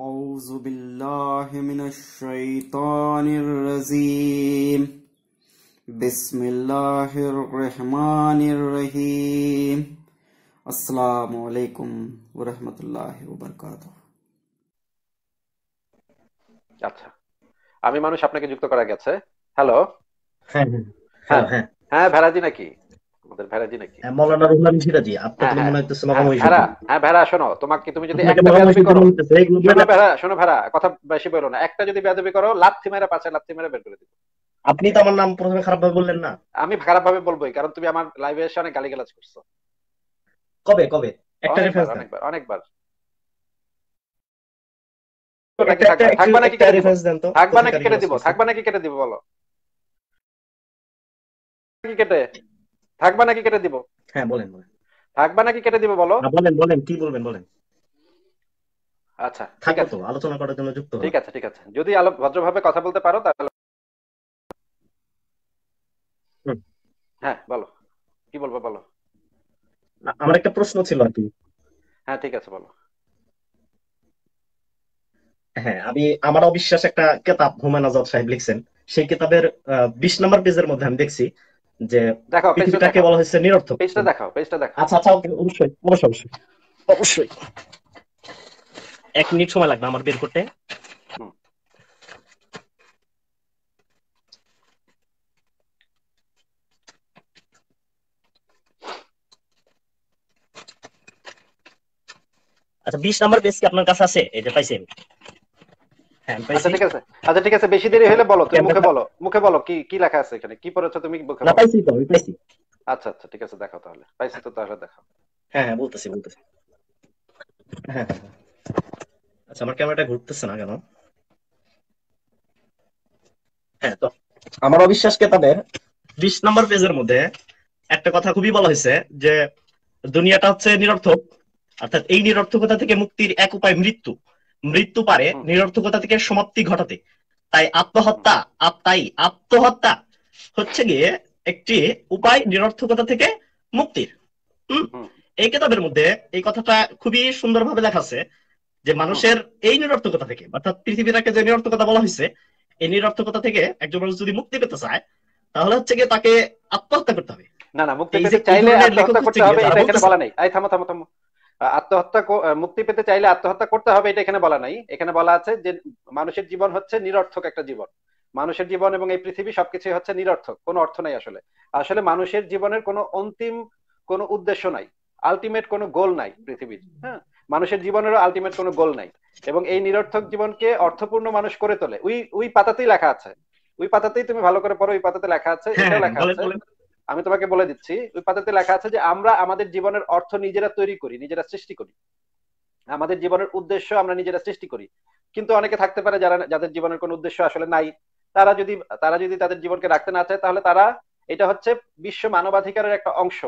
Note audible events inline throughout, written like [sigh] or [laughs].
أعوذ بالله من الشيطان الرجيم بسم الله الرحمن الرحيم السلام عليكم ورحمة الله وبركاته আচ্ছা আমি মানুষ আপনাকে যুক্ত করা গেছে হ্যালো হ্যাঁ হ্যাঁ হ্যাঁ ভেরাজি নাকি আপনি তো আমার নাম প্রথমে খারাপ ভাবে বললেন না আমি খারাপ ভাবে বলবোই কারণ তুমি আমার লাইভে এসে অনেক গালিগালাজ করছো কবে কবে একটা অনেকবার কেটে দিব থাকবা নাকি কেটে দিব থাকবা নাকি কেটে দিব বলো কেটে থাকবা নাকি কেটে দিব হ্যাঁ বলেন বলেন থাকবা নাকি কেটে দিব বলো বলেন বলেন কি বলবেন বলেন আচ্ছা ঠিক আছে আলোচনা করার জন্য যুক্ত ঠিক আছে ঠিক আছে যদি আলো ভদ্রভাবে কথা বলতে পারো তাহলে হ্যাঁ বলো কি বলবো বলো আমার একটা প্রশ্ন ছিল আর কি হ্যাঁ ঠিক আছে বলো হ্যাঁ আমি আমার অবিশ্বাস একটা কেতাব হুমায়ুন আজাদ সাহেব লিখছেন সেই কেতাবের বিশ নম্বর পেজের মধ্যে আমি দেখছি যে দেখাও পৃথিবীটাকে বলা হয়েছে নিরর্থক পেজটা দেখাও পেজটা দেখাও আচ্ছা আচ্ছা অবশ্যই অবশ্যই অবশ্যই অবশ্যই এক মিনিট সময় লাগবে আমার বের করতে আচ্ছা বিশ নাম্বার বেস কি আপনার কাছে আছে এটা পাইছি আমি হ্যাঁ, আচ্ছা, আচ্ছা ঠিক আছে বেশি দেরি হলে বলো তুমি মুখে বলো মুখে বলো কি কি লেখা আছে এখানে কি পড়েছো তুমি মুখে পাইছি তো পাইছি আচ্ছা আচ্ছা ঠিক আছে দেখো তাহলে পাইছি তো তাহলে দেখো হ্যাঁ হ্যাঁ বলতেছি বলতেছি হ্যাঁ, হ্যাঁ, আচ্ছা আমার ক্যামেরাটা ঘুরতেছে না কেন হ্যাঁ তো আমার তাদের বিশ নম্বর পেজের মধ্যে একটা কথা খুবই বলা হয়েছে যে দুনিয়াটা হচ্ছে নিরর্থক অর্থাৎ এই নিরর্থকতা থেকে মুক্তির এক উপায় মৃত্যু মৃত্যু পারে নিরর্থকতা থেকে সমাপ্তি ঘটাতে তাই আত্মহত্যা আত্মাই আত্মহত্যা হচ্ছে গিয়ে একটি উপায় নিরর্থকতা থেকে মুক্তির এই কেতাবের মধ্যে এই কথাটা খুবই সুন্দরভাবে লেখা আছে যে মানুষের এই নিরর্থকতা থেকে অর্থাৎ পৃথিবীটাকে যে নিরর্থকতা বলা হয়েছে এই নিরর্থকতা থেকে একজন মানুষ যদি মুক্তি পেতে চায় তাহলে হচ্ছে গিয়ে তাকে আত্মহত্যা করতে হবে না না মুক্তি পেতে চাইলে আত্মহত্যা করতে হবে এটা এখানে বলা নাই আই থামো থামো থামো আত্মহত্যা মুক্তি পেতে চাইলে আত্মহত্যা করতে হবে এটা এখানে বলা নাই এখানে বলা আছে যে মানুষের জীবন হচ্ছে নিরর্থক একটা জীবন মানুষের জীবন এবং এই পৃথিবী সবকিছু হচ্ছে নিরর্থক কোনো অর্থ নাই আসলে আসলে মানুষের জীবনের কোনো অন্তিম কোনো উদ্দেশ্য নাই আলটিমেট কোনো গোল নাই পৃথিবীর হ্যাঁ মানুষের জীবনেরও আলটিমেট কোনো গোল নাই এবং এই নিরর্থক জীবনকে অর্থপূর্ণ মানুষ করে তোলে ওই ওই পাতাতেই লেখা আছে ওই পাতাতেই তুমি ভালো করে পড়ো ওই পাতাতে লেখা আছে এটা হ্যাঁ, হ্যাঁ, লেখা আছে আমি তোমাকে বলে দিচ্ছি ওই পাতাতে লেখা আছে যে আমরা আমাদের জীবনের অর্থ নিজেরা তৈরি করি নিজেরা সৃষ্টি করি আমাদের জীবনের উদ্দেশ্য আমরা নিজেরা সৃষ্টি করি কিন্তু অনেকে থাকতে পারে যারা যাদের জীবনের কোন উদ্দেশ্য আসলে নাই তারা যদি তারা যদি তাদের জীবনকে রাখতে না চায় তাহলে তারা এটা হচ্ছে বিশ্ব মানবাধিকারের একটা অংশ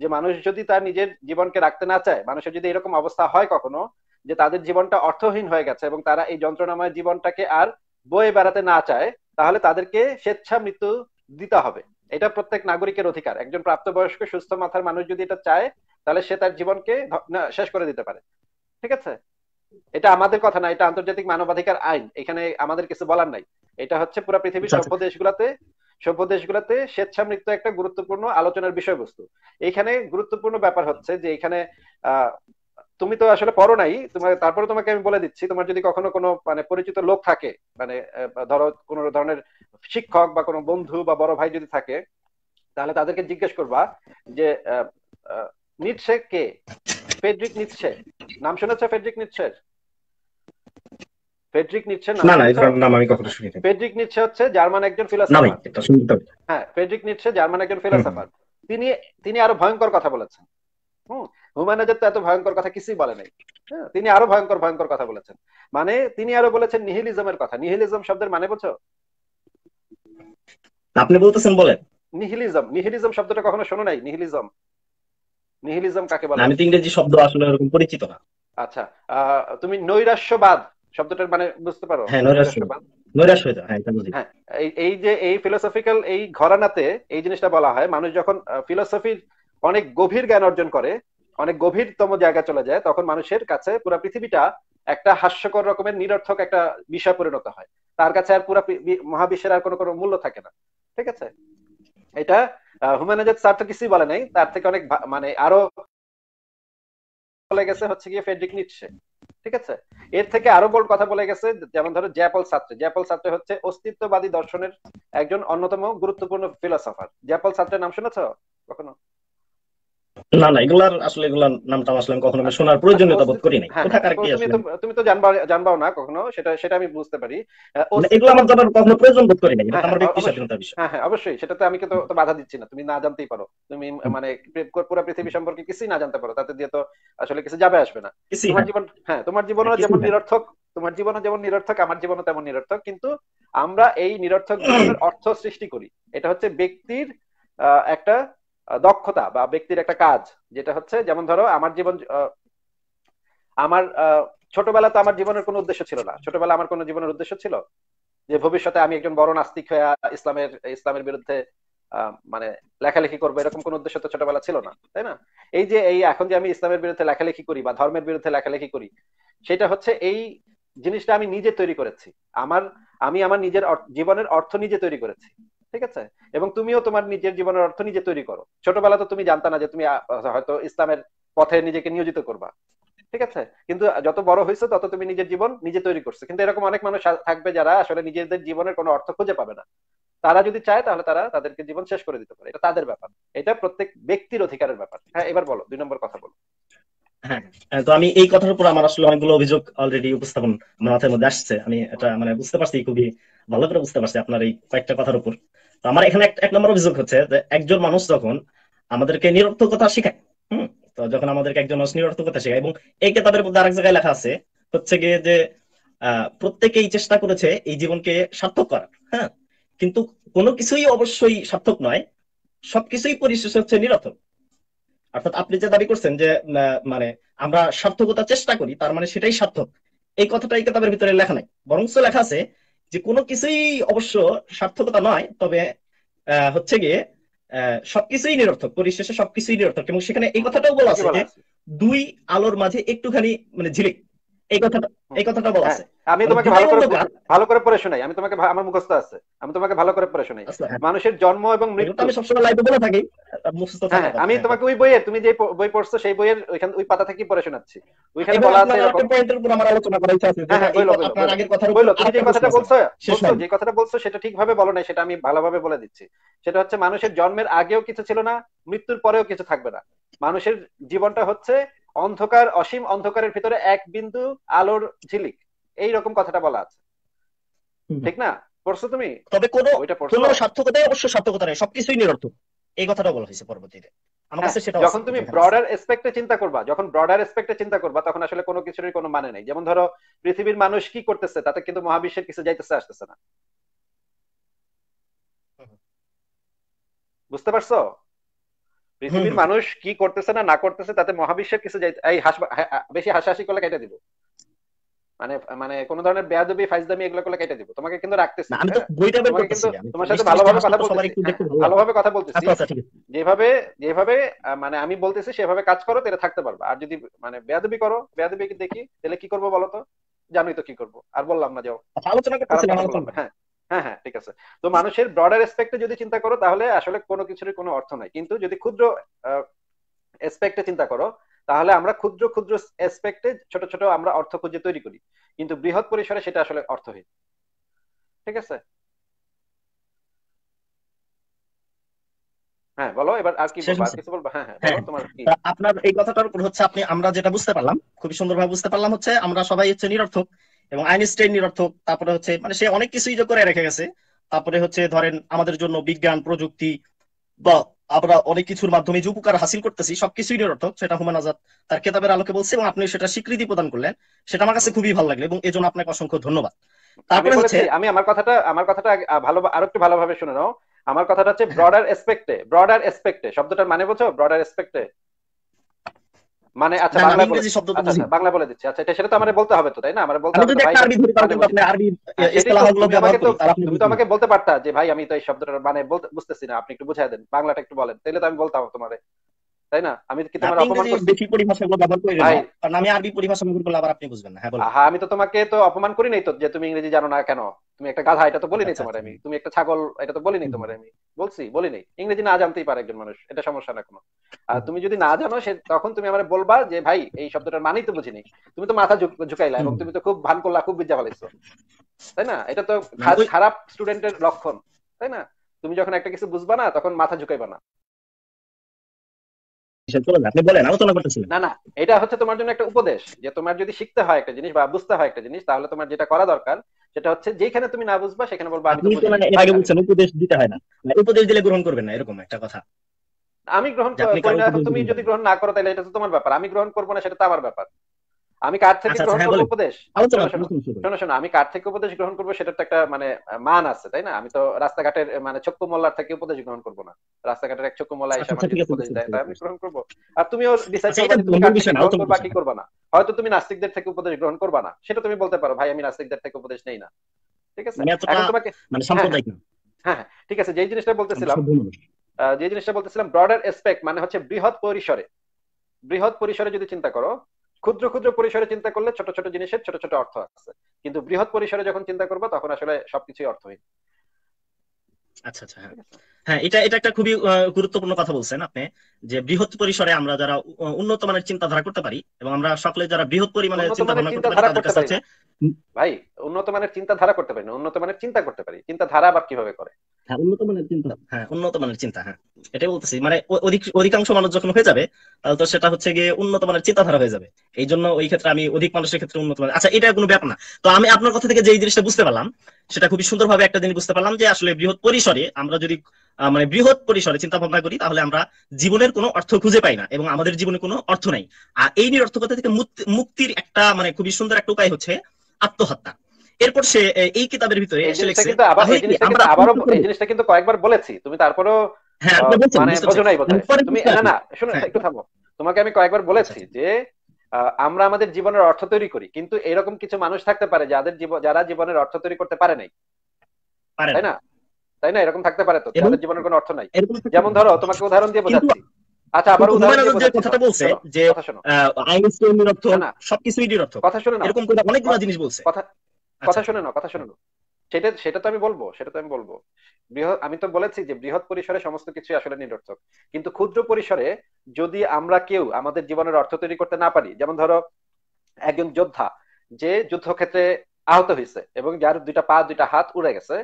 যে মানুষ যদি তার নিজের জীবনকে রাখতে না চায় মানুষের যদি এরকম অবস্থা হয় কখনো যে তাদের জীবনটা অর্থহীন হয়ে গেছে এবং তারা এই যন্ত্রণাময় জীবনটাকে আর বয়ে বেড়াতে না চায় তাহলে তাদেরকে স্বেচ্ছা মৃত্যু দিতে হবে এটা প্রত্যেক নাগরিকের অধিকার একজন প্রাপ্তবয়স্ক সুস্থ মাথার মানুষ যদি এটা চায় তাহলে সে তার জীবনকে শেষ করে দিতে পারে ঠিক আছে এটা আমাদের কথা না এটা আন্তর্জাতিক মানবাধিকার আইন এখানে আমাদের কিছু বলার নাই এটা হচ্ছে পুরো পৃথিবীর আচ্ছা। সভ্য দেশগুলাতে সভ্য দেশগুলাতে স্বেচ্ছা মৃত্যু একটা গুরুত্বপূর্ণ আলোচনার বিষয়বস্তু এখানে গুরুত্বপূর্ণ ব্যাপার হচ্ছে যে এখানে তুমি তো আসলে পড়ো নাই তোমার তারপরে তোমাকে আমি বলে দিচ্ছি তোমার যদি কখনো কোনো মানে পরিচিত লোক থাকে মানে ধরো কোনো ধরনের শিক্ষক বা কোনো বন্ধু বা বড় ভাই যদি থাকে তাহলে তাদেরকে জিজ্ঞেস করবা যে নিচ্ছে কে ফেড্রিক নিচ্ছে নাম শুনেছ ফেড্রিক নিচ্ছে ফেড্রিক নিচ্ছে না না নাম আমি কখনো শুনিনি ফেডরিক নিচ্ছে হচ্ছে জার্মান একজন ফিলোসফার হ্যাঁ ফেড্রিক নিচ্ছে জার্মান একজন ফিলোসফার তিনি তিনি আরো ভয়ঙ্কর কথা বলেছেন হুম হুমায়ুন আজাদ তো এত ভয়ঙ্কর কথা কিছুই বলে নাই হ্যাঁ তিনি আরো ভয়ঙ্কর ভয়ঙ্কর কথা বলেছেন মানে তিনি আরো বলেছেন নিহিলিজমের কথা নিহিলিজম শব্দের মানে বলছো আপনি বলতেছেন বলে নিহিলিজম নিহিলিজম শব্দটা কখনো শোনো নাই নিহিলিজম নিহিলিজম কাকে বলে আমি তো ইংরেজি শব্দ আসলে এরকম পরিচিত না আচ্ছা তুমি নৈরাশ্যবাদ শব্দটার মানে বুঝতে পারো হ্যাঁ নৈরাশ্যবাদ হ্যাঁ, হ্যাঁ, এই যে এই ফিলোসফিক্যাল এই ঘরানাতে এই জিনিসটা বলা হয় মানুষ যখন ফিলোসফির অনেক গভীর জ্ঞান অর্জন করে অনেক গভীরতম জায়গা চলে যায় তখন মানুষের কাছে পুরো পৃথিবীটা একটা হাস্যকর রকমের নিরর্থক একটা বিষয় পরিণত হয় তার কাছে আর পুরো মহাবিশ্বের আর কোনো কোনো মূল্য থাকে না ঠিক আছে এটা হুমায়ুন স্যার তো কিছুই বলে নাই তার থেকে অনেক মানে আরো বলে গেছে হচ্ছে গিয়ে ফেডরিক নিচ্ছে ঠিক আছে এর থেকে আরো বল কথা বলে গেছে যেমন ধরো জ্যাপল ছাত্র জ্যাপল ছাত্র হচ্ছে অস্তিত্ববাদী দর্শনের একজন অন্যতম গুরুত্বপূর্ণ ফিলোসফার জ্যাপল ছাত্রের নাম শুনেছ কখনো না না এগুলার আসলে এগুলার আসলে কখনো আমি শোনার আচ্ছা, প্রয়োজনীয়তা বোধ করি নাই হ্যাঁ, কোথাকার হ্যাঁ, কি তুমি তো জানবা জানবাও না কখনো সেটা সেটা আমি বুঝতে পারি এগুলো আমার জানার কখনো প্রয়োজন বোধ করি হ্যাঁ, আমার বিষয় হ্যাঁ অবশ্যই সেটাতে আমি কিন্তু বাধা দিচ্ছি না তুমি না জানতেই পারো তুমি মানে পুরো পৃথিবী সম্পর্কে কিছুই না জানতে পারো তাতে দিয়ে তো আসলে কিছু যাবে আসবে না তোমার জীবন হ্যাঁ তোমার জীবনও যেমন নিরর্থক তোমার জীবনে যেমন নিরর্থক আমার জীবনও তেমন নিরর্থক কিন্তু আমরা এই নিরর্থক অর্থ সৃষ্টি করি এটা হচ্ছে ব্যক্তির একটা দক্ষতা বা ব্যক্তির একটা কাজ যেটা হচ্ছে যেমন ধরো আমার জীবন আমার ছোটবেলা তো আমার জীবনের কোনো উদ্দেশ্য ছিল না ছোটবেলা আমার কোনো জীবনের উদ্দেশ্য ছিল যে ভবিষ্যতে আমি একজন বড় নাস্তিক হয়ে ইসলামের ইসলামের বিরুদ্ধে মানে লেখালেখি করবো এরকম কোন উদ্দেশ্য তো ছোটবেলা ছিল না তাই না এই যে এই এখন যে আমি ইসলামের বিরুদ্ধে লেখালেখি করি বা ধর্মের বিরুদ্ধে লেখালেখি করি সেটা হচ্ছে এই জিনিসটা আমি নিজে তৈরি করেছি আমার আমি আমার নিজের জীবনের অর্থ নিজে তৈরি করেছি ঠিক আছে এবং তুমিও তোমার নিজের জীবনের অর্থ নিজে তৈরি করো ছোটবেলা তো তুমি জানতা না যে তুমি হয়তো ইসলামের পথে নিজেকে নিয়োজিত করবা ঠিক আছে কিন্তু যত বড় হয়েছে তত তুমি নিজের জীবন নিজে তৈরি করছো কিন্তু এরকম অনেক মানুষ থাকবে যারা আসলে নিজেদের জীবনের কোনো অর্থ খুঁজে পাবে না তারা যদি চায় তাহলে তারা তাদেরকে জীবন শেষ করে দিতে পারে এটা তাদের ব্যাপার এটা প্রত্যেক ব্যক্তির অধিকারের ব্যাপার হ্যাঁ এবার বলো দুই নম্বর কথা বলো হ্যাঁ, হ্যাঁ তো আমি এই কথার উপর আমার আসলে অনেকগুলো অভিযোগ অলরেডি উপস্থাপন মাথার মধ্যে আসছে আমি এটা মানে বুঝতে পারছি খুবই ভালো করে বুঝতে পারছি আপনার এই কয়েকটা কথার উপর আমার এখানে এক নম্বর অভিযোগ হচ্ছে যে একজন মানুষ যখন আমাদেরকে নিরর্থকতা শেখায় হম তো যখন আমাদেরকে একজন মানুষ নিরর্থকতা শেখায় এবং এই কেতাবের মধ্যে আরেক জায়গায় লেখা আছে হচ্ছে গিয়ে যে প্রত্যেকেই চেষ্টা করেছে এই জীবনকে সার্থক করার হ্যাঁ কিন্তু কোনো কিছুই অবশ্যই সার্থক নয় সবকিছুই পরিশেষ হচ্ছে নিরর্থক অর্থাৎ আপনি যে দাবি করছেন যে মানে আমরা সার্থকতা চেষ্টা করি তার মানে সেটাই সার্থক এই কথাটা এই কেতাবের ভিতরে লেখা নাই বরং লেখা আছে যে কোনো কিছুই অবশ্য সার্থকতা নয় তবে হচ্ছে গিয়ে সবকিছুই নিরর্থক পরিশেষে সবকিছুই নিরর্থক এবং সেখানে এই কথাটাও বলা আছে যে দুই আলোর মাঝে একটুখানি মানে ঝিলিক এই কথাটা এই কথাটা বলা আছে হ্যাঁ, আমি তোমাকে ভালো করে ভালো করে পড়ে শোনাই আমি তোমাকে আমার মুখস্থ আছে আমি তোমাকে ভালো করে পড়ে শোনাই আচ্ছা, হ্যাঁ। মানুষের জন্ম এবং মৃত্যু আমি সবসময় লাইভে বলে থাকি মুখস্থ হ্যাঁ, আমি তোমাকে ওই বইয়ে তুমি যে বই পড়ছো সেই বইয়ের ওইখান ওই পাতা থেকে পড়ে শোনাচ্ছি ওইখানে বলা আছে এরকম পয়েন্টের উপর আমার আলোচনা করা ইচ্ছা আছে হ্যাঁ আপনার আগের কথার তুমি যে কথাটা বলছো বলছো যে কথাটা বলছো সেটা ঠিকভাবে বলো নাই সেটা আমি ভালোভাবে বলে দিচ্ছি সেটা হচ্ছে মানুষের জন্মের আগেও কিছু ছিল না মৃত্যুর পরেও কিছু থাকবে না মানুষের জীবনটা হচ্ছে অন্ধকার অসীম অন্ধকারের ভিতরে এক বিন্দু আলোর ঝিলিক এই রকম কথাটা বলা আছে ঠিক না পড়ছো তুমি তবে কোনো ওইটা পড়ছো কোনো সার্থকতাই অবশ্য সার্থকতা নেই সবকিছুই নিরর্থক এই কথাটা বলা হয়েছে পরবর্তীতে হ্যাঁ, যখন তুমি ব্রডার এসপেক্টে চিন্তা করবা যখন ব্রডার এসপেক্টে চিন্তা করবা তখন আসলে কোনো কিছুরই কোনো মানে নাই যেমন ধরো পৃথিবীর মানুষ কি করতেছে তাতে কিন্তু মহাবিশ্বের কিছু যাইতেছে আসতেছে না বুঝতে পারছো পৃথিবীর মানুষ কি করতেছে না না করতেছে তাতে মহাবিশ্বের কিছু এই বেশি হাসাহাসি করলে কেটে দিব মানে মানে কোন ধরনের বেয়াদবি ফাইজদামি এগুলো করলে কেটে দিব তোমাকে কিন্তু রাখতেছি আমি তো হ্যাঁ? বইটা বের করতেছি তোমার সাথে হ্যাঁ, ভালোভাবে কথা বলতেছি ভালোভাবে কথা বলতেছি যেভাবে যেভাবে মানে আমি বলতেছি সেভাবে কাজ করো তাহলে থাকতে পারবে আর যদি মানে বেয়াদবি করো বেয়াদবি দেখি তাহলে কি করবো বলো তো জানোই তো কি করবো আর বললাম না যাও আচ্ছা, আলোচনা হ্যাঁ হ্যাঁ হ্যাঁ ঠিক আছে তো মানুষের ব্রডার এসপেক্টে যদি চিন্তা করো তাহলে আসলে কোনো কিছুরই কোনো অর্থ নাই কিন্তু যদি ক্ষুদ্র এসপেক্টে চিন্তা করো তাহলে আমরা ক্ষুদ্র ক্ষুদ্র এসপেক্টে ছোট ছোট আমরা অর্থ খুঁজে তৈরি করি কিন্তু বৃহৎ পরিসরে সেটা আসলে অর্থহীন ঠিক আছে আপনার এই কথাটার উপর হচ্ছে আপনি আমরা যেটা বুঝতে পারলাম খুবই সুন্দর ভাবে বুঝতে পারলাম হচ্ছে আমরা সবাই হচ্ছে নিরর্থক এবং আইনস্টাইন নিরর্থক তারপরে হচ্ছে মানে সে অনেক কিছুই যোগ করে রেখে গেছে তারপরে হচ্ছে ধরেন আমাদের জন্য বিজ্ঞান প্রযুক্তি বা আমরা অনেক কিছুর মাধ্যমে যে উপকার হাসিল করতেছি সবকিছুই নিরর্থক সেটা হুমান আজাদ তার কেতাবের আলোকে বলছে এবং আপনি সেটা স্বীকৃতি প্রদান করলেন সেটা আমার কাছে খুবই ভালো লাগলো এবং এজন্য আপনাকে অসংখ্য ধন্যবাদ তারপরে হচ্ছে আমি আমার কথাটা আমার কথাটা ভালো আরো একটু ভালোভাবে শুনে নাও আমার কথাটা হচ্ছে ব্রডার এসপেক্টে ব্রডার এসপেক্টে শব্দটার মানে বোঝো ব্রডার এসপেক্টে মানে আচ্ছা বাংলা বলে শব্দ আচ্ছা, আচ্ছা, বাংলা বলে দিচ্ছি আচ্ছা এটা সেটা তো আমারে বলতে হবে তো তাই না আমারে বলতে হবে তুমি তো আমাকে বলতে পারতা যে ভাই আমি তো এই শব্দটার মানে বুঝতেছি না আপনি একটু বুঝাই দেন বাংলাটা একটু বলেন তাহলে তো আমি বলতাম তোমারে তাই না আমি কি তোমার অপমান করছি পরিভাষাগুলো ব্যবহার কারণ আমি আরবি পরিভাষা করলে আবার আপনি বুঝবেন না হ্যাঁ হ্যাঁ আমি তো তোমাকে তো অপমান করি নাই তো যে তুমি ইংরেজি জানো না কেন তুমি একটা গাধা এটা তো আচ্ছা, তোমার আচ্ছা। আমি তুমি একটা ছাগল এটা তো তোমার আমি বলছি ইংরেজি না জানতেই পারে একজন মানুষ এটা সমস্যা না কোনো আর তুমি যদি না জানো সে তখন তুমি আমারে বলবা যে ভাই এই শব্দটার মানেই তো বুঝিনি তুমি তো মাথা ঝুঁকাইলা এবং তুমি তো খুব ভান করলা খুব বিদ্যা ভালো তাই না এটা তো খারাপ স্টুডেন্টের লক্ষণ তাই না তুমি যখন একটা কিছু বুঝবা না তখন মাথা ঝুঁকাইবা না এটা হচ্ছে তোমার জন্য একটা উপদেশ যে তোমার যদি শিখতে হয় একটা জিনিস বা বুঝতে হয় একটা জিনিস তাহলে তোমার যেটা করা দরকার সেটা হচ্ছে যেখানে তুমি না বুঝবা সেখানে বলবা মানে আগে উপদেশ দিতে হয় না মানে উপদেশ দিলে গ্রহণ করবেন না এরকম একটা কথা আমি গ্রহণ তুমি যদি গ্রহণ না করো তাহলে এটা তো তোমার ব্যাপার আমি গ্রহণ করবো না সেটা তো আমার ব্যাপার আমি কার থেকে আচ্ছা, আচ্ছা, গ্রহণ হ্যাঁ, করবো উপদেশ শোনো শোনো আমি কার থেকে উপদেশ গ্রহণ করবো সেটার তো একটা মানে মান আছে তাই না আমি তো রাস্তাঘাটের মানে চক্কু মোল্লার থেকে উপদেশ গ্রহণ করবো না রাস্তাঘাটের এক চক্কু মোল্লা আচ্ছা, এসে আমাকে উপদেশ দেয় আমি গ্রহণ করবো আর তুমিও ডিসাইড কি করবা না হয়তো তুমি নাস্তিকদের থেকে উপদেশ গ্রহণ করবা না সেটা তুমি বলতে পারো ভাই আমি নাস্তিকদের থেকে উপদেশ নেই না ঠিক আছে মানে এখন তোমাকে মানে সাম্প্রদায়িক হ্যাঁ, হ্যাঁ, হ্যাঁ ঠিক আছে যেই জিনিসটা বলতেছিলাম যে জিনিসটা বলতেছিলাম ব্রডার এসপেক্ট মানে হচ্ছে বৃহৎ পরিসরে বৃহৎ পরিসরে যদি চিন্তা করো ক্ষুদ্র ক্ষুদ্র পরিসরে চিন্তা করলে ছোট ছোট জিনিসের ছোট ছোট অর্থ আছে কিন্তু বৃহৎ পরিসরে যখন চিন্তা করবো তখন আসলে সবকিছুই অর্থহীন আচ্ছা আচ্ছা হ্যাঁ। হ্যাঁ এটা এটা একটা খুবই গুরুত্বপূর্ণ কথা বলছেন আপনি যে বৃহৎ পরিসরে আমরা যারা উন্নত মানের চিন্তাধারা করতে পারি এবং আমরা সকলে যারা বৃহৎ পরিমাণে চিন্তাধারা করতে পারি তাদের কাছে ভাই উন্নত মানের চিন্তাধারা করতে পারি না উন্নত মানের চিন্তা করতে পারি চিন্তাধারা আবার কিভাবে করে হ্যাঁ উন্নত মানের চিন্তা হ্যাঁ উন্নত মানের চিন্তা হ্যাঁ এটাই বলতেছি মানে অধিকাংশ মানুষ যখন হয়ে যাবে তাহলে তো সেটা হচ্ছে গিয়ে উন্নত মানের চিন্তাধারা হয়ে যাবে এই জন্য ওই ক্ষেত্রে আমি অধিক মানুষের ক্ষেত্রে উন্নত মানের আচ্ছা এটা কোনো ব্যাপার না তো আমি আপনার কথা থেকে যে জিনিসটা বুঝতে পারলাম সেটা খুবই সুন্দরভাবে একটা জিনিস বুঝতে পারলাম যে আসলে বৃহৎ পরিসরে আমরা যদি মানে বৃহৎ পরিসরে চিন্তা ভাবনা করি তাহলে আমরা জীবনের কোনো অর্থ খুঁজে পাই না এবং আমাদের জীবনে কোনো অর্থ নাই আর এই নিরর্থকতা থেকে মুক্তির একটা মানে খুবই সুন্দর একটা উপায় হচ্ছে আত্মহত্যা এরপর সে এই কিতাবের ভিতরে জিনিসটা কিন্তু কয়েকবার বলেছি তুমি তারপরও হ্যাঁ মানে তুমি না না শুনুন হ্যাঁ। তোমাকে আমি কয়েকবার বলেছি আচ্ছা। যে আমরা আমাদের জীবনের অর্থ তৈরি করি কিন্তু এরকম কিছু মানুষ থাকতে পারে যাদের জীবন যারা জীবনের অর্থ তৈরি করতে পারে নাই তাই না তাই না এরকম থাকতে পারে তো তাদের জীবনের কোনো অর্থ নাই যেমন ধরো তোমাকে উদাহরণ দিয়ে বোঝাচ্ছি আচ্ছা আবার উদাহরণ দিয়ে কথাটা বলছে যে না কথা না এরকম অনেকগুলো জিনিস বলছে কথা কথা আচ্ছা। না কথা সেটা সেটা তো আমি বলবো সেটা তো আমি বলবো বৃহৎ আমি তো বলেছি যে বৃহৎ পরিসরে সমস্ত কিছু আসলে নিরর্থক কিন্তু ক্ষুদ্র পরিসরে যদি আমরা কেউ আমাদের জীবনের অর্থ তৈরি করতে না পারি যেমন ধরো একজন যোদ্ধা যে যুদ্ধক্ষেত্রে আহত হয়েছে এবং যার দুইটা পা দুইটা হাত উড়ে গেছে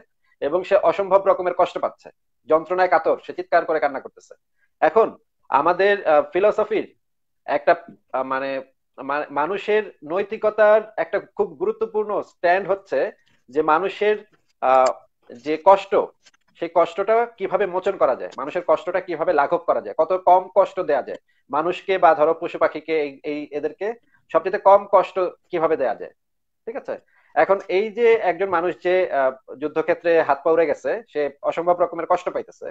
এবং সে অসম্ভব রকমের কষ্ট পাচ্ছে যন্ত্রণায় কাতর সে চিৎকার করে কান্না করতেছে এখন আমাদের ফিলসফির একটা মানে মানুষের নৈতিকতার একটা খুব গুরুত্বপূর্ণ স্ট্যান্ড হচ্ছে যে মানুষের যে কষ্ট সেই কষ্টটা কিভাবে মোচন করা যায় মানুষের কষ্টটা কিভাবে লাঘব করা যায় কত কম কষ্ট দেয়া যায় মানুষকে বা ধরো পশু পাখিকে এই এদেরকে সবচেয়ে কম কষ্ট কিভাবে দেয়া যায় ঠিক আছে এখন এই যে একজন মানুষ যে যুদ্ধক্ষেত্রে হাত পা উড়ে গেছে সে অসম্ভব রকমের কষ্ট পাইতেছে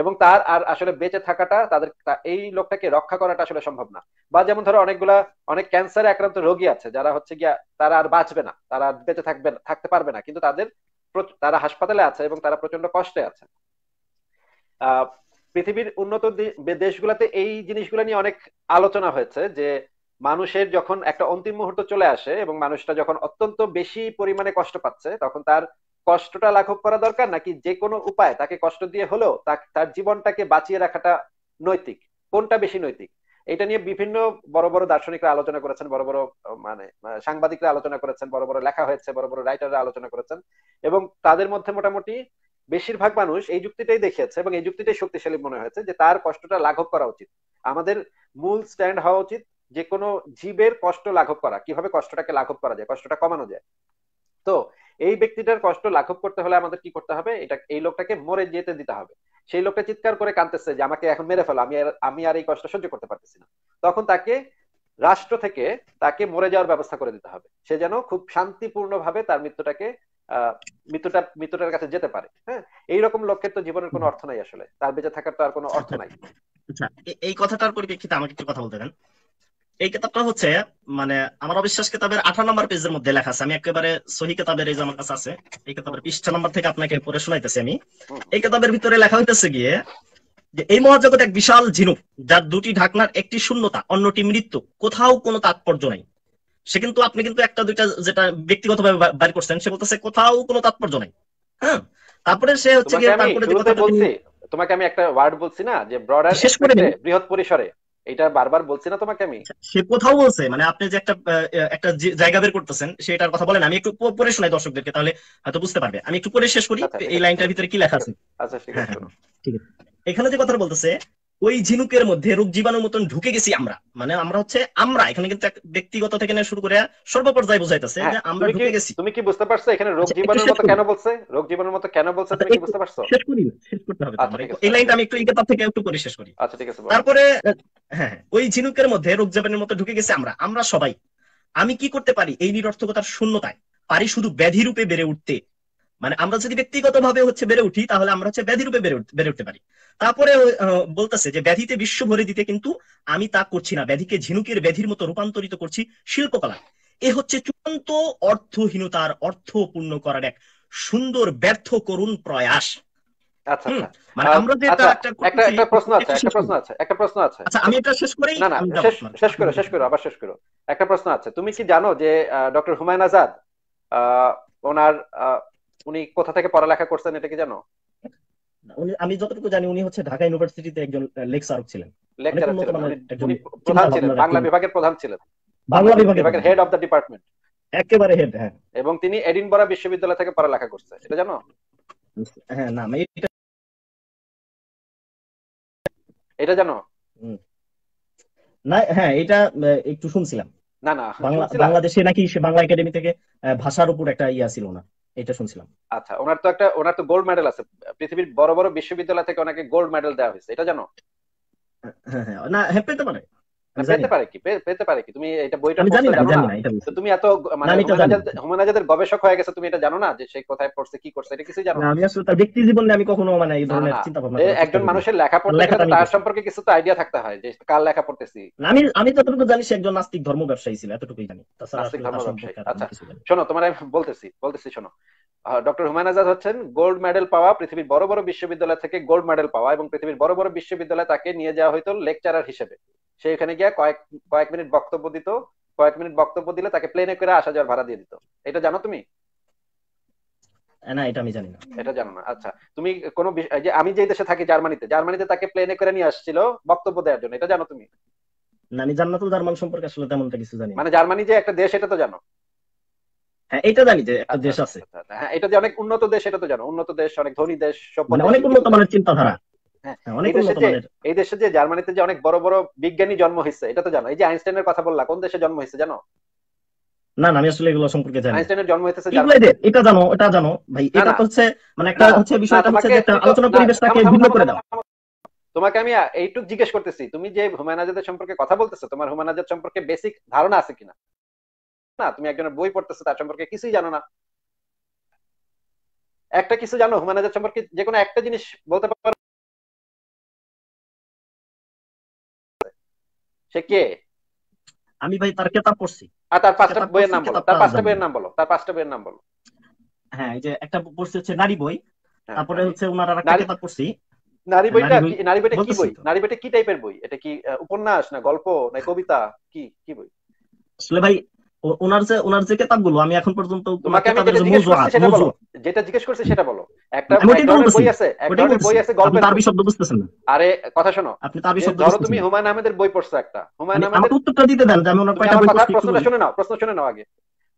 এবং তার আর আসলে বেঁচে থাকাটা তাদের এই লোকটাকে রক্ষা করাটা আসলে সম্ভব না বা যেমন ধরো অনেকগুলা অনেক ক্যান্সারে আক্রান্ত রোগী আছে যারা হচ্ছে গিয়া তারা আর বাঁচবে না তারা আর বেঁচে থাকবে থাকতে পারবে না কিন্তু তাদের তারা হাসপাতালে আছে এবং তারা প্রচন্ড কষ্টে আছে পৃথিবীর উন্নত দেশগুলোতে এই জিনিসগুলো নিয়ে অনেক আলোচনা হয়েছে যে মানুষের যখন একটা অন্তিম মুহূর্ত চলে আসে এবং মানুষটা যখন অত্যন্ত বেশি পরিমাণে কষ্ট পাচ্ছে তখন তার কষ্টটা লাঘব করা দরকার নাকি যে কোনো উপায় তাকে কষ্ট দিয়ে হলেও তার জীবনটাকে বাঁচিয়ে রাখাটা নৈতিক কোনটা বেশি নৈতিক এটা নিয়ে বিভিন্ন বড় বড় দার্শনিকরা আলোচনা করেছেন বড় বড় মানে সাংবাদিকরা আলোচনা করেছেন বড় বড় লেখা হয়েছে বড় বড় রাইটাররা আলোচনা করেছেন এবং তাদের মধ্যে মোটামুটি বেশিরভাগ মানুষ এই যুক্তিটাই দেখিয়েছে এবং এই যুক্তিটাই শক্তিশালী মনে হয়েছে যে তার কষ্টটা লাঘব করা উচিত আমাদের মূল স্ট্যান্ড হওয়া উচিত যে কোনো জীবের কষ্ট লাঘব করা কিভাবে কষ্টটাকে লাঘব করা যায় কষ্টটা কমানো যায় তো এই ব্যক্তিটার কষ্ট লাঘব করতে হলে আমাদের কি করতে হবে এটা এই লোকটাকে মরে যেতে দিতে হবে সেই লোকটা চিৎকার করে কাঁদতেছে যে আমাকে এখন মেরে ফেলো আমি আমি আর এই কষ্ট সহ্য করতে পারতেছি না তখন তাকে রাষ্ট্র থেকে তাকে মরে যাওয়ার ব্যবস্থা করে দিতে হবে সে যেন খুব শান্তিপূর্ণ ভাবে তার মৃত্যুটাকে মৃত্যুটা মৃত্যুটার কাছে যেতে পারে হ্যাঁ এইরকম লোকের তো জীবনের কোনো অর্থ নাই আসলে তার বেঁচে থাকার তো আর কোনো অর্থ আচ্ছা, নাই আচ্ছা, এই কথাটার পরিপ্রেক্ষিতে আমাকে একটু কথা বলতে দেন এই কিতাবটা হচ্ছে মানে আমার অবিশ্বাস কিতাবের আঠারো নম্বর পেজের মধ্যে লেখা আছে আমি একেবারে সহি কিতাবের এই যে আমার কাছে আছে এই কিতাবের পৃষ্ঠা নম্বর থেকে আপনাকে পড়ে শোনাইতেছি আমি এই কিতাবের ভিতরে লেখা হইতেছে গিয়ে যে এই মহাজগৎ এক বিশাল ঝিনুক যার দুটি ঢাকনার একটি শূন্যতা অন্যটি মৃত্যু কোথাও কোনো তাৎপর্য নাই সে কিন্তু আপনি কিন্তু একটা দুইটা যেটা ব্যক্তিগত ভাবে বাইর করছেন সে বলতেছে কোথাও কোনো তাৎপর্য নাই হ্যাঁ তারপরে সে হচ্ছে গিয়ে তারপরে তোমাকে আমি একটা ওয়ার্ড বলছি না যে ব্রডার শেষ করে বৃহৎ পরিসরে এটা বারবার বলছি না তোমাকে আমি আচ্ছা, সে কোথাও বলছে মানে আপনি যে একটা একটা জায়গা বের করতেছেন সেটার কথা বলেন আমি একটু পরে শোনাই দর্শকদেরকে তাহলে হয়তো বুঝতে পারবে আমি একটু পরে শেষ করি আচ্ছা, এই লাইনটার ভিতরে কি লেখা আছে আচ্ছা ঠিক আছে হ্যাঁ, আছে এখানে যে কথাটা বলতেছে ওই ঝিনুকের মধ্যে রোগ জীবাণুর মতন ঢুকে গেছি আমরা মানে আমরা হচ্ছে আমরা এখানে কিন্তু ব্যক্তিগত থেকে না শুরু করে সর্বপর্যায়ে বোঝাইতেছে হ্যাঁ, যে আমরা ঢুকে গেছি তুমি কি বুঝতে পারছো এখানে রোগ আচ্ছা, জীবাণুর মতো কেন বলছে রোগ জীবাণুর মতো কেন বলছে তুমি কি বুঝতে পারছো শেষ করি শেষ করতে হবে আচ্ছা, এই লাইনটা আমি একটু এই কথা থেকে একটু করে শেষ করি আচ্ছা ঠিক আছে তারপরে হ্যাঁ, হ্যাঁ ওই ঝিনুকের মধ্যে রোগ জীবাণুর মতো ঢুকে গেছি আমরা আমরা সবাই আমি কি করতে পারি এই নিরর্থকতার শূন্যতায় পারি শুধু ব্যাধি রূপে বেড়ে উঠতে মানে আমরা যদি ব্যক্তিগত ভাবে হচ্ছে বেড়ে উঠি তাহলে আমরা হচ্ছে ব্যাধি রূপে বেড়ে উঠতে পারি তারপরে বলতেছে যে ব্যাধিতে বিশ্ব ভরে দিতে কিন্তু আমি তা করছি না ব্যাধিকে ঝিনুকের ব্যাধির মতো রূপান্তরিত করছি শিল্পকলা এ হচ্ছে চূড়ান্ত অর্থহীনতার অর্থ পূর্ণ করার এক সুন্দর ব্যর্থ করুন প্রয়াস আচ্ছা, আচ্ছা। মানে তুমি কি জানো যে ডক্টর হুমায়ুন আজাদ ওনার উনি কোথা থেকে পড়ালেখা করছেন এটা কি জানো উনি আমি যতটুকু জানি উনি হচ্ছে ঢাকা ইউনিভার্সিটিতে একজন লেকচারক ছিলেন বাংলা বিভাগের প্রধান ছিলেন বাংলা বিভাগের হেড অফ দ্য ডিপার্টমেন্ট একেবারে হেড হ্যাঁ এবং তিনি এডিনবরা বিশ্ববিদ্যালয় থেকে পড়ালেখা করছে এটা জানো হ্যাঁ না এটা এটা জানো না হ্যাঁ এটা একটু শুনছিলাম না না বাংলাদেশে নাকি বাংলা একাডেমি থেকে ভাষার উপর একটা ইয়া ছিল না এটা শুনছিলাম আচ্ছা ওনার তো একটা ওনার তো গোল্ড মেডেল আছে পৃথিবীর বড় বড় বিশ্ববিদ্যালয় থেকে ওনাকে গোল্ড মেডেল দেওয়া হয়েছে এটা জানো হ্যাঁ, হ্যাঁ হ্যাঁ না হ্যাঁ পেতে পারে মানে পেতে পারে কি পেতে পারে কি তুমি এটা বইটা জানি না মানে জানি না তুমি এত মানে হুমায়ুন গবেষক হয়ে গেছে তুমি এটা জানো না যে সে কোথায় পড়ছে কি করছে এটা জানো না আমি আসলে তার আমি কখনো মানে এই ধরনের চিন্তা ভাবনা একজন মানুষের লেখা পড়তে তার সম্পর্কে কিছু তো আইডিয়া থাকতে হয় যে কার লেখা পড়তেছি আমি আমি যতটুকু জানি সে একজন নাস্তিক ধর্ম ব্যবসায়ী ছিল এতটুকুই জানি নাস্তিক ধর্ম আচ্ছা শোনো তোমার আমি বলতেছি বলতেছি শোনো ডক্টর হুমায়ুন আজাদ হচ্ছেন গোল্ড মেডেল পাওয়া পৃথিবীর বড় বড় বিশ্ববিদ্যালয় থেকে গোল্ড মেডেল পাওয়া এবং পৃথিবীর বড় বড় বিশ্ববিদ্যালয় তাকে নিয়ে যাওয়া হয়তো লেকচারার হিসেবে সে এখানে গিয়া কয়েক কয়েক মিনিট বক্তব্য দিত কয়েক মিনিট বক্তব্য দিলে তাকে প্লেনে করে আসা যাওয়ার ভাড়া দিয়ে দিত এটা জানো তুমি না এটা আমি জানি না এটা জানো না আচ্ছা তুমি কোন যে আমি যে দেশে থাকি জার্মানিতে জার্মানিতে তাকে প্লেনে করে নিয়ে আসছিল বক্তব্য দেওয়ার জন্য এটা জানো তুমি না আমি জান্নাতুল জার্মান সম্পর্কে আসলে তেমনটা কিছু জানি মানে জার্মানি যে একটা দেশ এটা তো জানো হ্যাঁ এটা জানি যে আচ্ছা, দেশ আছে আচ্ছা, আচ্ছা, হ্যাঁ এটা যে অনেক উন্নত দেশ এটা তো জানো উন্নত দেশ অনেক ধনী দেশ সব মানে অনেক উন্নত মানের চিন্তাধারা হ্যাঁ, এই দেশে যে জার্মানিতে যে অনেক বড় বড় বিজ্ঞানী জন্ম হয়েছে এটা তো জানো এই যে আইনস্টাইনের কথা বললা কোন দেশে জন্ম হয়েছে জানো না আমি আসলে এগুলো সম্পর্কে জানি আইনস্টাইনের জন্ম এটা জানো এটা জানো ভাই এটা হচ্ছে মানে একটা হচ্ছে বিষয়টা হচ্ছে একটা আলোচনা পরিবেশটাকে ভিন্ন করে দাও তোমাকে আমি এইটুক জিজ্ঞেস করতেছি তুমি যে হুমায়ুন আজাদের সম্পর্কে কথা বলতেছো তোমার হুমায়ুন আজাদ সম্পর্কে বেসিক ধারণা আছে কিনা না তুমি একজনের বই পড়তেছো তার সম্পর্কে কিছুই জানো না একটা কিছু জানো হুমায়ুন আজাদ সম্পর্কে যে কোনো একটা জিনিস বলতে পারো সে কে আমি ভাই তার কেতাব পড়ছি আর তার পাঁচটা বইয়ের নাম বলো তার পাঁচটা বইয়ের নাম বলো তার পাঁচটা বইয়ের নাম বলো হ্যাঁ এই যে একটা পড়ছি হচ্ছে নারী বই হ্যাঁ, তারপরে হচ্ছে ওনার আর একটা কেতাব পড়ছি নারী হ্যাঁ, বইটা কি নারী বইটা কি বই নারী বইটা কি টাইপের বই এটা কি উপন্যাস না গল্প না কবিতা কি কি বই আসলে ভাই ওনার যে ওনার যে কিতাবগুলো আমি এখন পর্যন্ত মানে যেটা জিজ্ঞেস করছি সেটা বলো একটা বই আছে একটা বই আছে গল্পের তার শব্দ বুঝতেছেন না আরে কথা শোনো আপনি তার শব্দ ধরো তুমি হুমায়ুন আহমেদের বই পড়ছো একটা হুমায়ুন আহমেদের উত্তরটা দিতে দেন যে আমি ওনার কয়টা বই পড়ছি প্রশ্ন শুনে নাও প্রশ্ন শুনে নাও আগে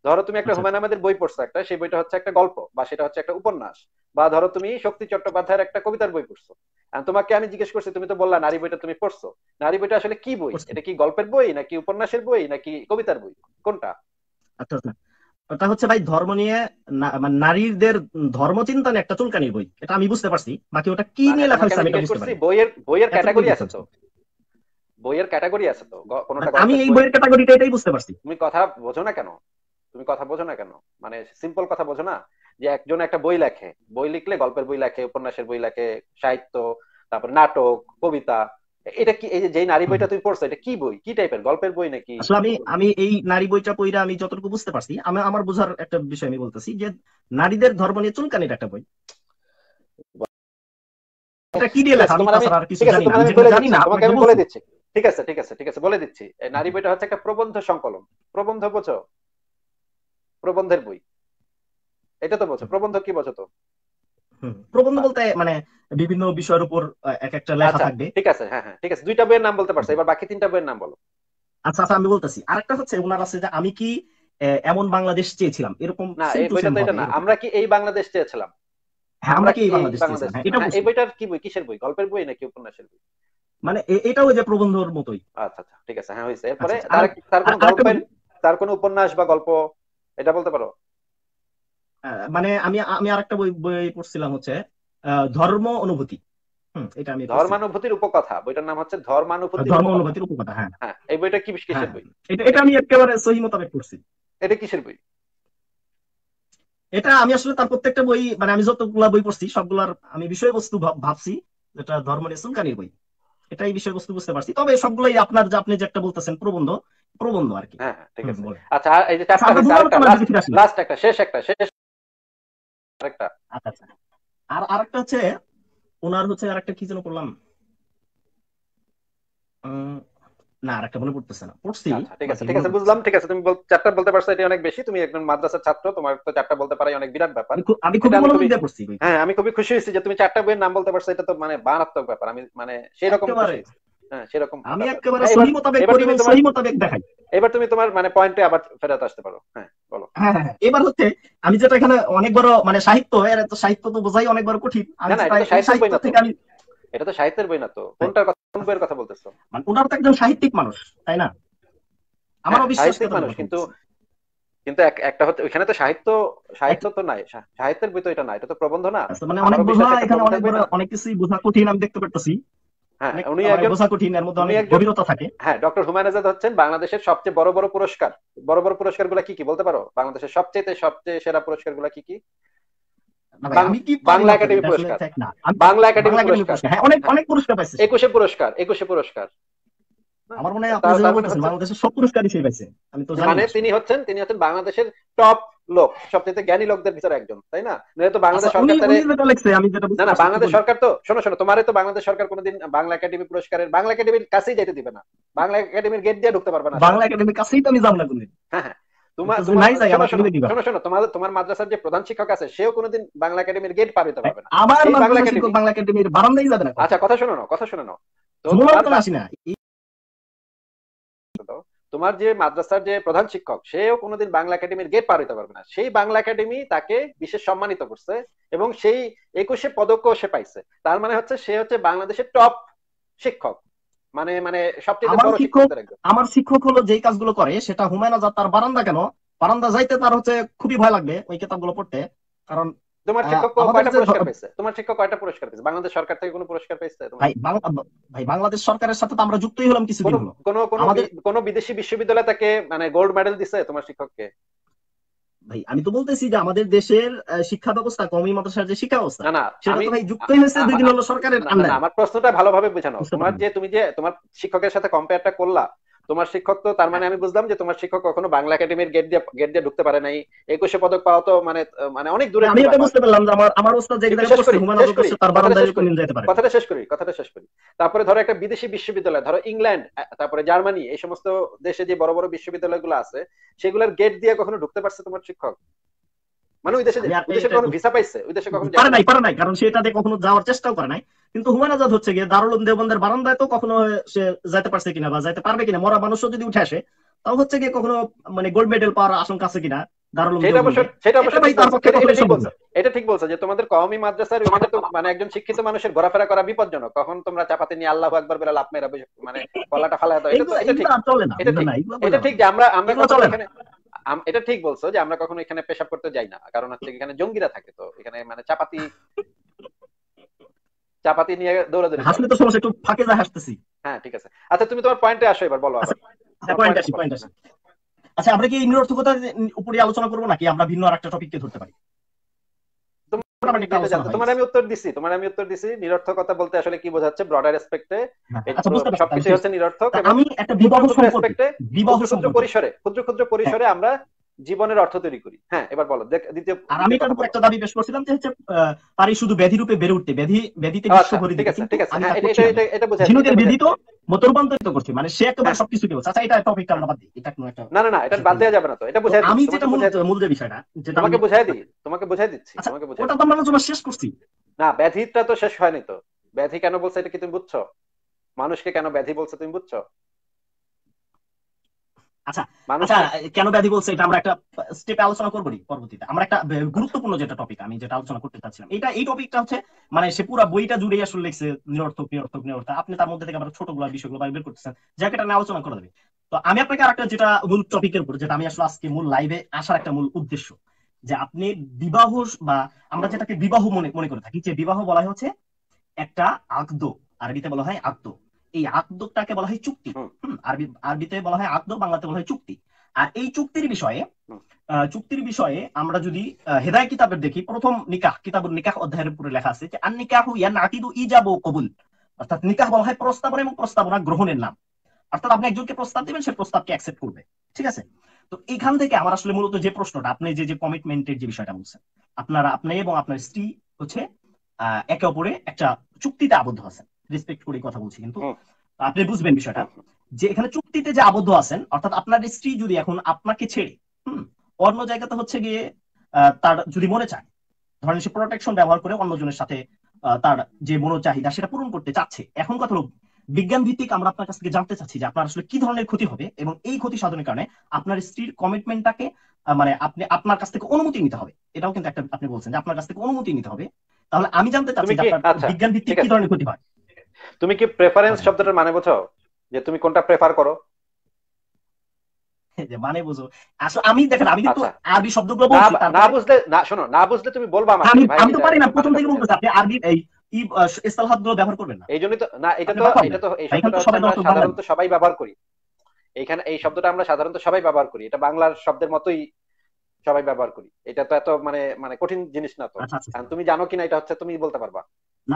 ধরো তুমি একটা আচ্ছা। হুমায়ুন আহমেদের বই পড়ছো একটা সেই বইটা হচ্ছে একটা গল্প বা সেটা হচ্ছে একটা উপন্যাস বা ধরো তুমি শক্তি চট্টোপাধ্যায়ের একটা কবিতার বই পড়ছো তোমাকে আমি জিজ্ঞেস করছি তুমি তো বললা নারী বইটা তুমি পড়ছো নারী বইটা আসলে কি বই এটা কি গল্পের বই নাকি উপন্যাসের বই নাকি কবিতার বই কোনটা ওটা আচ্ছা, আচ্ছা। হচ্ছে ভাই ধর্ম নিয়ে মানে নারীদের ধর্মচিন্তা নিয়ে একটা চুলকানির বই এটা আমি বুঝতে পারছি বাকি ওটা কি মানে নিয়ে লেখা হয়েছে আমি বুঝতে পারছি বইয়ের বইয়ের ক্যাটাগরি আছে তো বইয়ের ক্যাটাগরি আছে তো কোনটা মানে আমি এই বইয়ের ক্যাটাগরিটা এটাই বুঝতে পারছি তুমি কথা বোঝো না কেন তুমি কথা বোঝো না কেন মানে সিম্পল কথা বোঝো না যে একজন একটা বই লেখে বই লিখলে গল্পের বই লেখে উপন্যাসের বই লেখে সাহিত্য তারপর নাটক কবিতা এটা কি এই যে নারী বইটা তুমি পড়ছো এটা কি বই কি টাইপের গল্পের বই নাকি আমি আমি এই নারী বইটা পড়া আমি যতটুকু বুঝতে পারছি আমি আমার বোঝার একটা বিষয় আমি বলতেছি যে নারীদের ধর্ম নিয়ে চুলকানির একটা বই ঠিক আছে ঠিক আছে ঠিক আছে বলে দিচ্ছি নারী বইটা হচ্ছে একটা প্রবন্ধ সংকলন প্রবন্ধ বোঝো প্রবন্ধের বই এটা তো বলছো প্রবন্ধ কি বলছো তো প্রবন্ধ বলতে মানে বিভিন্ন বিষয়ের উপর এক একটা লেখা আচ্ছা, থাকবে ঠিক আছে হ্যাঁ হ্যাঁ ঠিক আছে দুইটা বইয়ের নাম বলতে পারছো এবার বাকি তিনটা বইয়ের নাম বলো আচ্ছা আচ্ছা আমি বলতেছি আরেকটা হচ্ছে ওনার আছে যে আমি কি এমন বাংলাদেশ চেয়েছিলাম এরকম না এই বইটা এটা না আমরা কি এই বাংলাদেশ চেয়েছিলাম হ্যাঁ আমরা কি এই বাংলাদেশ চেয়েছিলাম হ্যাঁ, হ্যাঁ, এই বইটার কি বই কিসের বই গল্পের বই নাকি উপন্যাসের বই মানে এটাও যে প্রবন্ধর মতোই আচ্ছা আচ্ছা ঠিক আছে হ্যাঁ হয়েছে এরপরে আচ্ছা, আচ্ছা। তার কোনো গল্পের তার কোনো উপন্যাস বা গল্প এটা বলতে পারো মানে আমি আমি আরেকটা বই বই পড়ছিলাম হচ্ছে ধর্ম অনুভূতি এটা আমি ধর্মানুভূতির উপকথা বইটার নাম হচ্ছে ধর্মানুভূতি ধর্মানুভূতির উপকথা হ্যাঁ।, হ্যাঁ এই বইটা কি কিসের হ্যাঁ। বই এটা এটা আমি একেবারে সহি মোতাবেক পড়ছি এটা কিসের বই এটা আমি আসলে তার প্রত্যেকটা বই মানে আমি যতগুলা বই পড়ছি সবগুলার আমি বিষয়বস্তু ভাবছি যেটা ধর্ম নিয়ে সুলকানির বই এটাই বিষয়বস্তু বুঝতে পারছি তবে সবগুলাই আপনার যে আপনি যে একটা বলতেছেন প্রবন্ধ প্রবন্ধ আর কি হ্যাঁ, হ্যাঁ, আচ্ছা, আচ্ছা, আচ্ছা। আর আরেকটা হচ্ছে ওনার হচ্ছে আরেকটা কি যেন করলাম না আরেকটা মনে পড়তেছে না পড়ছি ঠিক আছে ঠিক আছে বুঝলাম ঠিক আছে তুমি চারটা বলতে পারছো এটা অনেক বেশি তুমি একজন মাদ্রাসার ছাত্র তোমার তো চারটা বলতে পারাই অনেক বিরাট ব্যাপার আমি খুব হ্যাঁ আমি খুবই খুশি হয়েছি যে তুমি চারটা বইয়ের নাম বলতে পারছো এটা তো মানে বানাত্মক ব্যাপার আমি মানে সেই রকম হ্যাঁ সেরকম আমি একেবারে সহি মোতাবেক করি সহি মোতাবেক দেখাই এবার তুমি তোমার মানে পয়েন্টে আবার ফেরত আসতে পারো হ্যাঁ বলো হ্যাঁ, হ্যাঁ, হ্যাঁ। এবার হচ্ছে আমি যেটা এখানে অনেক বড় মানে সাহিত্য এর তো সাহিত্য তো বোঝাই অনেক বড় কঠিন আমি এটা তো সাহিত্যের বই না তো হ্যাঁ। কোনটার কথা কোন বইয়ের কথা বলতেছো মানে ওনার তো একজন সাহিত্যিক মানুষ তাই না আমার অবিশ্বাস মানুষ কিন্তু কিন্তু একটা হচ্ছে ওখানে তো সাহিত্য সাহিত্য তো নাই সাহিত্যের বই তো এটা না এটা তো প্রবন্ধ না আচ্ছা, মানে অনেক বোঝা এখানে অনেক অনেক কিছুই বোঝা কঠিন আমি দেখতে পারতেছি হ্যাঁ, হ্যাঁ, বাংলাদেশের সবচেয়ে বড় বড় পুরস্কার বড় বড় কি কি বলতে পারো বাংলাদেশের সবচেয়ে সবচেয়ে সেরা কি কি বাংলা একাডেমি পুরস্কার বাংলা একাডেমি পুরস্কার হ্যাঁ, অনেক পুরস্কার পাইছে একুশে পুরস্কার একুশে পুরস্কার আমার মনে হয় বাংলাদেশের সব মানে তিনি হচ্ছেন তিনি হচ্ছেন বাংলাদেশের টপ লোক সবচেয়ে জ্ঞানী লোকদের ভিতরে একজন তাই না তো বাংলাদেশ আচ্ছা, সরকার না না বাংলাদেশ সরকার তো শোনো শোনো তোমারে তো বাংলাদেশ সরকার কোনোদিন বাংলা একাডেমি পুরস্কারের বাংলা একাডেমির কাছেই যেতে দিবে না বাংলা একাডেমির গেট দিয়ে ঢুকতে পারবে না বাংলা একাডেমির কাছেই তো আমি যাব না কোনোদিন হ্যাঁ হ্যাঁ তোমার যে মাদ্রাসার যে প্রধান শিক্ষক সেও কোনোদিন বাংলা একাডেমির গেট পার হইতে পারবে না সেই বাংলা একাডেমি তাকে বিশেষ সম্মানিত করছে এবং সেই একুশে পদকও সে পাইছে তার মানে হচ্ছে সে হচ্ছে বাংলাদেশের টপ শিক্ষক মানে মানে সবচেয়ে বড় শিক্ষক আমার শিক্ষক হলো যেই কাজগুলো করে সেটা হুমায়ুন আজাদ তার বারান্দা কেন বারান্দা যাইতে তার হচ্ছে খুবই ভয় লাগবে ওই কিতাবগুলো পড়তে কারণ তোমার শিক্ষক কয়টা পুরস্কার পেয়েছে তোমার শিক্ষক কয়টা পুরস্কার পেয়েছে বাংলাদেশ সরকার থেকে কোনো পুরস্কার পেয়েছে ভাই ভাই বাংলাদেশ সরকারের সাথে তো আমরা যুক্তই হলাম কোনো কোনো কোনো বিদেশি বিশ্ববিদ্যালয় তাকে মানে গোল্ড মেডেল দিছে তোমার শিক্ষককে ভাই আমি তো বলতেছি যে আমাদের দেশের শিক্ষা ব্যবস্থা কমি মাদ্রাসার যে শিক্ষা ব্যবস্থা না সেটা তো ভাই যুক্তই হয়েছে দুই দিন হলো সরকারের আমার প্রশ্নটা ভালোভাবে বোঝানো তোমার যে তুমি যে তোমার শিক্ষকের সাথে কম্পেয়ারটা করলা তোমার শিক্ষক তো তার মানে আমি বুঝলাম যে তোমার শিক্ষক কখনো বাংলা একাডেমির গেট দিয়ে গেট দিয়ে ঢুকতে পারে নাই একুশে পদক পাওয়া তো মানে মানে অনেক দূরে আমি এটা বুঝতে পারলাম যে আমার আমার ওস্তাদ যে শেষ করি কথাটা শেষ করি কথাটা শেষ করি তারপরে ধরো একটা বিদেশি বিশ্ববিদ্যালয় ধরো ইংল্যান্ড তারপরে জার্মানি এই সমস্ত দেশে যে বড় বড় বিশ্ববিদ্যালয়গুলো আছে সেগুলোর গেট দিয়ে কখনো ঢুকতে পারছে তোমার শিক্ষক এটা ঠিক যে তোমাদের কওমি মাদ্রাসার মানে একজন শিক্ষিত মানুষের ঘোরাফেরা করা বিপজ্জনক কখন তোমরা চাপাতে নিয়ে আল্লাহ একবার বেলা লাভ মেরা মানে গলাটা ফালা এটা ঠিক যে আমরা এটা ঠিক বলছো যে আমরা কখনো এখানে পেশাব করতে যাই না কারণ হচ্ছে এখানে জঙ্গিরা থাকে তো এখানে মানে চাপাতি চাপাতি নিয়ে দৌড়াদৌড়ি হাসলে তো সমস্যা একটু ফাঁকে যা হাসতেছি হ্যাঁ ঠিক আছে আচ্ছা তুমি তোমার পয়েন্টে আসো এবার বলো পয়েন্ট আচ্ছা, আচ্ছা, আসি পয়েন্ট আসি আচ্ছা আমরা কি নিরর্থকতার উপরে আলোচনা করবো নাকি আমরা ভিন্ন আরেকটা টপিককে ধরতে পারি তোমার আমি উত্তর দিছি তোমার আমি উত্তর দিছি নিরর্থকতা বলতে আসলে কি বোঝাচ্ছে ব্রডার অ্যাসপেক্টে সবকিছু হচ্ছে নিরর্থক আমি একটা বিবাহ সম্পর্কে পরিসরে ক্ষুদ্র ক্ষুদ্র পরিসরে হ্যাঁ। আমরা জীবনের অর্থ তৈরি করি হ্যাঁ এবার বলো দ্বিতীয় আর আমি একটা দাবি পেশ যে হচ্ছে পারি শুধু ব্যাধি রূপে বেড়ে উঠতে ব্যাধি ব্যাধিতে আচ্ছা, বিশ্ব ঠিক আছে ঠিক হ্যাঁ, আছে এটা এটা জিনুদের ব্যাধি তো মানে সে হ্যাঁ। সবকিছু আচ্ছা এটা বাদ এটা কোনো একটা না না না এটা বাদ দেওয়া যাবে না তো এটা আমি যেটা মূল যে বিষয়টা যেটা তোমাকে বুঝাই দিই তোমাকে দিচ্ছি আচ্ছা, তোমাকে ওটা তো আমরা শেষ করছি না ব্যাধিটা তো শেষ হয়নি তো ব্যাধি কেন বলছো এটা কি তুমি বুঝছো মানুষকে কেন ব্যাধি বলছো তুমি বুঝছো আচ্ছা, আচ্ছা কেন ব্যাধি বলছে এটা আমরা একটা আলোচনা করবো পরবর্তীতে আমরা একটা গুরুত্বপূর্ণ যেটা টপিক আমি যেটা আলোচনা করতে চাচ্ছিলাম এটা এই টপিকটা হচ্ছে মানে সে পুরো বইটা জুড়ে আসলে লিখছে নিরর্থক নিরর্থক নিরর্থক আপনি তার মধ্যে থেকে আমরা বিষয়গুলো বের করতেছেন যাকে নিয়ে আলোচনা করা যাবে তো আমি আপনাকে আরেকটা যেটা মূল টপিকের উপর যেটা আমি আসলে আজকে মূল লাইভে আসার একটা মূল উদ্দেশ্য যে আপনি বিবাহ বা আমরা যেটাকে বিবাহ মনে মনে করে থাকি যে বিবাহ বলা হচ্ছে একটা আগদ আরবিতে বলা হয় আগদ এই আকদটাকে বলা হয় চুক্তি আরবি আরবিতে বলা হয় আকদ বাংলাতে বলা হয় চুক্তি আর এই চুক্তির বিষয়ে চুক্তির বিষয়ে আমরা যদি হেদায় কিতাবের দেখি প্রথম নিকাহ কিতাবের নিকাহ অধ্যায়ের উপরে লেখা আছে যে আর নিকাহ ইয়ান আকিদু যাবো কবুল অর্থাৎ নিকাহ বলা হয় প্রস্তাবনা এবং প্রস্তাবনা গ্রহণের নাম অর্থাৎ আপনি একজনকে প্রস্তাব দিবেন সে প্রস্তাবকে অ্যাকসেপ্ট করবে ঠিক আছে তো এখান থেকে আমার আসলে মূলত যে প্রশ্নটা আপনি যে যে কমিটমেন্টের যে বিষয়টা বলছেন আপনারা আপনি এবং আপনার স্ত্রী হচ্ছে একে অপরে একটা চুক্তিতে আবদ্ধ আছেন রেসপেক্ট করে কথা বলছি কিন্তু আপনি বুঝবেন বিষয়টা যে এখানে চুক্তিতে যে আবদ্ধ আছেন অর্থাৎ আপনার স্ত্রী যদি এখন আপনাকে ছেড়ে অন্য জায়গাতে হচ্ছে গিয়ে তার যদি মনে চায় ধরেন সে প্রোটেকশন ব্যবহার করে অন্যজনের সাথে তার যে মনো চাহিদা সেটা পূরণ করতে চাচ্ছে এখন কথা হলো বিজ্ঞান ভিত্তিক আমরা আপনার কাছ থেকে জানতে চাচ্ছি যে আপনার আসলে কি ধরনের ক্ষতি হবে এবং এই ক্ষতি সাধনের কারণে আপনার স্ত্রীর কমিটমেন্টটাকে মানে আপনি আপনার কাছ থেকে অনুমতি নিতে হবে এটাও কিন্তু একটা আপনি বলছেন যে আপনার কাছ থেকে অনুমতি নিতে হবে তাহলে আমি জানতে চাচ্ছি আচ্ছা, বিজ্ঞান ভিত্তিক কি ধরনের ক্ষতি হয় তুমি কি প্রেফারেন্স আচ্ছা। শব্দটার মানে বোঝো যে তুমি কোনটা প্রেফার করো ব্যবহার সবাই ব্যবহার করি এখানে এই শব্দটা আমরা সাধারণত সবাই ব্যবহার করি এটা বাংলার শব্দের মতোই সবাই ব্যবহার করি এটা তো এত মানে মানে কঠিন জিনিস না তো আচ্ছা, আচ্ছা। তুমি জানো কিনা এটা হচ্ছে তুমি বলতে পারবা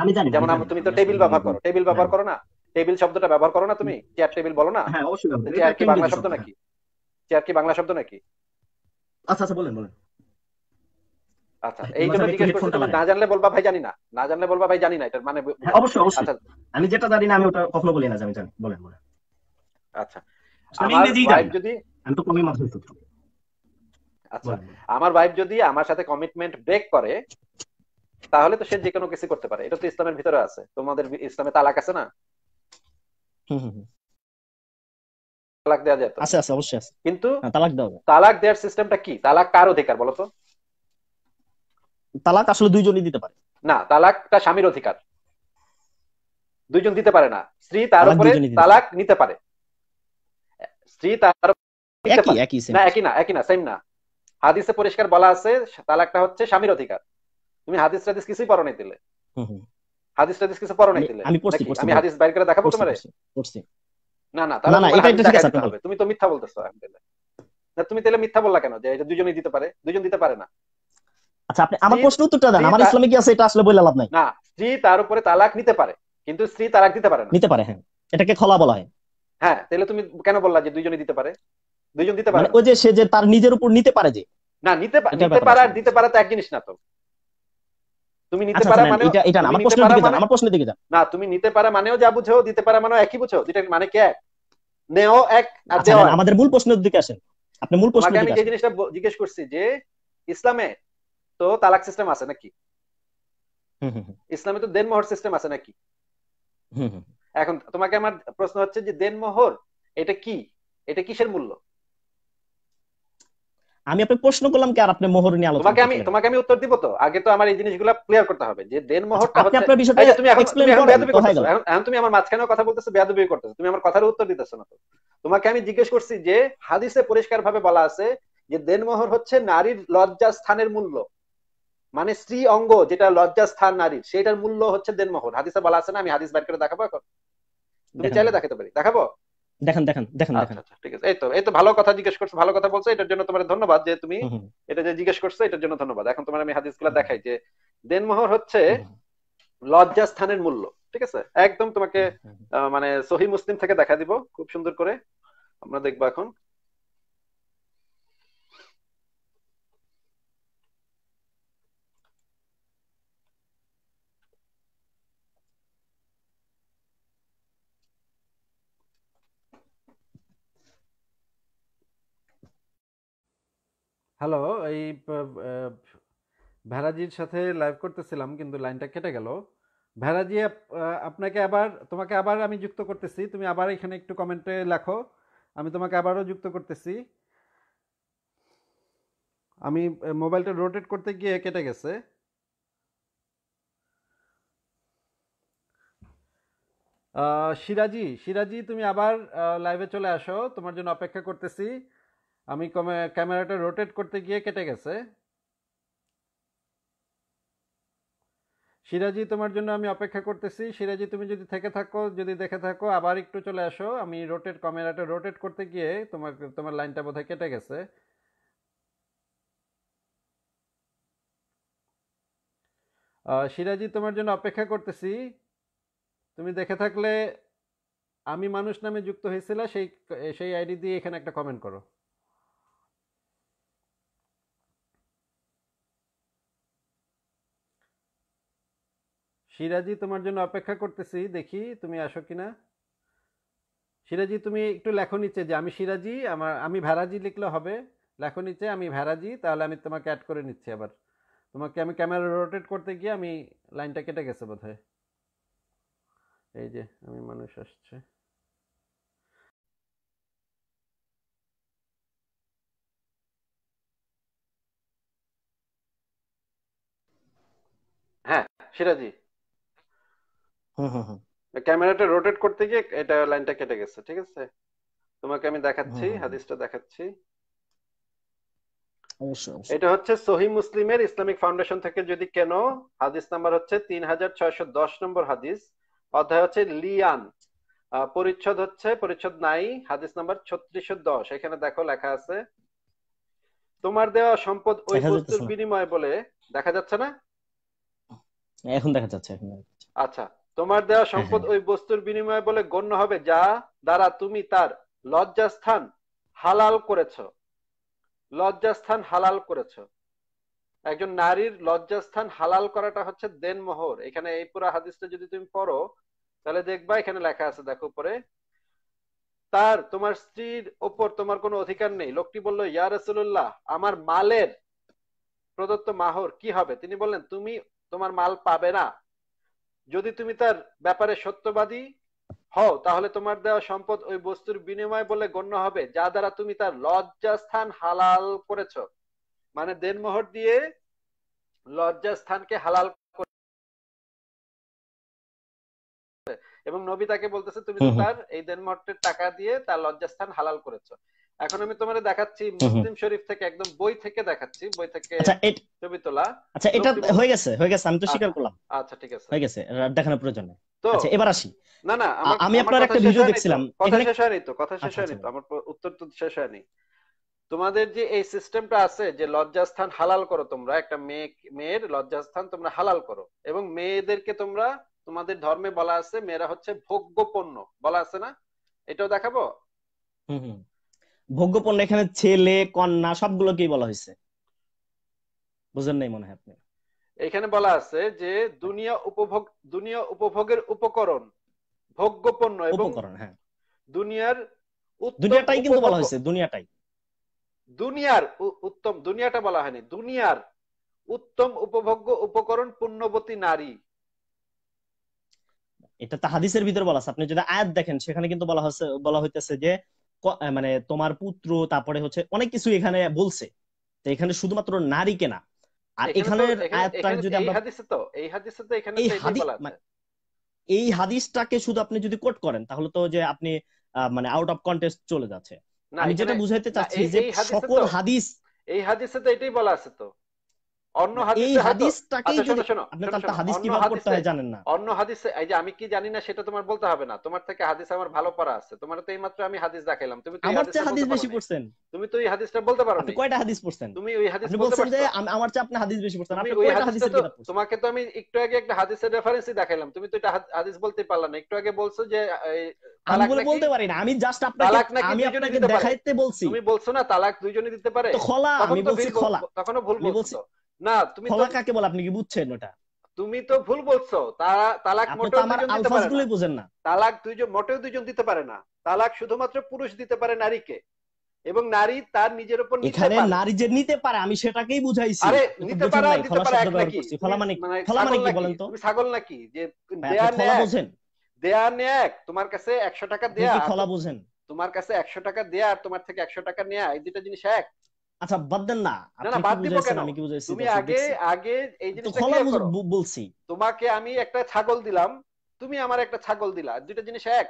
আমি জানি যেমন তুমি তো টেবিল ব্যবহার করো টেবিল ব্যবহার করো না টেবিল শব্দটা ব্যবহার করো না তুমি চেয়ার টেবিল বলো না হ্যাঁ অবশ্যই চেয়ার কি বাংলা শব্দ নাকি চেয়ার কি বাংলা শব্দ নাকি আচ্ছা আচ্ছা বলেন বলেন আচ্ছা, হ্যাঁ, বলবা ভাই না জানলে মানে হ্যাঁ, অবশ্যই আচ্ছা। আমি যেটা আচ্ছা আচ্ছা আমার ওয়াইফ যদি আমার সাথে কমিটমেন্ট ব্রেক করে তাহলে তো সে যে কোনো কিছু করতে পারে এটা তো ইসলামের ভিতরে আছে তোমাদের ইসলামে তালাক আছে না তালাক দেওয়া আছে আছে অবশ্যই আছে কিন্তু হ্যাঁ, তালাক দেওয়া তালাক দেওয়ার সিস্টেমটা কি তালাক কার অধিকার বলো তো তালাক আসলে দুইজনই দিতে পারে না তালাকটা স্বামীর অধিকার দুইজন দিতে পারে না স্ত্রী তার উপরে তালাক নিতে পারে স্ত্রী তার একই না একই না সেম না হাদিসে পরিষ্কার বলা আছে তালাকটা হচ্ছে স্বামীর অধিকার তুমি হাদিস টাদিস কিছুই পারো নাই দিলে হাদিস টাদিস কিছু পারো নাই দিলে আমি হাদিস বাইর করে দেখাবো তোমার না না তাহলে না এটা ঠিক আছে তুমি তো মিথ্যা বলতেছো তাহলে না তুমি তাহলে মিথ্যা বললা কেন যে এটা দুজনেই দিতে পারে দুজন দিতে পারে না আচ্ছা আপনি আমার প্রশ্ন উত্তরটা দেন আমার ইসলামে কি আছে এটা আসলে বলে লাভ নাই না স্ত্রী তার উপরে তালাক নিতে পারে কিন্তু স্ত্রী তালাক দিতে পারে না নিতে পারে হ্যাঁ এটাকে খলা বলা হয় হ্যাঁ তাহলে তুমি কেন বললা যে দুজনেই দিতে পারে দুজন দিতে পারে মানে ওই যে সে যে তার নিজের উপর নিতে পারে যে না নিতে পারে নিতে পারে আর দিতে পারে তো এক জিনিস না তো তুমি নিতে আচ্ছা, পারা মানে এটা এটা আমার দিকে যান মানে- আমার দিকে যান না তুমি নিতে পারা মানেও যা বুঝো দিতে পারা মানেও একই বুঝো মানে কি এক নেও এক আর আচ্ছা, আমাদের মূল প্রশ্নের দিকে আসেন আপনি মূল আমি যে জিনিসটা জিজ্ঞেস করছি যে ইসলামে তো তালাক সিস্টেম আছে নাকি ইসলামে তো মোহর সিস্টেম আছে নাকি এখন তোমাকে আমার প্রশ্ন হচ্ছে যে মোহর এটা কি এটা কিসের মূল্য আমি আপনি প্রশ্ন করলাম কি আর আপনি মোহর নিয়ে আলোচনা তোমাকে আমি তোমাকে আমি উত্তর দিব তো আগে তো আমার এই জিনিসগুলো ক্লিয়ার করতে হবে যে দেন মোহরটা আচ্ছা, হচ্ছে আপনার বিষয়টা তুমি এখন তুমি এখন বেয়াদবি করতেছো এখন তুমি আমার মাঝখানে কথা বলতেছো বেয়াদবি করতেছো তুমি আমার কথার উত্তর দিতেছো না তো তোমাকে আমি জিজ্ঞেস করছি যে হাদিসে পরিষ্কারভাবে বলা আছে যে দেন মোহর হচ্ছে নারীর লজ্জা স্থানের মূল্য মানে স্ত্রী অঙ্গ যেটা লজ্জা স্থান নারীর সেটার মূল্য হচ্ছে দেন মোহর হাদিসে বলা আছে না আমি হাদিস বাইর করে দেখাবো এখন তুমি চাইলে দেখাতে পারি দেখাবো দেখেন দেখেন দেখেন আচ্ছা, আচ্ছা, ঠিক আছে এই তো ভালো কথা জিজ্ঞেস করছো ভালো কথা বলছো এটার জন্য তোমার ধন্যবাদ যে তুমি এটা যে জিজ্ঞেস করছো এটার জন্য ধন্যবাদ এখন তোমার আমি হাদিসগুলো দেখাই যে দেনমোহর হচ্ছে স্থানের মূল্য ঠিক আছে একদম তোমাকে মানে সহি মুসলিম থেকে দেখা দিব খুব সুন্দর করে আমরা দেখবো এখন হ্যালো এই ভেরাজির সাথে লাইভ করতেছিলাম কিন্তু লাইনটা কেটে গেল ভেরাজি আপনাকে আবার তোমাকে আবার আমি যুক্ত করতেছি তুমি আবার এখানে একটু কমেন্টে লেখো আমি তোমাকে আবারও যুক্ত করতেছি আমি মোবাইলটা রোটেট করতে গিয়ে কেটে গেছে সিরাজি সিরাজি তুমি আবার লাইভে চলে আসো তোমার জন্য অপেক্ষা করতেছি আমি ক্যামেরাটা রোটেট করতে গিয়ে কেটে গেছে সিরাজি তোমার জন্য আমি অপেক্ষা করতেছি সিরাজি তুমি যদি থেকে থাকো যদি দেখে থাকো আবার একটু চলে আসো আমি রোটেট ক্যামেরাটা রোটেট করতে গিয়ে তোমার তোমার লাইনটা বোধহয় কেটে গেছে সিরাজি তোমার জন্য অপেক্ষা করতেছি তুমি দেখে থাকলে আমি মানুষ নামে যুক্ত হয়েছিল সেই সেই আইডি দিয়ে এখানে একটা কমেন্ট করো সিরাজি তোমার জন্য অপেক্ষা করতেছি দেখি তুমি আসো কিনা সিরাজি তুমি একটু লেখো নিচে যে আমি সিরাজি আমার আমি ভেরাজি লিখলে হবে লেখো নিচে আমি ভেরাজি তাহলে আমি তোমাকে অ্যাড করে নিচ্ছি আবার তোমাকে আমি ক্যামেরা রোটেট করতে গিয়ে আমি লাইনটা কেটে গেছে বোধ হয় এই যে আমি মানুষ আসছে হ্যাঁ সিরাজি ক্যামেরাটা রোটেট করতে গিয়ে এটা লাইনটা কেটে গেছে ঠিক আছে তোমাকে আমি দেখাচ্ছি হাদিসটা দেখাচ্ছি এটা হচ্ছে সহি মুসলিমের ইসলামিক ফাউন্ডেশন থেকে যদি কেন হাদিস নাম্বার হচ্ছে তিন হাজার ছয়শ দশ নম্বর হাদিস অধ্যায় হচ্ছে লিয়ান পরিচ্ছদ হচ্ছে পরিচ্ছদ নাই হাদিস নাম্বার ছত্রিশ দশ এখানে দেখো লেখা আছে তোমার দেওয়া সম্পদ ওই বস্তুর বিনিময় বলে দেখা যাচ্ছে না এখন দেখা যাচ্ছে আচ্ছা তোমার দেওয়া সম্পদ ওই বস্তুর বিনিময়ে বলে গণ্য হবে যা দ্বারা তুমি তার লজ্জাস্থান হালাল করেছ লজ্জাস্থান হালাল করেছ একজন নারীর লজ্জাস্থান হালাল করাটা হচ্ছে দেন মোহর এখানে এই পুরো হাদিসটা যদি তুমি পড়ো তাহলে দেখবা এখানে লেখা আছে দেখো পরে তার তোমার স্ত্রীর ওপর তোমার কোনো অধিকার নেই লোকটি বলল ইয়া রসুল্লাহ আমার মালের প্রদত্ত মাহর কি হবে তিনি বললেন তুমি তোমার মাল পাবে না যদি তুমি তার ব্যাপারে সত্যবাদী হও তাহলে তোমার দেওয়া সম্পদ ওই বস্তুর বিনিময় বলে গণ্য হবে যা দ্বারা তুমি তার লজ্জাস্থান হালাল করেছ মানে দেনমোহর দিয়ে লজ্জাস্থানকে হালাল এবং নবী তাকে বলতেছে তুমি তার এই দেনমোহরটের টাকা দিয়ে তার লজ্জাস্থান হালাল করেছো এখন আমি তোমারে দেখাচ্ছি মুসলিম শরীফ থেকে একদম বই থেকে দেখাচ্ছি বই থেকে আচ্ছা, ছবি তোলা আচ্ছা এটা হয়ে গেছে হয়ে গেছে আমি তো স্বীকার আচ্ছা, করলাম আচ্ছা ঠিক আছে হয়ে গেছে দেখানোর প্রয়োজন নেই তো আচ্ছা এবার আসি না না আমি আপনার একটা ভিডিও দেখছিলাম কথা শেষ হয়নি তো কথা আচ্ছা, শেষ হয়নি তো আমার উত্তর তো শেষ হয়নি তোমাদের যে এই সিস্টেমটা আছে যে লজ্জাস্থান হালাল করো তোমরা একটা মেয়ে মেয়ের লজ্জাস্থান তোমরা হালাল করো এবং মেয়েদেরকে তোমরা তোমাদের ধর্মে বলা আছে মেয়েরা হচ্ছে ভোগ্য পণ্য বলা আছে না এটাও দেখাবো হুম ভোগ্যপণ্য এখানে ছেলে কন্যা সবগুলোকেই বলা হয়েছে বুঝেন নাই মনে হয় আপনি এখানে বলা আছে যে দুনিয়া উপভোগ দুনিয়া উপভোগের উপকরণ ভোগ্যপণ্য এবং উপকরণ হ্যাঁ দুনিয়ার দুনিয়াটাই কিন্তু বলা হয়েছে দুনিয়াটাই দুনিয়ার উত্তম দুনিয়াটা বলা হয়নি দুনিয়ার উত্তম উপভোগ্য উপকরণ পুণ্যবতী নারী এটা তাহাদিসের ভিতরে বলা আছে আপনি যদি আয়াত দেখেন সেখানে কিন্তু বলা হচ্ছে বলা হইতেছে যে মানে তোমার পুত্র তারপরে হচ্ছে অনেক কিছু এখানে বলছে তো এখানে শুধুমাত্র নারী কেনা আর এখানে যদি আমরা এই মানে এই হাদিসটাকে শুধু আপনি যদি কোট করেন তাহলে তো যে আপনি মানে আউট অফ কন্টেস্ট চলে যাচ্ছে আমি যেটা বুঝাইতে চাচ্ছি যে সকল হাদিস এই হাদিসে তো এটাই বলা আছে তো অন্য হাদিসে এই যে আমি কি জানি না সেটা তোমার বলতে হবে না তোমার থেকে হাদিস আমার ভালো পড়া আছে তোমার তো এইমাত্র আমি হাদিস দেখাইলাম তুমি হাদিস বেশি পড়ছেন তুমি তো এই হাদিসটা বলতে পারো কয়টা হাদিস পড়ছেন তুমি ওই হাদিস বলতে যে আমার চেয়ে আপনি হাদিস বেশি পড়ছেন আপনি কয়টা হাদিস তোমাকে তো আমি একটু আগে একটা হাদিসের রেফারেন্সই দেখাইলাম তুমি তো এটা হাদিস বলতে পারলা না একটু আগে বলছো যে আমি বলতে পারি না আমি জাস্ট আপনাকে আমি আপনাকে দেখাইতে বলছি তুমি বলছো না তালাক দুইজনে দিতে পারে খোলা আমি বলছি খোলা তখনও ভুল বলছো না তুমি তালাক কাকে বল আপনি কি বুঝছেন ওটা তুমি তো ভুল বলছো তালাক মোটেও দুজন দিতে পারে না বুঝেন না তালাক দুইজন মোটেও দুইজন দিতে পারে না তালাক শুধুমাত্র পুরুষ দিতে পারে নারীকে এবং নারী তার নিজের উপর এখানে নারী যে নিতে পারে আমি সেটাকেই বুঝাইছি আরে নিতে পারে নিতে পারে এক নাকি ফলা মানে ফলা মানে, মানে কি বলেন তো তুমি ছাগল নাকি যে দেয়া ফলা বুঝেন দেয়া এক তোমার কাছে 100 টাকা দেয়া ফলা বুঝেন তোমার কাছে 100 টাকা দেয়া আর তোমার থেকে 100 টাকা নেয়া এই দুটো জিনিস এক আচ্ছা বাদ দেন না আপনি বাদ দিব কেন আমি কি বুঝাইছি তুমি আগে আগে এই জিনিসটা ক্লিয়ার বলছি তোমাকে আমি একটা ছাগল দিলাম তুমি আমার একটা ছাগল দিলা দুইটা জিনিস এক